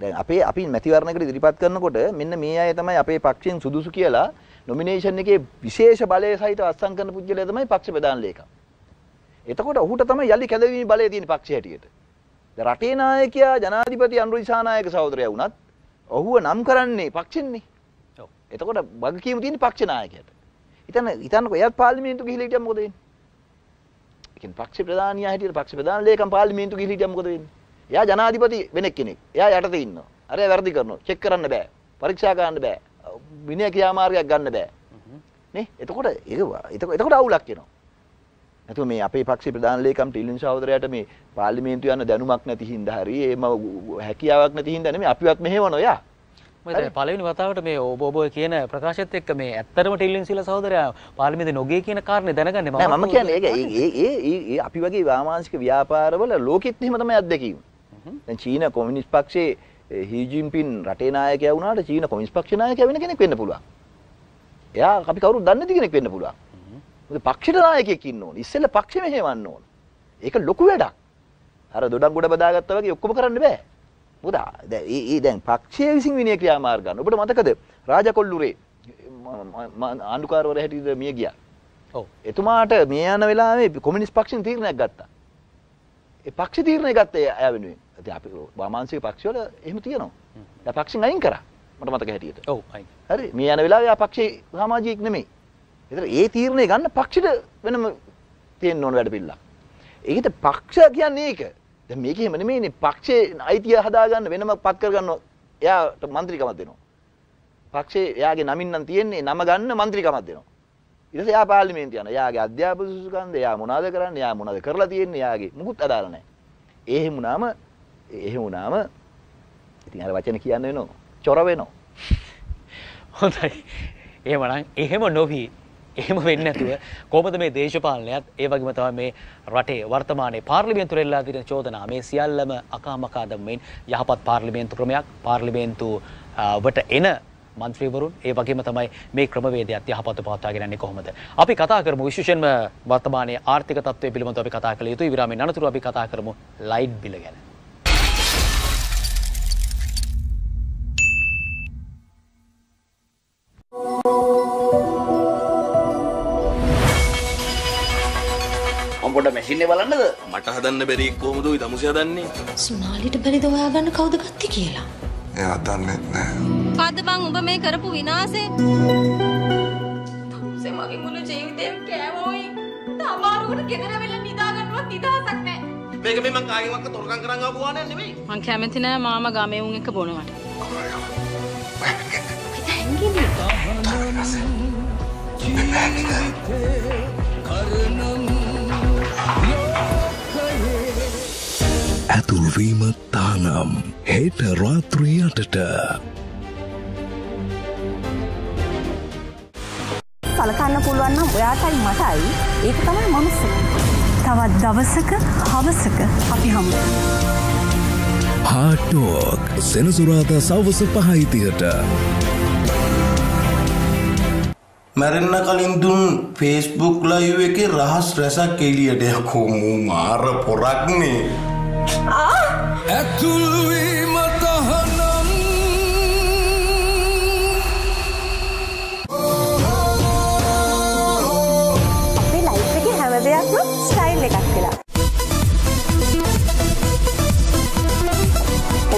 දැන් අපේ අපි මැතිවරණයකට ඉදිරිපත් කරනකොට මෙන්න මේ අය තමයි අපේ පක්ෂයෙන් සුදුසු කියලා නොමිනේෂන් එකේ විශේෂ බලය සහිත අත්සන් කරන පුද්ගලයා තමයි පක්ෂ ප්‍රධාන ලේකම්. එතකොට ඔහුට තමයි යලි කැදවීමේ බලය තියෙන පක්ෂය හැටියට. දැන් රටේ නායකයා ජනාධිපති අනුර දිසානායක සහෝදරයා වුණත් ඔහුව නම් කරන්නේ පක්ෂෙන්නේ. ඔව්. එතකොට වගකීම තියෙන පක්ෂ නායකයාට. හිතන්න හිතන්නකෝ එයාත් පාර්ලිමේන්තු ගිහිල්ලා හිටියම මොකද වෙන්නේ? ඒ කියන්නේ පක්ෂ ප්‍රධානියා හැටියට පක්ෂ ප්‍රධාන ලේකම් පාර්ලිමේන්තු ගිහිල්ලා හිටියම මොකද වෙන්නේ? එයා ජනාධිපති වෙනෙක් කෙනෙක්. එයා යටතේ ඉන්නවා. අරයා වැරදි කරනවා. චෙක් කරන්න බෑ. පරීක්ෂා කරන්න බෑ. විනය ක්‍රියාමාර්ගයක් ගන්න බෑ. නේ? එතකොට ඒක එතකොට අවුලක් වෙනවා. නැතුව මේ අපේ පක්ෂේ ප්‍රධාන ලේකම් ටිලින් සහෝදරයාට මේ පාර්ලිමේන්තුව යන දැනුමක් නැති හින්දා හරි ඒම හැකියාවක් නැති හින්දා නෙමෙයි අපිවත් මෙහෙවන ඔයා පලවිනි වතාවට මේ ඔබ කියන ප්‍රකාශත් එක්ක මේ ඇත්තරම ටිල්ලින් සිල සහෝදරයා පාර්ලිමේන්තුවේ නොගිය කියන කාරණේ දැනගන්න මම මම කියන්නේ ඒක ඒ ඒ අපි වගේ වාමාංශික ව්‍යාපාරවල ලෝකෙත් එහෙම තමයි අත්දැකීම. දැන් චීන කොමියුනිස්ට් පක්ෂයේ හි ජින්පින් රටේ නායකයා වුණාට චීන කොමියුනිස්ට් පක්ෂ නායකයා වෙන කෙනෙක් වෙන්න පුළුවන්. එයා අපි කවුරුත් දන්නේ නැති කෙනෙක් වෙන්න පුළුවන්. මොකද පක්ෂයට නායකයෙක් ඉන්න ඕනේ. ඉස්සෙල්ලා පක්ෂෙ මෙහෙවන්න ඕන. ඒක ලොකු වැඩක්. අර දොඩම් ගොඩ බදාගත්තා වගේ ඔක්කොම කරන්න බෑ. මොකද දැන් ඒ දැන් පක්ෂයේ විසින් විනය ක්‍රියාමාර්ග ගන්න. ඔබට මතකද රාජකොල්ලුරේ ආණ්ඩුකාරවර හැටියට මිය ගියා. ඔව්. එතුමාට මිය යන වෙලාවේ කොමියුනිස්ට් පක්ෂෙන් තීරණයක් ගත්තා. ඒ පක්ෂ තීරණය ගත්තේ අය වෙනුවෙන්. ඉතින් අපි වාමාංශික පක්ෂවල එහෙම තියෙනවා. දැන් පක්ෂෙන් අයින් කරා. මට මතක හැටියට. ඔව් අයින්. හරි. මිය යන වෙලාවේ ආ පක්ෂේ සමාජීයක් නෙමෙයි. එතන ඒ තීරණය ගන්න පක්ෂයට වෙනම තියෙන්න ඕන වැඩපිළිවෙලක්. ඒකට පක්ෂ කියන්නේ ඒක. දැන් මේක එහෙම නෙමෙයිනේ පක්ෂේ අයිතිය හදාගන්න වෙනම පත් කරගන්න එයාට മന്ത്രിකමක් දෙනවා. පක්ෂේ එයාගේ නමින් නම් තියෙන්නේ නම ගන්න മന്ത്രിකමක් දෙනවා. ඊට පස්සේ එයා පාර්ලිමේන්තුවට යනවා. එයාගේ අධ්‍යාපන සුසුකන්ද එයා මොනවද කරන්නේ? එයා මොනවද කරලා තියෙන්නේ? එයාගේ මුකුත් අදාළ නැහැ. ඒ එහෙම වුණාම ඒ එහෙම වුණාම ඉතින් අර වචන කියන්න වෙනවා. චොර වෙනවා. හොඳයි. එහෙමනම් එහෙම නොවී එහෙම වෙන්නේ නැතුව කොහොමද මේ දේශපාලනයත් ඒ වගේම තමයි මේ රටේ වර්තමානයේ පාර්ලිමේන්තු රැල්ලා තියෙන චෝදනා මේ සියල්ලම අකාමකා දමමින් යහපත් පාර්ලිමේන්තු ක්‍රමයක් පාර්ලිමේන්තු වට එන මන්ත්‍රීවරුන් ඒ වගේම තමයි මේ ක්‍රමවේදයත් යහපත පවත්වාගෙන යන්නේ කොහොමද අපි කතා කරමු විශේෂයෙන්ම වර්තමානයේ ආර්ථික තත්ත්වය පිළිබඳව අපි කතා කළ යුතුයි විරාමෙන් අනතුරු අපි කතා කරමු ලයිට් බිල ගැන Oh පොඩ මැෂින් එක බලන්නද? මට හදන්න බැරි කොහොමද ওই දමුසෙ හදන්නේ? සුනාලිට බැරිද හොයාගන්න කවුද ගත්තේ කියලා? එයා දන්නේ නැහැ. අද මං ඔබ මේ කරපු විනාශේ දමුසෙ මගේ මුළු ජීවිතේම කෑවෝයි. තමාරුවට ගෙදර වෙලා නිදාගන්නවත් නිදහසක් නැහැ. මේක මේ මං කාගෙන් වක්ක තොරකම් කරන් ආපු වානයක් නෙමෙයි. මං කැමති නෑ මාම ගමේ උන් එක බොනවට. තැංගිනේ. ඇතුල්වීම තානම් හෙට රාත්‍රියටට සලකන්න පුළුවන්න ඔයාටයි මටයි ඒක තමයි මනුස්ස තවත් දවසක හවසක අපි හම හාටෝක් සෙනසුරාදා සවස පහහිතියට මැරෙන්න කලින් දුන් ෆේස්බුක් ලයිව් එකේ රහස් රැසක් එළියට යකෝ මූ මාර පොරක්නේ ඇතුල්වීම තහනම් අපි ලයිෆ් එකේ හැම දෙයක්ම ස්ටයිල් එකක් කියලා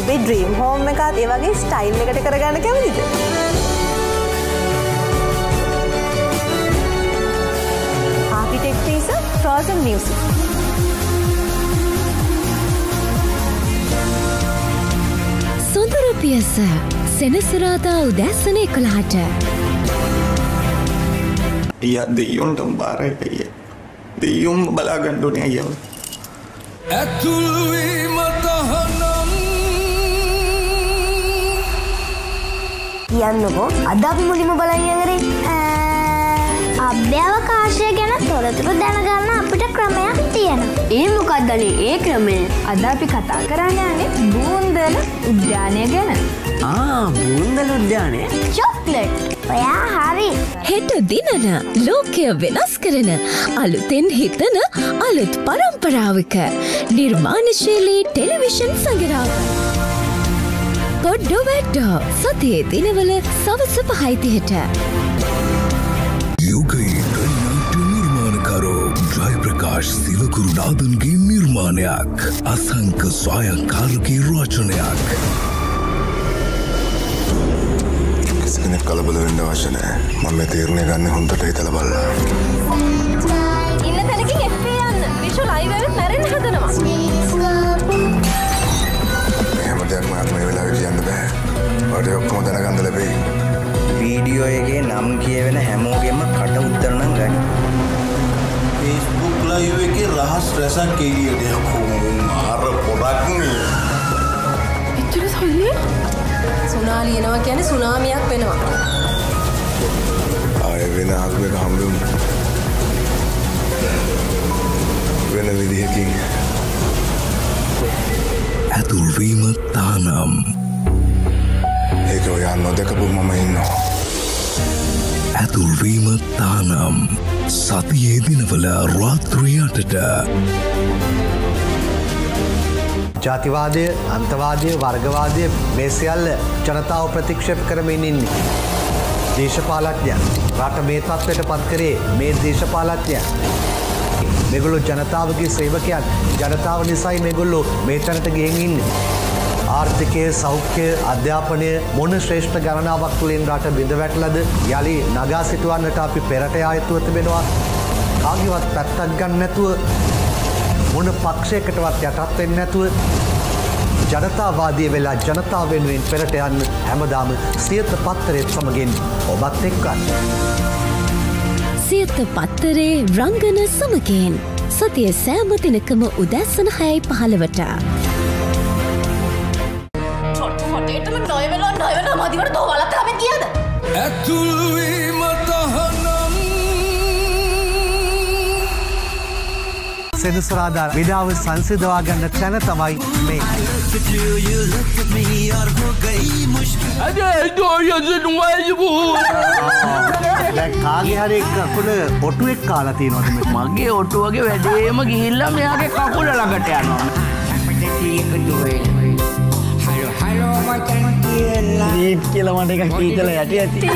ඔබේ ඩ්‍රීම් හෝම් එකත් ඒ වගේ ස්ටයිල් එකට කරගන්න කැමතිද? piece of frozen music. සොඳුර පියස සෙනසුරාදා උදැස්සන එකොළහට ය දෙයුන්ටම් බාරයටය දෙයුම් බලාගණ්ඩුනය යව ඇතුල්වීමතහනම් කියන්නකෝ අදාපි මුලිම බලයියගරේ ඇ අභ්‍යවකාශය ගැන තොරතුරු දැනගන්න අපිට ක්‍රමයක් තියෙන. ඒ මොකක්දලේ ඒ ක්‍රමය අද අපි කතා කරන්න යන්නේ බූන්දල උද්‍යානය ගැන. ආ බූන්දල උද්‍යානය චොක්ලට් ඔයා හරි. හෙට දිනන ලෝකය වෙනස් කරන අලුතෙන් හිතන අලුත් පරම්පරාවක නිර්මාණශීලී ටෙලිවිෂන් සඟරාව. පොඩ්ඩොවැඩ්ඩෝ සතියේ දිනවල සවස පහයිතිහට. ජයප්‍රකාශ් සිවකුරුනාදන්ගේ නිර්මාණයක් අසංක ස්වයංකාරගේ රෝචනයක් කිසිෙනෙක් කලබල වෙන්න වශනය මම තේරණය ගන්න හොඳට හිතල බල්ල ඉන්න තැනක හෙපයන්න විශු ලයිවව මැරෙන් හදනවා මෙහම දෙයක් මාත්ම වෙලා කියන්න බෑ වඩ ඔක්කෝ දැනගන්න ලැබෙයි වීඩියෝ එකගේ නම් කියවෙන හැමෝගෙම කට උත්තරනම් ගන්න ෆේස්බුක් ලයිව එක රහස් රැසක් එලියට හොමුන් අර පොඩක්න එච්චර සල්ලි සුනාලියනවා කියන සුනාමියක් වෙනවා අය වෙන අරුවක හම්බුම් වෙන විදිහකින් ඇතුල්වීම තානම් ඒක ඔයා නොදකපු මම ඉන්නවා ඇතුල්වීම තානම් සතියේ දිනවල රාත්‍රියටට ජාතිවාදය අන්තවාදය වර්ගවාදය මේ සියල්ල ජනතාව ප්‍රතික්ෂප් කරමිනින් දේශපාලත්ඥන් රට මේ තත්වයට පත්කරේ මේ දේශපාලත්ඥන්. මෙගොලු ජනතාවගේ සේවකයන් ජනතාව නිසයි මෙගොල්ලු මේතනට ගේෙන්ඉන්න. ආර්ථිකය සෞඛ්‍ය අධ්‍යාපනය මොන ශ්‍රේෂ්ඨ ගණනාවක් තුළින් රට බිඳවැටලද යළි නගා සිටුවන්නට අපි පෙරට ආයතුව තිබෙනවා කාගිවත් පැත්තක් ගන්න නැතුව මොන පක්ෂයකටවත් යටත් වෙන්නේ නැතුව ජනතාවාදී වෙලා ජනතාව වෙනුවෙන් පෙරට යන්න හැමදාම සියත පත්තරෙත් සමගින් ඔබත් එක්කන්න. සියත පත්තරේ රංගන සමකෙන් සතිය සෑමතිනකම උදැස්සන හයයි පහළවට. අදාළ මදිවට තෝවලත් අපි කියද? ඇතුල්වීම තහනම් සෙනසුරාදා විඩාව සංසිදවා ගන්න තැන තමයි මේ. කාගේ හරි කකුල ඔටුවෙක් කාලා තියෙනවද මගේ ඔටුවගේ වැඩේම ගිහිල්ලා මෙයාගේ කකුල ළඟට යනවා. ටීට් කියලා මට එකක් කීතල යට ඇති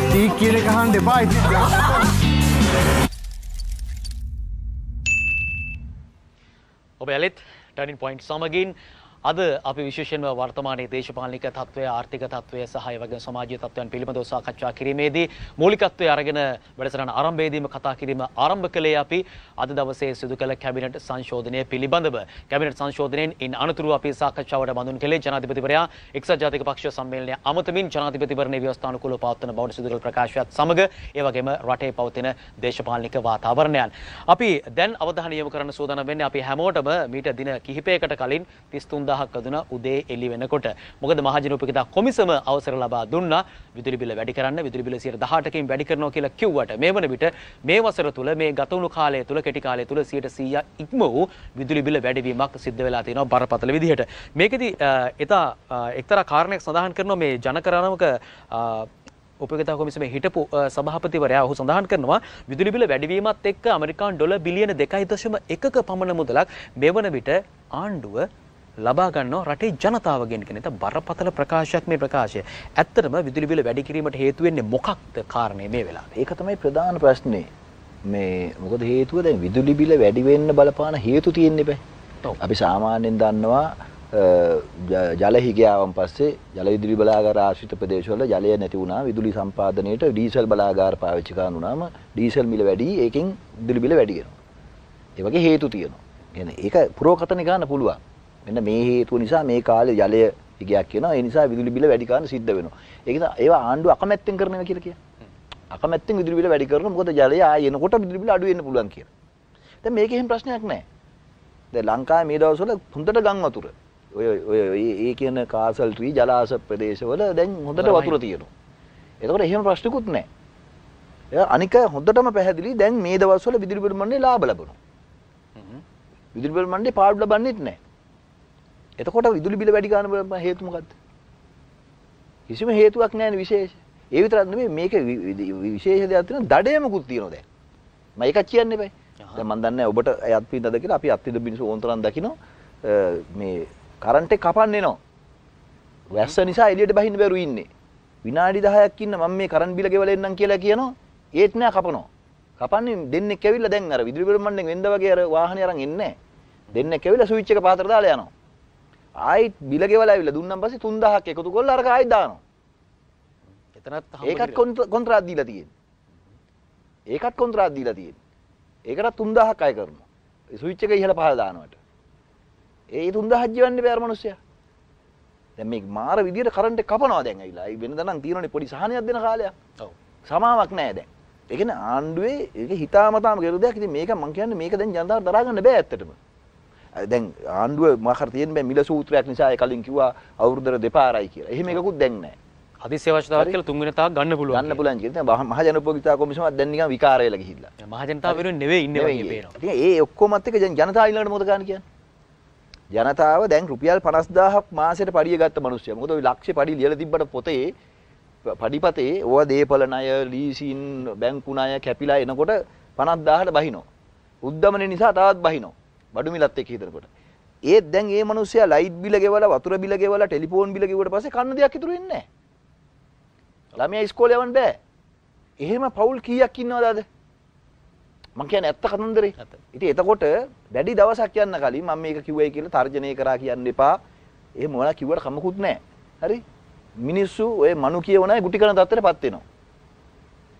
ටීට් කියල කහන් දෙපා ඉති ඔබ ඇලෙත් ටනින් පොයින්් සමගින් අද අපි විශේෂයෙන්ම වර්තමානයේ දේශපාලනික තත්ත්වය ආර්ථික තත්ත්වය සහ ඒ වගේම සමාජීය තත්ත්වයන් පිළිබඳව සාකච්ඡා කිරීමේදී මූලිකත්වයේ අරගෙන වැඩසටහන ආරම්භයේදීම කතා කිරීම ආරම්භ කළේ අපි අද දවසේ සිදු කළ කැබිනට් සංශෝධනය පිළිබඳව කැබිනට් සංශෝධනයෙන් ඉන් අනතුරුව අපි සාකච්ඡාවට බඳුන් කළේ ජනාධිපතිවරයා එක්සත් ජාතික පක්ෂ සම්මේලනය අමතමින් ජනාධිපතිවරණේ ව්‍යවස්ථානුකූලව පවත්වන බවට සිදු කළ ප්‍රකාශයත් සමග ඒ වගේම රටේ පවතින දේශපාලනික වාතාවරණයන් අපි දැන් අවධානය යොමු කරන්න සූදානම් වෙන්නේ අපි හැමෝටම මීට දින කිහිපයකට කලින් 33000 උත්සාහයක් දුනා උදේ එළි වෙනකොට. මොකද මහජනෝපිකතා කොමිසම අවසර ලබා දුන්නා විදුලි බිල වැඩි කරන්න විදුලි බිල 18%කින් වැඩි කරනවා කියලා කිව්වට මේ වන විට මේ වසර තුල මේ ගත වුණු කාලය තුල කෙටි කාලය තුල 100% ඉක්ම වූ විදුලි බිල වැඩිවීමක් සිද්ධ වෙලා තියෙනවා බරපතල විදිහට. මේකෙදි එතා එක්තරා කාරණයක් සඳහන් කරනවා මේ ජනකරණමක උපගතා කොමිසමේ හිටපු සභාපතිවරයා ඔහු සඳහන් කරනවා විදුලි බිල වැඩිවීමත් එක්ක ඇමරිකානු ඩොලර් බිලියන 2.1ක පමණ මුදලක් මෙවන විට ආණ්ඩුව ලබා ගන්නවා රටේ ජනතාවගෙන් කියන එක බරපතල ප්‍රකාශයක් මේ ප්‍රකාශය. ඇත්තටම විදුලි බිල වැඩි කිරීමට හේතු වෙන්නේ මොකක්ද කාරණේ මේ වෙලාවේ? ඒක තමයි ප්‍රධාන ප්‍රශ්නේ. මේ මොකද හේතුව දැන් විදුලි බිල වැඩි වෙන්න බලපාන හේතු තියෙන්නේ බෑ. අපි සාමාන්‍යයෙන් දන්නවා ජල හිගයාවන් පස්සේ ජල විදුලි බලාගාර ආශ්‍රිත ප්‍රදේශවල ජලය නැති වුණා විදුලි සම්පාදනයට ඩීසල් බලාගාර පාවිච්චි කරන උනාම ඩීසල් මිල වැඩි ඒකෙන් විදුලි බිල වැඩි වෙනවා. ඒ වගේ හේතු තියෙනවා. කියන්නේ ඒක පුරෝකතන ගන්න පුළුවන්. මෙන්න මේ හේතුව නිසා මේ කාලේ ජලය ඉගයක් කියනවා. ඒ නිසා විදුලි බිල වැඩි කරන්න සිද්ධ වෙනවා. ඒක නිසා ඒවා ආණ්ඩුව අකමැත්තෙන් කරනවා කියලා කියනවා. අකමැත්තෙන් විදුලි බිල වැඩි කරනවා. මොකද ජලය ආයෙ එනකොට විදුලි බිල අඩු වෙන්න පුළුවන් කියලා. දැන් මේකේ එහෙම ප්‍රශ්නයක් නැහැ. දැන් ලංකාවේ මේ දවස්වල හොඳට ගම් වතුර. ඔය ඔය ඒ කියන කාසල් ට්‍රී ජලාශ ප්‍රදේශවල දැන් හොඳට වතුර තියෙනවා. එතකොට එහෙම ප්‍රශ්නකුත් නැහැ. ඒ අනික හොඳටම පැහැදිලි දැන් මේ දවස්වල විදුලි බිල මණ්ඩලේ ලාභ ලැබෙනවා. විදුලි බිල මණ්ඩලේ පාඩු ලබන්නේත් නැහැ. එතකොට විදුලි බිල වැඩි ගන්න හේතුව මොකද්ද? කිසිම හේතුවක් නැහැ විශේෂ. ඒ විතරක් නෙමෙයි මේක විශේෂ දෙයක් තියෙනවා දඩේමකුත් තියෙනවා දැන්. මම ඒක කියන්න එපා. දැන් මම දන්නේ ඔබට අයත් පින්දද කියලා අපි අත්විඳ බිනිසු ඕන්තරම් දකිනවා මේ කරන්ට් එක කපන්න එනවා. වැස්ස නිසා එළියට බහින්න බැරුව ඉන්නේ. විනාඩි 10ක් ඉන්න මම මේ කරන්ට් බිල ගෙවල එන්නම් කියලා කියනවා. ඒත් නෑ කපනවා. කපන්නේ දෙන්නෙක් ඇවිල්ලා දැන් අර විදුලි බිල මණ්ඩෙන් වෙන්ද වගේ අර වාහනේ අරන් එන්නේ නෑ. දෙන්නෙක් ඇවිල්ලා ස්විච් එක පාතර දාලා යනවා. ආයිත් බිල ගෙවලා ඇවිල්ලා දුන්නම් පස්සේ 3000ක් එකතු කරලා අරක ආයිත් දානවා. එතනත් ඒකත් කොන්ත්‍රාත් දීලා තියෙන්නේ. ඒකත් කොන්ත්‍රාත් දීලා තියෙන්නේ. ඒකටත් 3000ක් අය කරනවා. ඒ ස්විච් එක ඉහළ පහළ දානවට. ඒ 3000ක් ජීවන්නේ බෑර මිනිස්සයා. දැන් මේ මාර විදියට කරන්ට් එක කපනවා දැන් ඇවිල්ලා. ඒ වෙනද නම් තියෙනනේ පොඩි සහනයක් දෙන කාලයක්. ඔව්. සමාවක් නැහැ දැන්. ඒ කියන්නේ ආණ්ඩුවේ ඒක හිතාමතාම කරන දෙයක්. ඉතින් මේක මම කියන්නේ මේක දැන් ජනතාවට දරා ගන්න බෑ ඇත්තටම. දැන් ආණ්ඩුව මොකක් හරි තියෙන්න බෑ මිල සූත්‍රයක් නිසා ඒ කලින් කිව්වා අවුරුද්දට දෙපාරයි කියලා. එහෙම එකකුත් දැන් නැහැ. හදිස්සිය අවශ්‍යතාවක් කියලා තුන්වෙනි තාක් ගන්න පුළුවන්. ගන්න පුළුවන් කියන දැන් මහජනපෝගිතා කොමිසමත් දැන් නිකන් විකාර වෙලා ගිහිල්ලා. මහජනතාව වෙනුවෙන් නෙවෙයි ඉන්නේ වගේ පේනවා. ඉතින් ඒ ඔක්කොමත් එක දැන් ජනතාව ඊළඟට මොකද ගන්න කියන්නේ? ජනතාව දැන් රුපියල් 50000ක් මාසෙට පඩිය ගත්ත මිනිස්සුය. මොකද ওই ලක්ෂේ පඩිය ලියලා තිබ්බට පොතේ පඩිපතේ ඕවා දේපල ණය, ලීසින්, බැංකු ණය කැපිලා එනකොට 50000ට බහිනවා. උද්දමන නිසා තවත් බහිනවා. බඩු මිලත් එක්ක හිතනකොට. ඒත් දැන් ඒ මිනිස්සයා ලයිට් බිල ගෙවලා වතුර බිල ගෙවලා ටෙලිෆෝන් බිල ගෙවුවට පස්සේ කන්න දෙයක් ඉතුරු වෙන්නේ නැහැ. ළමයා ඉස්කෝලේ යවන්න බෑ. එහෙම පවුල් කීයක් ඉන්නවද අද? මං කියන්නේ ඇත්ත කතන්දරේ. ඉතින් එතකොට වැඩි දවසක් යන්න කලින් මම මේක කිව්වයි කියලා තර්ජනය කරා කියන්න එපා. එහෙම මොනවා කිව්වට කමකුත් නැහැ. හරි? මිනිස්සු ඔය මනු කියවනයි ගුටි කරන තත්ත්වයටපත් වෙනවා.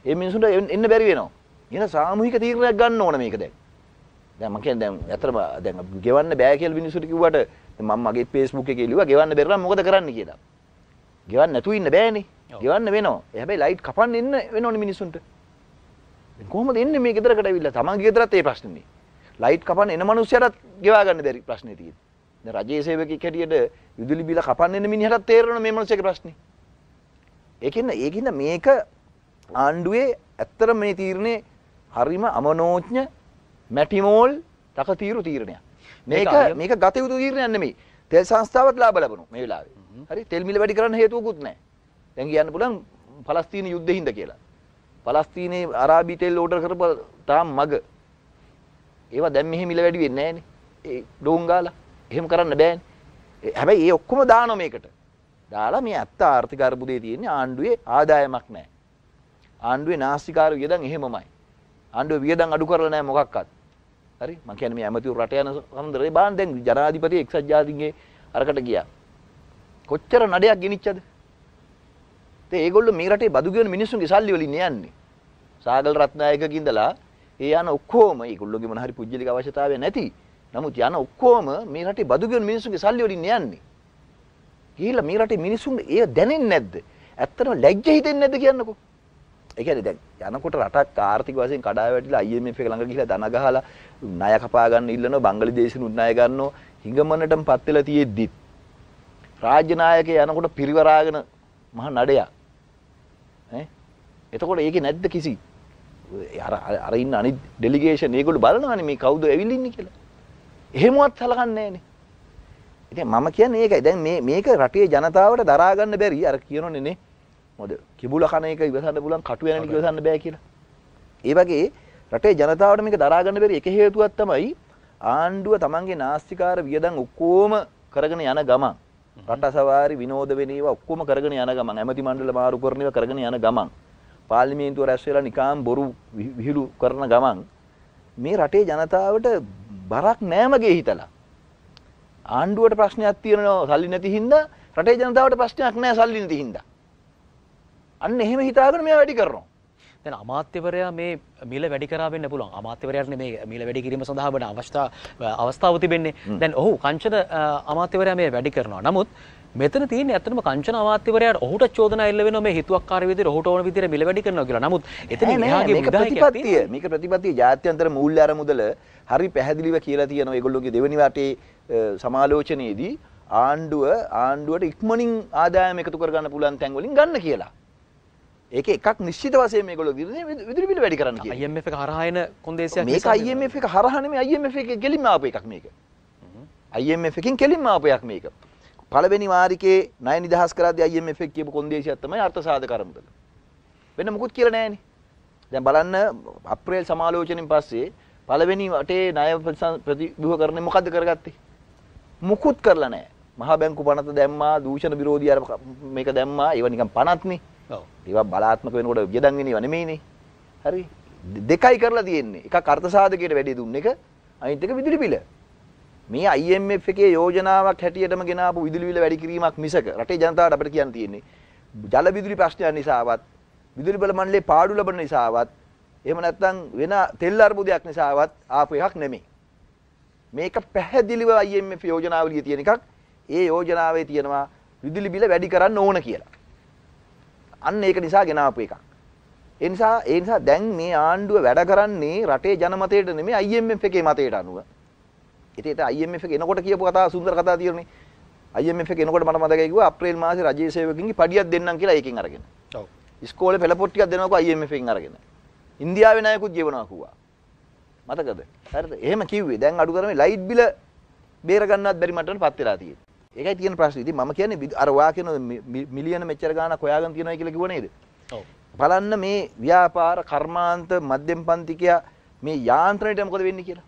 ඒ මිනිසුන්ට එන්න බැරි වෙනවා. එහෙනම් සාමූහික තීරණයක් ගන්න ඕන මේක දැන්. දැන් මම කියන්නේ දැන් ඇත්තටම දැන් ගෙවන්න බෑ කියලා මිනිස්සුන්ට කිව්වට මම මගේ Facebook එකේ ලිව්වා ගෙවන්න බැරි නම් මොකද කරන්න කියලා. ගෙවන්න නැතුව ඉන්න බෑනේ. ගෙවන්න වෙනවා. ඒ හැබැයි ලයිට් කපන්න එන්න වෙනෝනේ මිනිස්සුන්ට. දැන් කොහොමද එන්නේ මේ ගෙදරකට ඇවිල්ලා? තමන්ගේ ගෙදරත් ඒ ප්‍රශ්නේ. ලයිට් කපන්න එන මිනිස්සුන්ටත් ගෙවා ගන්න බැරි ප්‍රශ්නේ තියෙන්නේ. දැන් රජයේ සේවකෙක් හැටියට විදුලි බිල කපන්න එන මිනිහටත් තේරෙනවා මේ මිනිස්සුගේ ප්‍රශ්නේ. ඒකෙන් ඒකින්ද මේක ආණ්ඩුවේ ඇත්තට මේ තීරණේ හරිම අමනෝඥ මැටිමෝල් තකතිීරු තීරණයක්. මේක මේක ගත යුතු තීරණයක් නෙමෙයි. තෙල් සංස්ථාවත් ලාභ ලබනවා මේ වෙලාවේ. හරි තෙල් මිල වැඩි කරන්න හේතුවකුත් නැහැ. දැන් කියන්න පුළුවන් පලස්තීන යුද්ධෙ හින්දා කියලා. පලස්තීනයේ අරාබි තෙල් ඕඩර් කරපු තාම මග. ඒවා දැන් මෙහි මිල වැඩි වෙන්නේ නැහනේ. ඒ ඩෝන් ගාලා. එහෙම කරන්න බෑනේ. හැබැයි ඒ ඔක්කොම දානවා මේකට. දාලා මේ ඇත්ත ආර්ථික අර්බුදයේ තියෙන්නේ ආණ්ඩුවේ ආදායමක් නැහැ. ආණ්ඩුවේ නාස්තිකාරු වියදම් එහෙමමයි. ආණ්ඩුව වියදම් අඩු කරලා නැහැ මොකක්වත්. හරි මං කියන්නේ මේ ඇමතිවරු රට යන සම්දරේ බාන් දැන් ජනාධිපති එක්සත් ජාතීන්ගේ අරකට ගියා. කොච්චර නඩයක් ගෙනිච්චද? ඉතින් ඒගොල්ලෝ මේ රටේ බදු ගෙවන මිනිස්සුන්ගේ සල්ලි වලින් යන්නේ. සාගල් රත්නායකක ඉඳලා ඒ යන ඔක්කොම ඒගොල්ලෝගේ මොන හරි පුජ්‍යලික අවශ්‍යතාවය නැති. නමුත් යන ඔක්කොම මේ රටේ බදු ගෙවන මිනිස්සුන්ගේ සල්ලි වලින් යන්නේ. ගිහිල්ලා මේ රටේ මිනිස්සුන්ගේ ඒ දැනෙන්නේ නැද්ද? ඇත්තටම ලැජ්ජ හිතෙන්නේ නැද්ද කියන්නකෝ. ඒ කියන්නේ දැන් යනකොට රටක් ආර්ථික වශයෙන් කඩා වැටිලා IMF එක ළඟ ගිහිලා දන ගහලා ණය කපා ගන්න ඉල්ලනවා බංගලිදේශිනුත් ණය ගන්නවා හිඟමනටම පත් වෙලා තියෙද්දිත් රාජ්‍ය නායකයා යනකොට පිරිවරාගෙන මහා නඩයා ඈ එතකොට ඒකේ නැද්ද කිසි අර අර ඉන්න අනිත් ඩෙලිගේෂන් ඒගොල්ලෝ බලනවානේ මේ කවුද ඇවිල්ලා ඉන්නේ කියලා එහෙමවත් සලකන්නේ නැහනේ ඉතින් මම කියන්නේ ඒකයි දැන් මේ මේක රටේ ජනතාවට දරා ගන්න බැරි අර කියනෝනේ නේ මොකද කිඹුලා කන එක ඉවසන්න පුළුවන් කටු යන එක ඉවසන්න බෑ කියලා. ඒ වගේ රටේ ජනතාවට මේක දරා ගන්න බැරි එක හේතුවක් තමයි ආණ්ඩුව තමන්ගේ නාස්තිකාර වියදම් ඔක්කොම කරගෙන යන ගමන් රට සවාරි විනෝද වෙන ඒවා ඔක්කොම කරගෙන යන ගමන් ඇමති මණ්ඩල මාරු කරන ඒවා කරගෙන යන ගමන් පාර්ලිමේන්තුව රැස් වෙලා නිකම් බොරු විහිළු කරන ගමන් මේ රටේ ජනතාවට බරක් නෑමගේ හිතලා ආණ්ඩුවට ප්‍රශ්නයක් තියෙනවා සල්ලි නැති හින්දා රටේ ජනතාවට ප්‍රශ්නයක් නෑ සල්ලි නැති හින්දා අන්න එහෙම හිතාගෙන මෙයා වැඩි කරනවා. දැන් අමාත්‍යවරයා මේ මිල වැඩි කරා වෙන්න පුළුවන්. අමාත්‍යවරයාට මේ මිල වැඩි කිරීම සඳහා වඩ අවස්ථා අවස්ථාව තිබෙන්නේ. දැන් ඔහු කංචන අමාත්‍යවරයා මේ වැඩි කරනවා. නමුත් මෙතන තියෙන ඇත්තටම කංචන අමාත්‍යවරයාට ඔහුට චෝදනා එල්ල වෙනවා මේ හිතුවක්කාර විදිහට ඔහුට ඕන විදිහට මිල වැඩි කරනවා කියලා. නමුත් එතන එයාගේ ප්‍රතිපත්තිය මේක ප්‍රතිපත්තිය ජාත්‍යන්තර මූල්‍ය අරමුදල හරි පැහැදිලිව කියලා තියෙනවා. ඒගොල්ලෝගේ දෙවෙනි වටේ සමාලෝචනයේදී ආණ්ඩුව ආණ්ඩුවට ඉක්මනින් ආදායම එකතු කරගන්න පුළුවන් තැන්වලින් ගන්න කියලා. ඒක එකක් නිශ්චිත වශයෙන් මේගොල්ලෝ විදුලි විදුලි බිල වැඩි කරන්න කියනවා. IMF එක හරහා එන කොන්දේසියක් නිසා මේක IMF එක හරහා නෙමෙයි IMF එකේ ගෙලින්ම ආපු එකක් මේක. IMF එකෙන් කෙලින්ම ආපු එකක් මේක. පළවෙනි වාරිකේ ණය නිදහස් කරද්දී IMF එක කියපු කොන්දේසියක් තමයි අර්ථ සාධක අරමුදල. වෙන මොකුත් කියලා නෑනේ. දැන් බලන්න අප්‍රේල් සමාලෝචනෙන් පස්සේ පළවෙනි වටේ ණය ප්‍රතිව්‍යුහ කරන්නේ මොකද්ද කරගත්තේ? මුකුත් කරලා නෑ. මහා බැංකු පනත දැම්මා, දූෂණ විරෝධී අර මේක දැම්මා. ඒව නිකන් පනත්නේ. ඔව් ඒවා බලාත්මක වෙනකොට වියදම් වෙනව නෙමෙයිනේ හරි දෙකයි කරලා තියෙන්නේ එකක් අර්ථ සාධකයට වැඩි දුන්න එක අනිත් එක විදුලි බිල මේ IMF එකේ යෝජනාවක් හැටියටම ගෙනාපු විදුලි බිල වැඩි කිරීමක් මිසක රටේ ජනතාවට අපිට කියන්න තියෙන්නේ ජල විදුලි ප්‍රශ්නයන් නිසාවත් විදුලි බල මණ්ඩලේ පාඩු ලබන නිසාවත් එහෙම නැත්නම් වෙන තෙල් අර්බුදයක් නිසාවත් ආපු එකක් නෙමෙයි මේක පැහැදිලිව IMF යෝජනාවලිය තියෙන එකක් ඒ යෝජනාවේ තියෙනවා විදුලි බිල වැඩි කරන්න ඕන කියලා අන්න ඒක නිසා ගෙනාපු එකක්. ඒ නිසා ඒ නිසා දැන් මේ ආණ්ඩුව වැඩ කරන්නේ රටේ ජනමතයට නෙමෙයි IMF එකේ මතයට අනුව. ඉතින් ඒක IMF එක එනකොට කියපු කතාව සුන්දර කතාව තියෙනනේ. IMF එක එනකොට මට මතකයි කිව්වා අප්‍රේල් මාසේ රජයේ සේවකකින්ගේ පඩියක් දෙන්නම් කියලා ඒකෙන් අරගෙන. ඔව්. ඉස්කෝලේ පෙළපොත් ටිකක් දෙනවාකෝ IMF එකෙන් අරගෙන. ඉන්දියාවේ ණයකුත් ගෙවනවා කිව්වා. මතකද? හරිද? එහෙම කිව්වේ. දැන් අඩු කරමේ ලයිට් බිල බේර ගන්නවත් බැරි මට්ටමට පත් වෙලා තියෙනවා. ඒකයි තියෙන ප්‍රශ්නේ. ඉතින් මම කියන්නේ අර ඔයා කියන මිලියන මෙච්චර ගාණක් හොයාගෙන තියෙනවා කියලා කිව්ව නේද? ඔව්. බලන්න මේ ව්‍යාපාර කර්මාන්ත මධ්‍යම පන්තිකයා මේ යාන්ත්‍රණයට මොකද වෙන්නේ කියලා.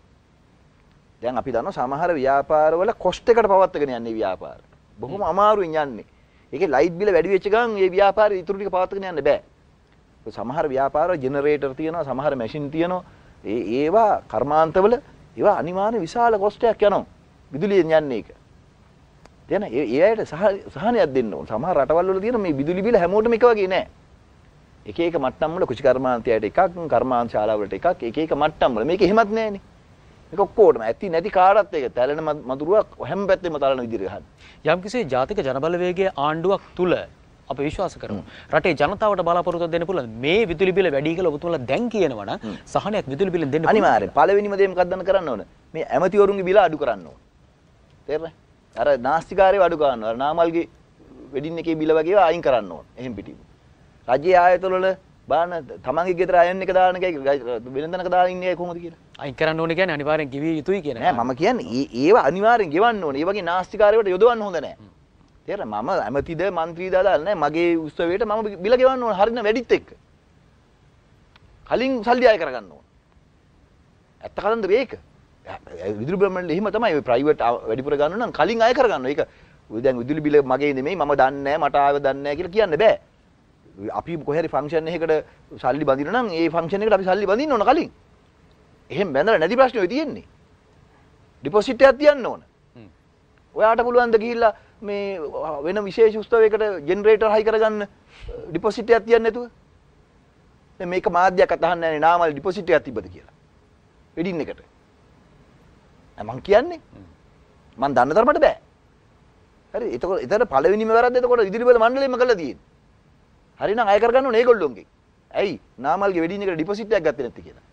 දැන් අපි දන්නවා සමහර ව්‍යාපාරවල කොස්ට් එකට පවත්වාගෙන යන්නේ ව්‍යාපාර. බොහොම අමාරුවෙන් යන්නේ. ඒකේ ලයිට් බිල වැඩි වෙච්ච ගමන් මේ ව්‍යාපාරය ඉතුරු ටික පවත්වාගෙන යන්න බෑ. සමහර ව්‍යාපාරවල ජෙනරේටර් තියෙනවා, සමහර මැෂින් තියෙනවා. ඒ ඒවා කර්මාන්තවල ඒවා අනිවාර්ය විශාල කොස්ට් එකක් යනවා. විදුලියෙන් යන්නේ ඒක. තේන ඒ අයට සහනයක් දෙන්න ඕන. සමහර රටවල් වල තියෙන මේ විදුලි බිල හැමෝටම එක වගේ නෑ. එක එක මට්ටම් වල කුෂි කර්මාන්තයට එකක්, කර්මාන්ත ශාලාවලට එකක්, එක එක මට්ටම් වල මේක එහෙමත් නෑනේ. මේක ඔක්කොටම ඇති නැති කාටත් එක තැලෙන මදුරුවක් හැම පැත්තෙම තලන විදිහට ගන්න. යම්කිසි ජාතික ජනබලවේගයේ ආණ්ඩුවක් තුල අපි විශ්වාස කරමු. රටේ ජනතාවට බලාපොරොත්තු දෙන්න පුළුවන් මේ විදුලි බිල වැඩි කියලා ඔබතුමලා දැන් කියනවා නම් සහනයක් විදුලි බිලෙන් දෙන්න පුළුවන්. අනිවාර්යෙන්. පළවෙනිම දේ මොකක්ද කරන්න ඕන? මේ ඇමතිවරුන්ගේ බිල අඩු කරන්න ඕන. තේරෙන්නේ? අර නාස්තිකාරය අඩු ගන්නවා. අර නාමල්ගේ වෙඩින් එකේ බිල වගේ අයින් කරන්න ඕන. එහෙම පිටින්. රජයේ ආයතන වල බලන්න තමන්ගේ ගෙදර අයන් එක දාන එකයි වෙනදනක දාලා ඉන්නේ කොහොමද කියලා. අයින් කරන්න ඕනේ කියන්නේ අනිවාර්යෙන් ගෙවිය යුතුයි කියන. නෑ මම කියන්නේ ඒව අනිවාර්යෙන් ගෙවන්න ඕනේ. ඒ වගේ නාස්තිකාරයකට යොදවන්න හොඳ නෑ. තේරෙන මම ඇමතිද മന്ത്രിද දාලා නෑ. මගේ උත්සවයට මම බිල ගෙවන්න ඕනේ. හරින වැඩිත් එක්ක. කලින් සල්ලි අය කරගන්න ඕනේ. ඇත්ත කතන්දර ඒක. විදුලි බ්‍රහ්මණ්ඩලෙ එහෙම තමයි ප්‍රයිවට් වැඩිපුර ගන්න නම් කලින් අය කරගන්න. ඒක දැන් විදුලි බිල මගේ නෙමෙයි මම දන්නේ නැහැ මට ආව දන්නේ නැහැ කියලා කියන්න බෑ. අපි කොහේ හරි ෆන්ක්ෂන් එකකට සල්ලි බඳින නම් ඒ ෆන්ක්ෂන් එකට අපි සල්ලි බඳින්න ඕන කලින්. එහෙම බඳලා නැති ප්‍රශ්නේ ඔය තියෙන්නේ. ඩිපොසිට් එකක් තියන්න ඕන. ඔයාට පුළුවන් ද ගිහිල්ලා මේ වෙන විශේෂ උත්සවයකට ජෙනරේටර් හයි කරගන්න ඩිපොසිට් එකක් තියන්න නැතුව? දැන් මේක මාධ්‍යයක් අතහන්න යන්නේ නාමල් ඩිපොසිට් එකක් තිබ්බද කියලා. වෙඩින් එකට. මං කියන්නේ. මං දන්න තරමට බෑ. හරි. එතකොට ඊතර පළවෙනිම වැරද්ද එතකොට ඉදිරිපිට මණ්ඩලෙම කළා තියෙන්නේ. හරිනම් අය කරගන්න ඕනේ ඒගොල්ලොන්ගෙන්. ඇයි? නාමල්ගේ වෙඩින් එකට ඩිපොසිට් එකක් ගත්තේ නැත්තේ කියලා.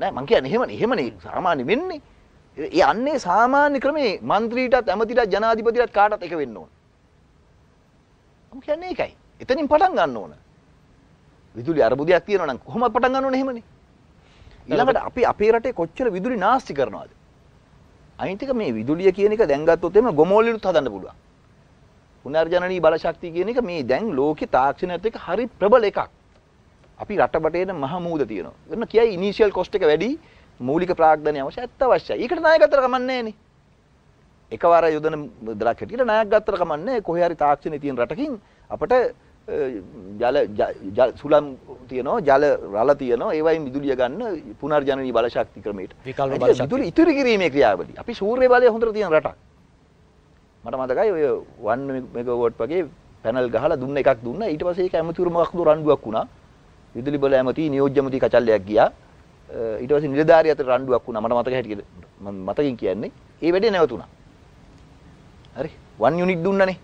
නෑ මං කියන්නේ එහෙමනේ. එහෙමනේ සාමාන්‍ය වෙන්නේ. ඒ අන්නේ සාමාන්‍ය ක්‍රමේ മന്ത്രിටත් ඇමතිටත් ජනාධිපතිටත් කාටත් එක වෙන්න ඕන. මං කියන්නේ ඒකයි. එතනින් පටන් ගන්න ඕන. විදුලි අරබුදයක් තියෙනවා නම් කොහොමද පටන් ගන්න ඕනේ එහෙමනේ. ඊළඟට අපි අපේ රටේ කොච්චර විදුලි නාස්ති කරනවාද? අනිතික මේ විදුලිය කියන එක දැන් ගත්තොත් එහෙම ගොමෝල්ලිනුත් හදන්න පුළුවන්. පුනර්ජනනීය බලශක්තිය කියන එක මේ දැන් ලෝකේ තාක්ෂණයත් එක්ක හරි ප්‍රබල එකක්. අපි රටබටේන මහ මූද තියෙනවා. එන්න කියයි ඉනිෂියල් කොස්ට් එක වැඩි මූලික ප්‍රාග්ධනය අවශ්‍ය ඇත්ත අවශ්‍යයි. ඒකට ණය ගත්තර කමන්නේ නැහනේ. එකවර යොදන දලක් හැටියට ණයක් ගත්තර කමන්නේ කොහේ හරි තාක්ෂණයේ තියෙන රටකින් අපට ජල සුලම් තියනවා ජල රල තියනවා ඒවයි විදුලිය ගන්න පුනර්ජනනී බල ශක්ති ක්‍රමයට විකල්ප බල ශක්ති විදුලි ඉතිරි කිරීමේ ක්‍රියාවලිය. අපි සූර්ය බලය හොඳට තියෙන රටක්. මට මතකයි ඔය 1 මෙගාවොට් වගේ පැනල් ගහලා දුන්න එකක් දුන්නා. ඊට පස්සේ ඒක ඇමතිවරු මොකක්ද රණ්ඩුවක් වුණා. විදුලි බල ඇමති නියෝජ්‍ය ඇමති කචල්ලයක් ගියා. ඊට පස්සේ නිලධාරී අතර රණ්ඩුවක් වුණා. මට මතක හැටියට මම මතකින් කියන්නේ. ඒ වැඩේ නැවතුණා. හරි. 1 යුනිට් දුන්නනේ.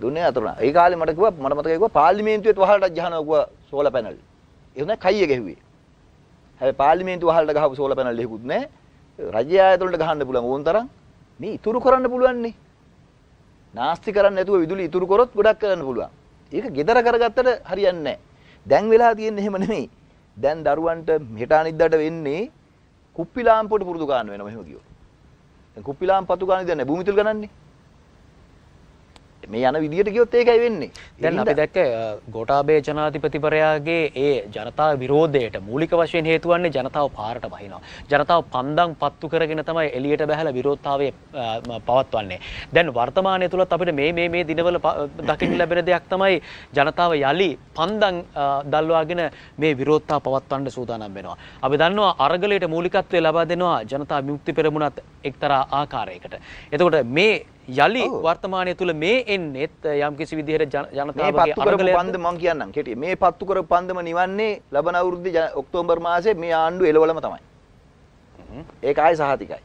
දුන්නේ අතරුණා. ඒ කාලේ මට කිව්වා මට මතකයි කිව්වා පාර්ලිමේන්තුවේත් වහලට ගහනවා කිව්වා සෝලර් පැනල්. ඒ උනේ කයිය ගැහුවේ. හැබැයි පාර්ලිමේන්තුව වහලට ගහපු සෝලර් පැනල් එහෙකුත් නැහැ. රජය ආයතනවලට ගහන්න පුළුවන් ඕන තරම්. මේ ඉතුරු කරන්න පුළුවන් නේ. නාස්ති කරන්න නැතුව විදුලි ඉතුරු කරොත් ගොඩක් කරන්න පුළුවන්. ඒක gedara කරගත්තට හරියන්නේ නැහැ. දැන් වෙලා තියෙන්නේ එහෙම නෙමෙයි. දැන් දරුවන්ට හෙට අනිද්දාට වෙන්නේ කුප්පි ලාම්පුවට පුරුදු ගන්න වෙනවා මෙහෙම කියෝ. දැන් කුප්පි ලාම්පතු ගන්න දෙන්නේ භූමිතුල් ගණන්නේ. මේ යන විදිහට ගියොත් ඒකයි වෙන්නේ. දැන් අපි දැක්ක ගෝඨාභය ජනාධිපතිවරයාගේ ඒ ජනතා විරෝධයට මූලික වශයෙන් හේතු වන්නේ ජනතාව පාරට බහිනවා. ජනතාව පන්දම් පත්තු කරගෙන තමයි එළියට බහැලා විරෝධතාවය පවත්වන්නේ. දැන් වර්තමානය තුලත් අපිට මේ මේ මේ දිනවල දකින්න ලැබෙන දෙයක් තමයි ජනතාව යලි පන්දම් දල්වාගෙන මේ විරෝධතාව පවත්වන්න සූදානම් වෙනවා. අපි දන්නවා අරගලයට මූලිකත්වය ලබා දෙනවා ජනතා විමුක්ති පෙරමුණත් එක්තරා ආකාරයකට. එතකොට මේ යළි වර්තමානය තුළ මේ එන්නෙත් යම් කිසි විදිහට ජනතාවගේ අරගලය පන්ද මම කියන්නම් කෙටියෙන් මේ පත්තු කරපු පන්දම නිවන්නේ ලබන අවුරුද්දේ ඔක්තෝබර් මාසයේ මේ ආණ්ඩුව එළවලම තමයි ඒක ආයි සහතිකයි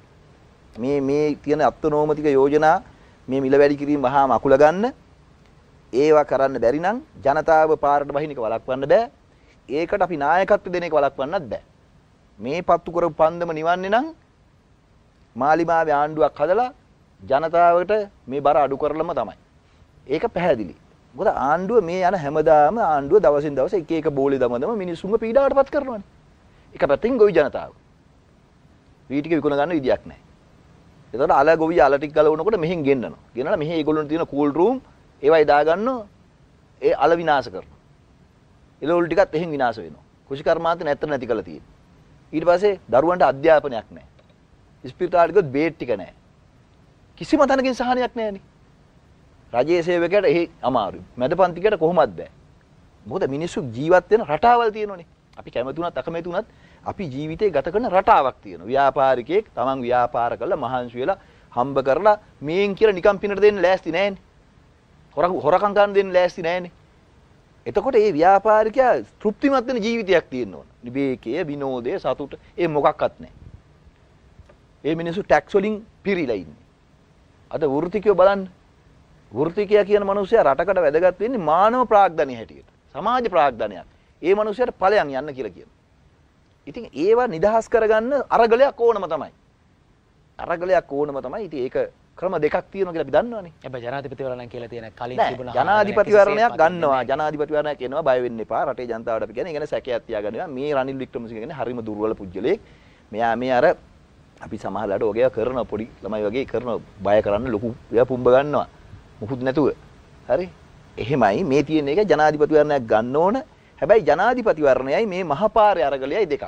මේ මේ තියෙන අත්නෝමතික යෝජනා මේ මිල වැඩි කිරීම වහාම අකුල ගන්න ඒවා කරන්න බැරි නම් ජනතාව පාරට බහින එක වළක්වන්න බෑ ඒකට අපි නායකත්ව දෙන එක වළක්වන්නත් බෑ මේ පත්තු කරපු පන්දම නිවන්නේ නම් මාලිමාවේ ආණ්ඩුවක් හදලා ජනතාවට මේ බර අඩු කරලම තමයි. ඒක පැහැදිලි. මොකද ආණ්ඩුව මේ යන හැමදාම ආණ්ඩුව දවසින් දවස එක එක බෝලි දමදම මිනිස්සුන්ව පීඩාවටපත් කරනවානේ. එක පැත්තෙන් ගොවි ජනතාව. වීටික විකුණ ගන්න විදියක් නැහැ. එතකොට අල ගොවි අල ටික ගලවනකොට මෙහෙන් ගෙන්නනවා. ගෙනලා මෙහි ඒගොල්ලන්ට තියෙන කූල් රූම් ඒවයි දාගන්නවා. ඒ අල විනාශ කරනවා. එළවලු ටිකත් එහෙන් විනාශ වෙනවා. කෘෂි කර්මාන්තේ නැත්තර නැති කරලා තියෙනවා. ඊට පස්සේ දරුවන්ට අධ්‍යාපනයක් නැහැ. ස්පිරිතාලෙක බේත් ටික නැහැ. කිසිම තැනකින් සහනයක් නෑනේ. රජයේ සේවකයට එහි අමාරුයි. මැද පන්තිකට කොහොමවත් බෑ. මොකද මිනිස්සු ජීවත් වෙන රටාවල් තියෙනෝනේ. අපි කැමති උනත් අකමැති උනත් අපි ජීවිතේ ගත කරන රටාවක් තියෙනවා. ව්‍යාපාරිකයෙක් තමන් ව්‍යාපාර කරලා මහන්සි වෙලා හම්බ කරලා මේන් කියලා නිකන් පිනට දෙන්න ලෑස්ති නෑනේ. හොරකම් ගන්න දෙන්න ලෑස්ති නෑනේ. එතකොට මේ ව්‍යාපාරිකයා තෘප්තිමත් වෙන ජීවිතයක් තියෙන්න ඕන. නිවේකයේ, විනෝදයේ, සතුට ඒ මොකක්වත් නැහැ. මේ මිනිස්සු ටැක්ස් වලින් පිරීලා ඉන්නේ. අද වෘතිකයෝ බලන්න වෘතිකයා කියන මනුස්සයා රටකට වැදගත් වෙන්නේ මානව ප්‍රාග්ධනය හැටියට. සමාජ ප්‍රාග්ධනයක්. ඒ මනුස්සයාට ඵලයන් යන්න කියලා කියනවා. ඉතින් ඒවා නිදහස් කරගන්න අරගලයක් ඕනම තමයි. අරගලයක් ඕනම තමයි. ඉතින් ඒක ක්‍රම දෙකක් තියෙනවා කියලා අපි දන්නවනේ. හැබැයි ජනාධිපතිවරණම් කියලා තියෙන කලින් තිබුණා. ජනාධිපතිවරණයක් ගන්නවා. ජනාධිපතිවරණයක් කියනවා බය වෙන්න එපා. රටේ ජනතාවට අපි කියන්නේ. ඒ කියන්නේ සැකයක් තියාගන්නවා. මේ රනිල් වික්‍රමසිංහ කියන්නේ හරිම දුර්වල පුජ්‍යලෙක්. මෙයා මේ අර අපි සමහරලාට ඔගේ කරන පොඩි ළමයි වගේ කරන බය කරන්න ලොකු එයා පුම්බ ගන්නවා මුකුත් නැතුව හරි එහෙමයි මේ තියෙන එක ජනාධිපතිවරණයක් ගන්න ඕන හැබැයි ජනාධිපතිවරණයයි මේ මහපාරේ අරගලයයි දෙකක්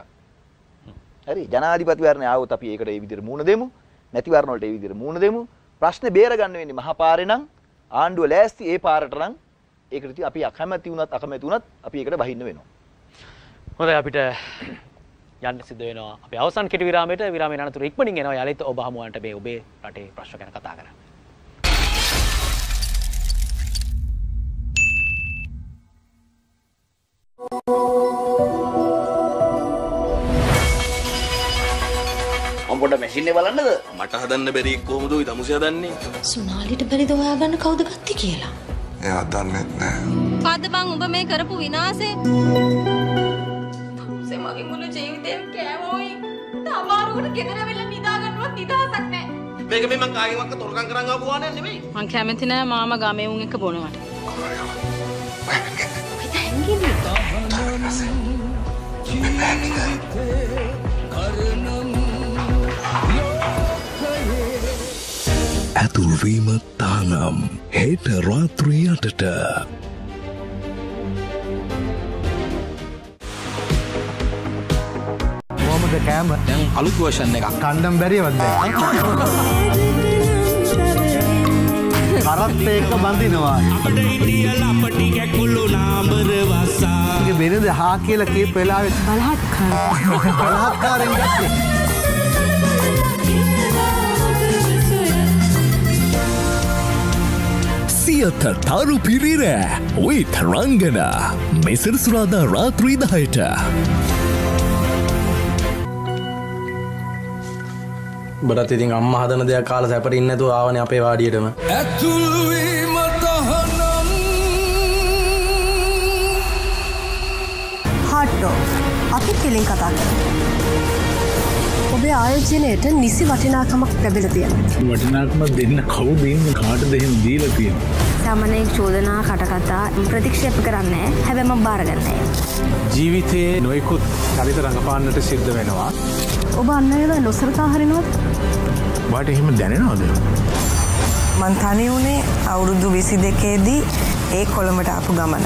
හරි ජනාධිපතිවරණය ආවොත් අපි ඒකට ඒ විදිහට මූණ දෙමු නැතිවරණ වලට ඒ විදිහට මූණ දෙමු ප්‍රශ්නේ බේරගන්න වෙන්නේ මහපාරේ නම් ආණ්ඩුව ලෑස්ති ඒ පාරට නම් ඒකට අපි අකමැති වුණත් අකමැති වුණත් අපි ඒකට බහින්න වෙනවා හොඳයි අපිට යන්න සිද්ධ වෙනවා. අපි අවසන් කෙටි විරාමයට විරාමයේ අනතුරු ඉක්මනින් එනවා. යාළුවෝ ඉතින් ඔබ හමුවන්ට මේ ඔබේ රටේ ප්‍රශ්න ගැන කතා කරන්න. පොඩ මැසින්න බලන්නද මට හදන්න බැරි කොහොමද ওই දමුසයා දන්නේ සුනාලිට බැරිද හොයාගන්න කවුද ගත්තේ කියලා එයා දන්නේ නැහැ අද මං ඔබ මේ කරපු විනාශේ පස්සේ මගේ මුළු ජීවිතේම කෑවෝයි. තමාරුවට ගෙදර වෙලා නිදා ගන්නවත් නිදහසක් නැහැ. මේක මේ මං කාගෙන් වක්ක තොරකම් කරන් ආපු වානයක් නෙමෙයි. මං කැමති නෑ මාම ගමේ උන් එක බොනවට. ඇතුල්වීම තානම් හෙට රාත්‍රී අටට ද කෑම අලුත් වර්ෂන් එකක් කණ්ඩම් බැරිවද කරත් ඒක බඳිනවා අපට ඉටියල අපටි කැකුළු නාමර වසා වෙනද හා කියලා කීප වෙලාවෙ බලහත්කාර බලහත්කාරෙන් ගත්තේ සියත තරු පිරිරෑ විත් රංගන මෙසරසුරාදා රාත්‍රීදහයට. බටත් ඉතින් අම්ම හදන දෙයක් කාල සැපට ඉන්නතු ආවන අපේ වාඩියටම ඇතුල්වීම තහනම් හට්ටෝ අපි කෙලින් කතා ඔබේ ආයෝජනයට නිසි වටිනාකමක් ලැබිල තියෙන වටිනාකම දෙන්න කවුදන්න කාට දෙහෙම දීල තියෙන සමනෙක් චෝදනා කටකතා ප්‍රතික්ෂේප කරන්නේ හැබැම බාරගන්නේ ජීවිතයේ නොයකුත් චරිත රඟපාන්නට සිද්ධ වෙනවා ඔබ අන්න ඒලා නොසරතා හරිනොත් වාට එහෙම දැනෙනවාද මන්තනය වුණේ අවුරුදු විසි දෙකේදී ඒ කොළමට අපපු ගමන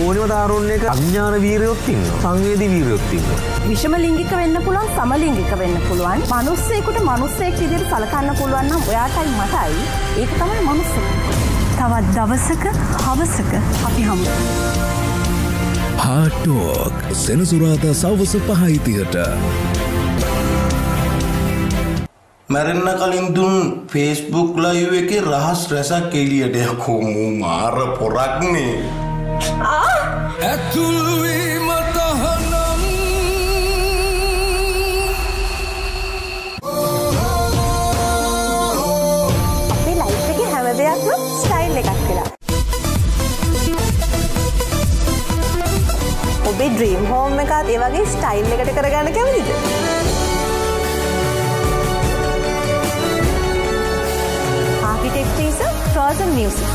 ඕනම තාරුන්නේ අඥාන වීරයොත්තින්න සංවේදී වීරයොත්තින්න විෂම ලිංගික වෙන්න පුළුවන් සමලිංගික වෙන්න පුළුවන් මනුස්සෙකුට මනුස්සෙක් විදිර සලකන්න පුළුවන්නම් ඔයාටයි මටයි ඒක තමයි මනුස්ස තවත් දවසක හවසක අපි හමු හාටෝක් සෙනසුරාදා සවස පහයිතියට මැරෙන්න කලින් දුන් ෆේස්බුක් ලයිව් එකේ රහස් රැසක් එළියට යකෝ මූ මාර පොරක්නේ ඇතුළුවීම තහනම් අපේ ලයිෆ් එකේ හැම දෙයක්ම ස්ටයිල් එකක් කියලා ඔබේ ඩ්‍රීම් හෝම් එකත් ඒ වගේ ස්ටයිල් එකට කරගන්න කැමතිද? frozen music.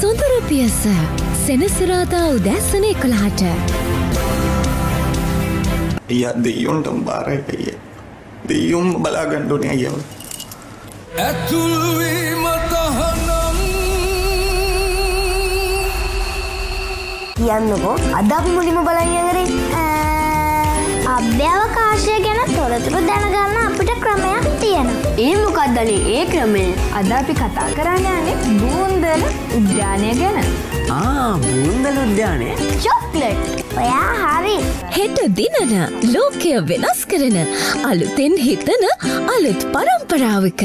සුන්දර පියස සෙනසිරාදා උදැස්සන එකොළහට අය දෙයුන්ටම් බාරකය දෙයුම් බලාගණ්ඩුන අයව ඇතුළුවීම තහනම් කියන්නකෝ අදක් මුලිම බලයගරේ අභ්‍යවකාශය ගැන තොරතුරු දැනගන්න අපිට ක්‍රමයක් තියෙනවා. ඒ මොකක්දලේ ඒ ක්‍රමය අද අපි කතා කරන්න යන්නේ බූන්දල උද්‍යානය ගැන. ආ බූන්දල උද්‍යානය චොක්ලට් ඔයා හරි. හෙට දිනන ලෝකය වෙනස් කරන අලුතෙන් හිතන අලුත් පරම්පරාවක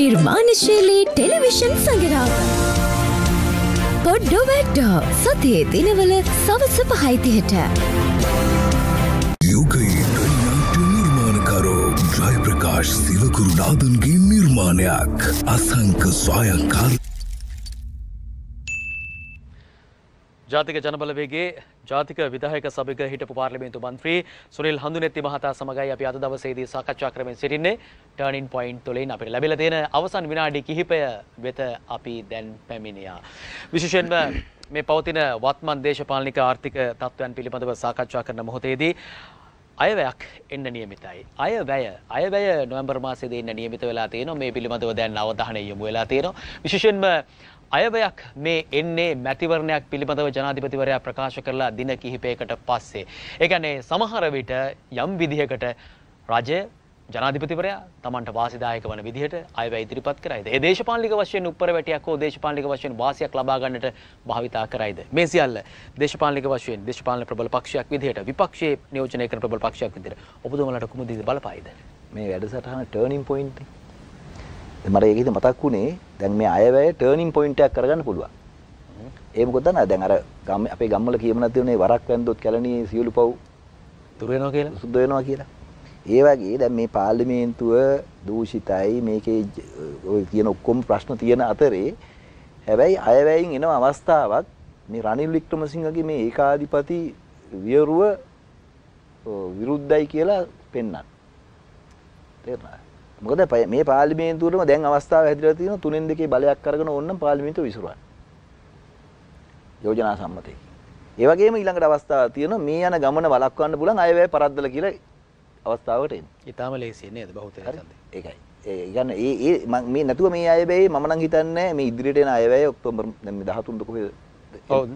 නිර්මාණශීලී ටෙලිවිෂන් සඟරාව. පොඩ්ඩොවැඩ්ඩෝ සතියේ දිනවල සවස පහයිතියට. ප්‍රකාශ් සිවකුරුනාදන්ගේ නිර්මාණයක් අසංක ස්වයංකාර ජාතික ජනබලවේගේ ජාතික විදායක සභික හිටපු පාර්ලිමේන්තු මන්ත්‍රී සුනිල් හඳුනෙත්ති මහතා සමගයි අපි අද දවසේදී සාකච්ඡා කරමින් සිටින්නේ ටර්නින් පොයින්ට් තුළින් අපිට ලැබිලා තියෙන අවසන් විනාඩි කිහිපය වෙත අපි දැන් පැමිණියා. විශේෂයෙන්ම මේ පවතින වත්මන් දේශපාලනික ආර්ථික තත්ත්වයන් පිළිබඳව සාකච්ඡා කරන මොහොතේදී අයවැයක් එන්න නියමිතයි. අයවැය අයවැය නොවැම්බර් මාසයේදී එන්න නියමිත වෙලා තියෙනවා. මේ පිළිබඳව දැන් අවධානය යොමු වෙලා තියෙනවා. විශේෂයෙන්ම අයවයක් මේ එන්නේ මැතිවරණයක් පිළිබඳව ජනාධිපතිවරයා ප්‍රකාශ කරලා දින කිහිපයකට පස්සේ. ඒ කියන්නේ සමහර විට යම් විදිහකට රජය ජනාධිපතිවරයා තමන්ට වාසිදායක වන විදිහට අයවැය ඉදිරිපත් කරයිද? ඒ දේශපාලනික වශයෙන් උත්තර වැටියක් හෝ දේශපාලනික වශයෙන් වාසියක් ලබා ගන්නට භාවිතා කරයිද? මේ සියල්ල දේශපාලනික වශයෙන් දේශපාලන ප්‍රබල පක්ෂයක් විදිහට විපක්ෂයේ නියෝජනය කරන ප්‍රබල පක්ෂයක් විදිහට ඔබතුමාලට කුමු දිද බලපයිද? මේ වැඩසටහන ටර්නින් පොයින්ට් එක. මට ඒක හිත මතක් වුණේ දැන් මේ අයවැය ටර්නින් පොයින්ට් එකක් කරගන්න පුළුවන්. ඒ මොකද දන්නවද දැන් අර ගම් අපේ ගම්වල කියමනක් තියෙනේ වරක් වැන්දොත් කැලණියේ සියලු පව් තුර වෙනවා කියලා සුද්ධ වෙනවා කියලා. ඒ වගේ දැන් මේ පාර්ලිමේන්තුව දූෂිතයි මේකේ ඔය කියන ඔක්කොම ප්‍රශ්න තියෙන අතරේ හැබැයි අයවැයෙන් එන අවස්ථාවක් මේ රනිල් වික්‍රමසිංහගේ මේ ඒකාධිපති වියරුව විරුද්ධයි කියලා පෙන්වන්න. තේරුණාද? මොකද මේ පාර්ලිමේන්තුවේම දැන් අවස්ථාව හැදිලා තියෙනවා තුනෙන් දෙකේ බලයක් අරගෙන ඕන්නම් පාර්ලිමේන්තුව විසිරුවන්න. යෝජනා සම්මතයි. ඒ වගේම ඊළඟට අවස්ථාවක් තියෙනවා මේ යන ගමන වළක්වන්න පුළුවන් අයවැය පරද්දලා කියලා අවස්ථාවට එන්න. ඊටාම ලේසිය නේද බහුතරය සඳහන්. ඒකයි. ඒ කියන්නේ ඒ ඒ මේ නැතුව මේ අයවැය මම නම් හිතන්නේ මේ ඉදිරියට එන අයවැය ඔක්තෝබර් දැන් මේ 13 ද කොහෙද? ඔව්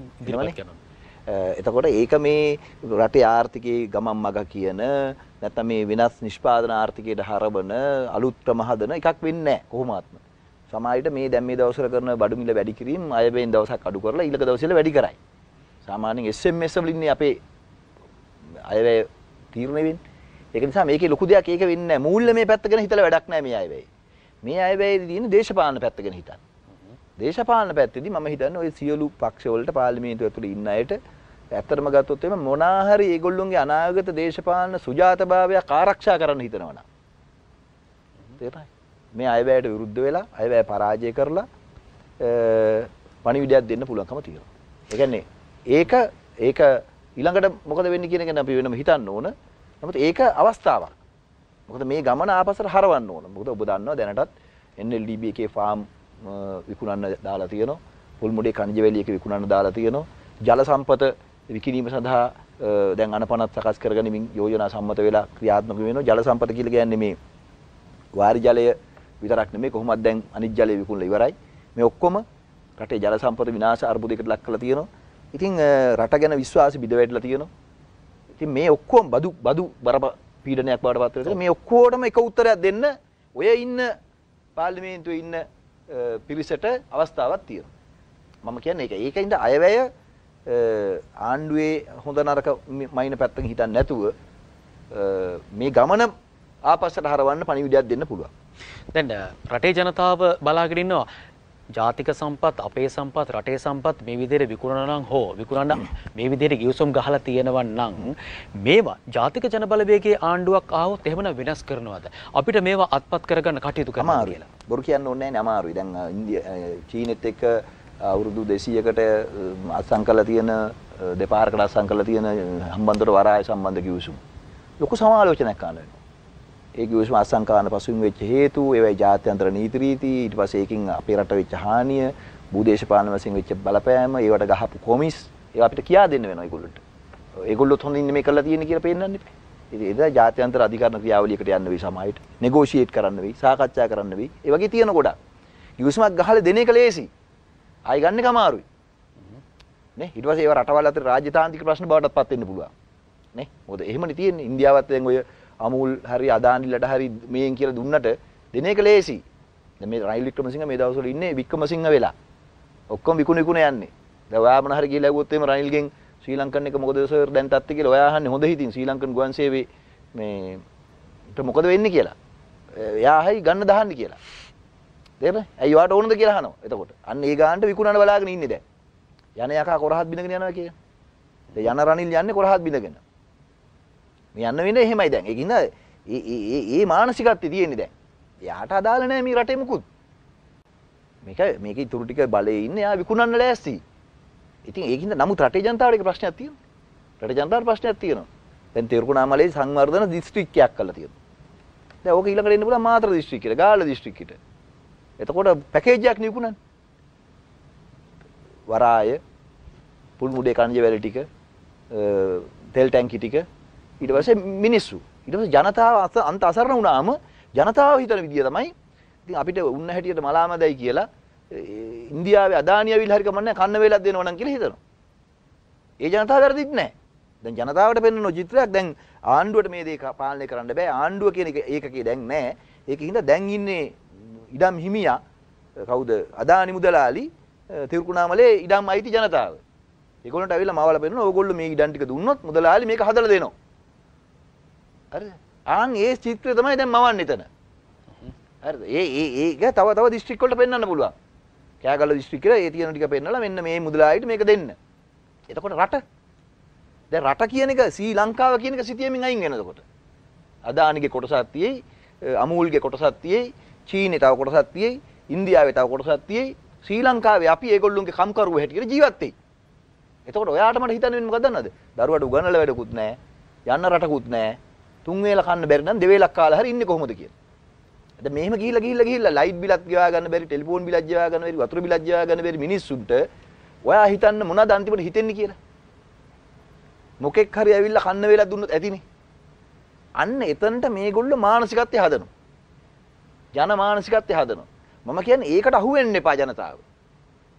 එතකොට ඒක මේ රටේ ආර්ථිකයේ ගමන් මග කියන නැත්නම් මේ වෙනස් නිෂ්පාදන ආර්ථිකයට හරවන අලුත් ක්‍රම හදන එකක් වෙන්නේ නැහැ කොහොමත්ම. සමාජයට මේ දැන් මේ දවස්වල කරන බඩු මිල වැඩි කිරීම අයවැයෙන් දවසක් අඩු කරලා ඊළඟ දවසේ වැඩි කරයි. සාමාන්‍යයෙන් SMS වලින් අපේ අයවැය තීරණය වෙන්නේ. ඒක නිසා මේකේ ලොකු දෙයක් ඒක වෙන්නේ නැහැ. මූල්‍යමය පැත්ත ගැන හිතලා වැඩක් නැහැ මේ අය වෙයි. මේ අය වෙයි තියෙන්නේ දේශපාලන පැත්ත ගැන හිතන්න. දේශපාලන පැත්තේදී මම හිතන්නේ ওই සියලු පක්ෂවලට පාර්ලිමේන්තුව ඇතුළේ ඉන්න අයට ඇත්තටම ගත්තොත් එimhe මොනා හරි ඒගොල්ලොන්ගේ අනාගත දේශපාලන සුජාතභාවය ආරක්ෂා කරන්න හිතනවනම්. තේරෙයි. මේ අයවැයට විරුද්ධ වෙලා අයවැය පරාජය කරලා පණිවිඩයක් දෙන්න පුළුවන්කම තියෙනවා. ඒ කියන්නේ ඒක ඒක ඊළඟට මොකද වෙන්නේ කියන එක අපි වෙනම හිතන්න ඕන. නමුත් ඒක අවස්ථාවක්. මොකද මේ ගමන ආපස්සට හරවන්න ඕන. මොකද ඔබ දන්නවා දැනටත් NLDB එකේ ෆාම් විකුණන්න දාලා තියෙනවා. පුල්මුඩේ කණජ වැලිය එක විකුණන්න දාලා තියෙනවා. ජල සම්පත විකිණීම සඳහා දැන් අනපනත් සකස් කරගනිමින් යෝජනා සම්මත වෙලා ක්‍රියාත්මක වෙනවා. ජල සම්පත කියලා කියන්නේ මේ වාරි ජලය විතරක් නෙමෙයි කොහොමද දැන් අනිත් ජලය විකුණලා ඉවරයි. මේ ඔක්කොම රටේ ජල සම්පත විනාශ අර්බුදයකට ලක් කරලා තියෙනවා. ඉතින් රට ගැන විශ්වාසය බිඳ වැටලා තියෙනවා. ඉතින් මේ ඔක්කොම බදු බදු බරප පීඩනයක් බවට පත් වෙලා මේ ඔක්කොටම එක උත්තරයක් දෙන්න ඔය ඉන්න පාර්ලිමේන්තුවේ ඉන්න පිරිසට අවස්ථාවක් තියෙනවා. මම කියන්නේ ඒක. ඒකින්ද අයවැය ආණ්ඩුවේ හොඳ නරක මයින පැත්තකින් හිතන්නේ නැතුව මේ ගමන ආපස්සට හරවන්න පණිවිඩයක් දෙන්න පුළුවන්. දැන් රටේ ජනතාව බලාගෙන ඉන්නවා ජාතික සම්පත් අපේ සම්පත් රටේ සම්පත් මේ විදිහට විකුණනනම් හෝ විකුණන්න මේ විදිහට ගිවිසුම් ගහලා තියෙනවා නම් මේවා ජාතික ජනබලවේගයේ ආණ්ඩුවක් ආවොත් එහෙමනම් වෙනස් කරනවාද අපිට මේවා අත්පත් කරගන්න කටයුතු කරනවා කියලා බොරු කියන්න ඕනේ නැහැ අමාරුයි දැන් චීනෙත් එක්ක අවුරුදු 200කට අත්සන් තියෙන දෙපාරකට අත්සන් කරලා තියෙන හම්බන්තොට වරාය සම්බන්ධ ගිවිසුම් ලොකු සමාලෝචනයක් කරනවා ඒක යෝෂ්ම අසංකාන පසුන් වෙච්ච හේතු, ඒවයි ජාත්‍යන්තර නීති රීති, ඊට පස්සේ ඒකින් අපේ රට වෙච්ච හානිය, භූදේශපාලන වශයෙන් වෙච්ච බලපෑම, ඒවට ගහපු කොමිස්, ඒවා අපිට කියා දෙන්න වෙනවා ඒගොල්ලන්ට. ඒගොල්ලොත් හොඳින් මේ කරලා තියෙන්නේ කියලා පෙන්නන්න එපා. ඉතින් එදා ජාත්‍යන්තර අධිකරණ ක්‍රියාවලියකට යන්න වෙයි සමාජයට. නෙගෝෂিয়েට් කරන්න වෙයි, සාකච්ඡා කරන්න වෙයි. ඒ වගේ තියෙන ගොඩක්. යුස්මක් ගහලා දෙන එක ලේසි. ආයි ගන්න එක අමාරුයි. නේ ඊට පස්සේ ඒව රටවල් අතර රාජ්‍යතාන්ත්‍රික ප්‍රශ්න බවටත් පත් වෙන්න පුළුවන්. නේ මොකද එහෙමනේ තියෙන්නේ ඉන්දියාවත් දැන් ඔය අමුල් හරි අදානිලට හරි මේෙන් කියලා දුන්නට දෙන එක ලේසි. දැන් මේ රයිල් වික්‍රමසිංහ මේ දවස්වල ඉන්නේ වික්‍රමසිංහ වෙලා. ඔක්කොම විකුණ විකුණ යන්නේ. දැන් ඔයා මොන හරි කියලා ඇහුවොත් එහෙම රයිල්ගෙන් ශ්‍රී ලංකන් එක මොකද සර් දැන් තත්ති කියලා ඔයා අහන්නේ හොඳ හිතින් ශ්‍රී ලංකන් ගුවන් සේවයේ මේ මොකද වෙන්නේ කියලා. එයා හයි ගන්න දහන්නේ කියලා. තේරෙනවද? ඇයි ඔයාට ඕනද කියලා අහනවා. එතකොට අන්න ඒ ගානට විකුණන බලාගෙන ඉන්නේ දැන්. යන යකා කොරහත් බිඳගෙන යනවා කියලා. දැන් යන රනිල් යන්නේ කොරහත් බිඳගෙන. මේ යන්න වෙන්නේ එහෙමයි දැන්. ඒකින්ද ඒ ඒ ඒ මානසිකත්වය තියෙන්නේ දැන්. එයාට අදාළ නැහැ මේ රටේ මුකුත්. මේක මේක ඉතුරු ටික බලේ ඉන්නේ එයා විකුණන්න ලෑස්ති. ඉතින් ඒකින්ද නමුත් රටේ ජනතාවට ඒක ප්‍රශ්නයක් තියෙනවා. රටේ ජනතාවට ප්‍රශ්නයක් තියෙනවා. දැන් තෙරුකුණාමලේ සංවර්ධන දිස්ත්‍රික්කයක් කරලා තියෙනවා. දැන් ඕක ඊළඟට එන්න පුළුවන් මාතර දිස්ත්‍රික්කයට, ගාල්ල දිස්ත්‍රික්කයට. එතකොට පැකේජ් එකක් නිකුණන්නේ. වරාය, පුල්මුඩේ කන්ජ වැලි ටික, තෙල් ටැංකි ටික ඊට පස්සේ මිනිස්සු ඊට පස්සේ ජනතාව අන්ත අසරණ වුණාම ජනතාව හිතන විදිය තමයි ඉතින් අපිට උන්න හැටියට මලාමදයි කියලා ඉන්දියාවේ අදානිය අවිල් හරි කමන්නේ කන්න වේලක් දෙනවා නම් කියලා හිතනවා. ඒ ජනතාව වැරදිත් නැහැ. දැන් ජනතාවට පෙන්වන චිත්‍රයක් දැන් ආණ්ඩුවට මේ දේ පාලනය කරන්න බෑ. ආණ්ඩුව කියන එක ඒකකේ දැන් නැහැ. ඒකේ හින්දා දැන් ඉන්නේ ඉඩම් හිමියා කවුද අදානි මුදලාලි තිරුකුණාමලේ ඉඩම් අයිති ජනතාව. ඒගොල්ලන්ට අවිල්ලා මාවල පෙන්නන ඕගොල්ලෝ මේ ඉඩම් ටික දුන්නොත් මුදලාලි මේක හදලා දෙනවා. හරිද? ආන් ඒ චිත්‍රය තමයි දැන් මවන්නේ එතන. හරිද? ඒ ඒ ඒක තව තව දිස්ත්‍රික් වලට පෙන්වන්න පුළුවන්. කෑගල්ල දිස්ත්‍රික්කේ ඒ තියෙන ටික පෙන්වලා මෙන්න මේ මුදලායිට මේක දෙන්න. එතකොට රට දැන් රට කියන එක ශ්‍රී ලංකාව කියන එක සිටියමින් අයින් වෙනවා එතකොට. අදානිගේ කොටසක් තියෙයි, අමූල්ගේ කොටසක් තියෙයි, චීනේ තව කොටසක් තියෙයි, ඉන්දියාවේ තව කොටසක් තියෙයි, ශ්‍රී ලංකාවේ අපි ඒගොල්ලොන්ගේ කම්කරුවෝ හැටියට ජීවත් වෙයි. එතකොට ඔයාට මට හිතන්න වෙන්නේ මොකක්ද දන්නවද? දරුවට උගන්වලා වැඩකුත් නැහැ. යන්න රටකුත් නැහැ. තුන් වේලා කන්න බැරි නම් දෙවේලක් කාලා හරි ඉන්නේ කොහොමද කියලා. දැන් මෙහෙම ගිහිල්ලා ගිහිල්ලා ගිහිල්ලා ලයිට් බිලත් ගෙවා ගන්න බැරි, ටෙලිෆෝන් බිලත් ගෙවා ගන්න බැරි, වතුර බිලත් ගෙවා ගන්න බැරි මිනිස්සුන්ට ඔයා හිතන්න මොනවද අන්තිමට හිතෙන්නේ කියලා. මොකෙක් හරි ඇවිල්ලා කන්න වේලා දුන්නොත් ඇතිනේ. අන්න එතනට මේගොල්ලෝ මානසිකත්වය හදනවා. ජන මානසිකත්වය හදනවා. මම කියන්නේ ඒකට අහු වෙන්න එපා ජනතාව.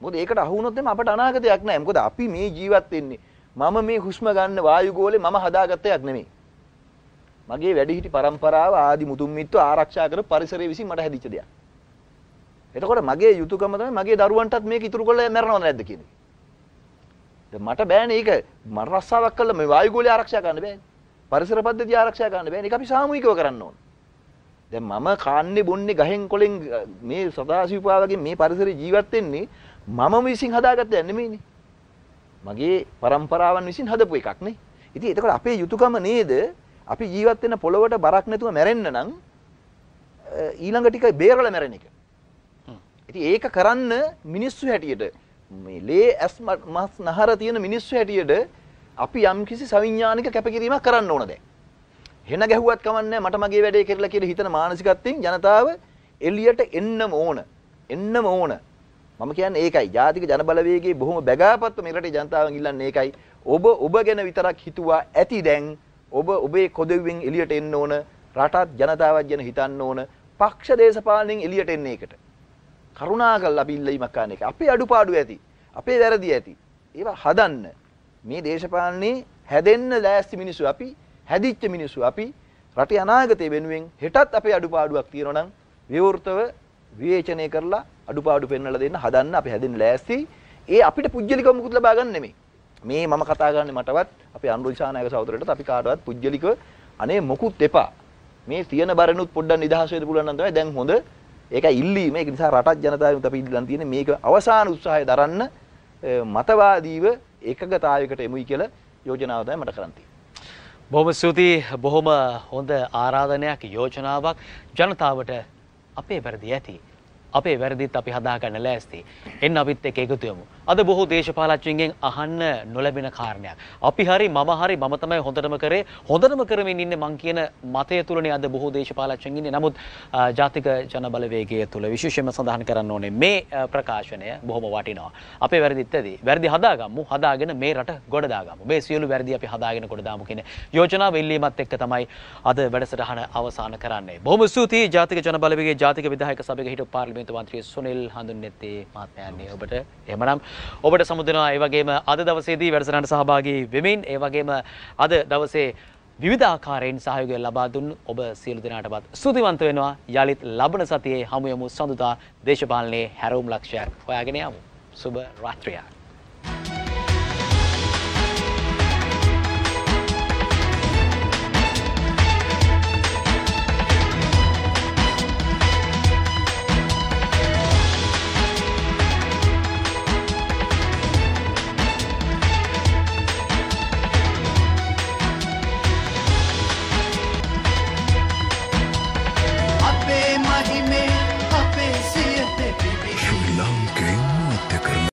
මොකද ඒකට අහු වුණොත් එimhe අපට අනාගතයක් නැහැ. මොකද අපි මේ ජීවත් වෙන්නේ මම මේ හුස්ම ගන්න වායුගෝලේ මම හදාගත්තයක් නෙමෙයි. මගේ වැඩිහිටි પરම්පරාව ආදි මුතුන් මිත්තෝ ආරක්ෂා කර පරිසරය විසින් මට හැදිච්ච දෙයක්. එතකොට මගේ යුතුයකම තමයි මගේ දරුවන්ටත් මේක ඉතුරු කරලා මැරනවද නැද්ද කියන එක. දැන් මට බෑනේ ඒක මර රස්සාවක් කළා මේ වායුගෝලය ආරක්ෂා කරන්න බෑනේ. පරිසර පද්ධතිය ආරක්ෂා කරන්න බෑනේ. ඒක අපි සාමූහිකව කරන්න ඕන. දැන් මම කාන්නේ බොන්නේ ගහෙන් කොලෙන් මේ සදාසිව්පාවගේ මේ පරිසරේ ජීවත් වෙන්නේ මම විසින් හදාගත්ත දෙයක් නෙමෙයිනේ. මගේ પરම්පරාවන් විසින් හදපු එකක් නේ. ඉතින් එතකොට අපේ යුතුයකම නේද අපි ජීවත් වෙන පොළොවට බරක් නැතුව මැරෙන්න නම් ඊළඟ ටික බේරලා මැරෙන එක. ඉතින් ඒක කරන්න මිනිස්සු හැටියට මේ ලේ ඇස් මස් නහර තියෙන මිනිස්සු හැටියට අපි යම්කිසි සවිඥානික කැපකිරීමක් කරන්න ඕන දැන්. හෙන ගැහුවත් කමන්නේ මට මගේ වැඩේ කරලා කියලා හිතන මානසිකත්වයෙන් ජනතාව එළියට එන්නම ඕන. එන්නම ඕන. මම කියන්නේ ඒකයි. ජාතික ජනබලවේගයේ බොහොම බැගෑපත්ව මේ රටේ ජනතාවන් ඉල්ලන්නේ ඒකයි. ඔබ ඔබ ගැන විතරක් හිතුවා ඇති දැන් ඔබ ඔබේ කොදෙව්වෙන් එළියට එන්න ඕන රටත් ජනතාවත් ගැන හිතන්න ඕන පක්ෂ දේශපාලනෙන් එළියට එන්න එකට කරුණාකරලා අපි ඉල්ලීමක් කරන එක අපේ අඩුපාඩු ඇති අපේ වැරදි ඇති ඒවා හදන්න මේ දේශපාලනේ හැදෙන්න ලෑස්ති මිනිස්සු අපි හැදිච්ච මිනිස්සු අපි රටේ අනාගතය වෙනුවෙන් හෙටත් අපේ අඩුපාඩුවක් තියෙනවා නම් විවෘතව විවේචනය කරලා අඩුපාඩු පෙන්වලා දෙන්න හදන්න අපි හැදෙන්න ලෑස්ති ඒ අපිට පුජ්‍යලිකව මුකුත් ලබා ගන්න නෙමෙයි මේ මම කතා කරන්නේ මටවත් අපේ අනුරුල් ශානායක සහෝදරයටත් අපි කාටවත් පුජ්‍යලිකව අනේ මොකුත් එපා. මේ තියෙන බරණුත් පොඩ්ඩක් නිදහස් වෙන්න පුළුවන් නම් තමයි දැන් හොඳ. ඒක ඉල්ලීම. ඒක නිසා රටක් ජනතාවෙත් අපි ඉල්ලන් තියෙන්නේ මේක අවසාන උත්සාහය දරන්න මතවාදීව එකගතාවයකට එමුයි කියලා යෝජනාව තමයි මට කරන් තියෙන්නේ. බොහොම ස්තුතියි. බොහොම හොඳ ආරාධනයක් යෝජනාවක් ජනතාවට අපේ වැරදි ඇති. අපේ වැරදිත් අපි හදාගන්න ලෑස්ති. එන්න අපිත් එක්ක එකතු වෙමු. අද බොහෝ දේශපාලච්චින්ගෙන් අහන්න නොලැබෙන කාරණයක්. අපි හරි මම හරි මම තමයි හොඳටම කරේ හොඳටම කරමින් ඉන්නේ මං කියන මතය තුලනේ අද බොහෝ දේශපාලච්චින් ඉන්නේ. නමුත් ජාතික ජනබලවේගය තුල විශේෂයෙන්ම සඳහන් කරන්න ඕනේ මේ ප්‍රකාශනය බොහොම වටිනවා. අපේ වැරදිත් ඇති. වැරදි හදාගමු. හදාගෙන මේ රට ගොඩ දාගමු. මේ සියලු වැරදි අපි හදාගෙන ගොඩ දාමු කියන යෝජනාව ඉල්ලීමත් එක්ක තමයි අද වැඩසටහන අවසන් කරන්නේ. බොහොම ස්තුතියි ජාතික ජනබලවේගයේ ජාතික විධායක සභාවේ හිටපු පාර්ලිමේන්තු මන්ත්‍රී සුනිල් හඳුන්නැත්තේ මහත්මයාණනි ඔබට. එහෙමනම් ඔබට සමුදෙනවා ඒ වගේම අද දවසේදී වැඩසටහනට සහභාගී වෙමින් ඒ වගේම අද දවසේ විවිධාකාරයෙන් සහයෝගය ලබා දුන් ඔබ සියලු දෙනාටමත් ස්තුතිවන්ත වෙනවා යලිත් ලබන සතියේ හමු යමු සඳුදා දේශපාලනයේ හැරවුම් ලක්ෂයක් හොයාගෙන යමු සුබ රාත්‍රියක්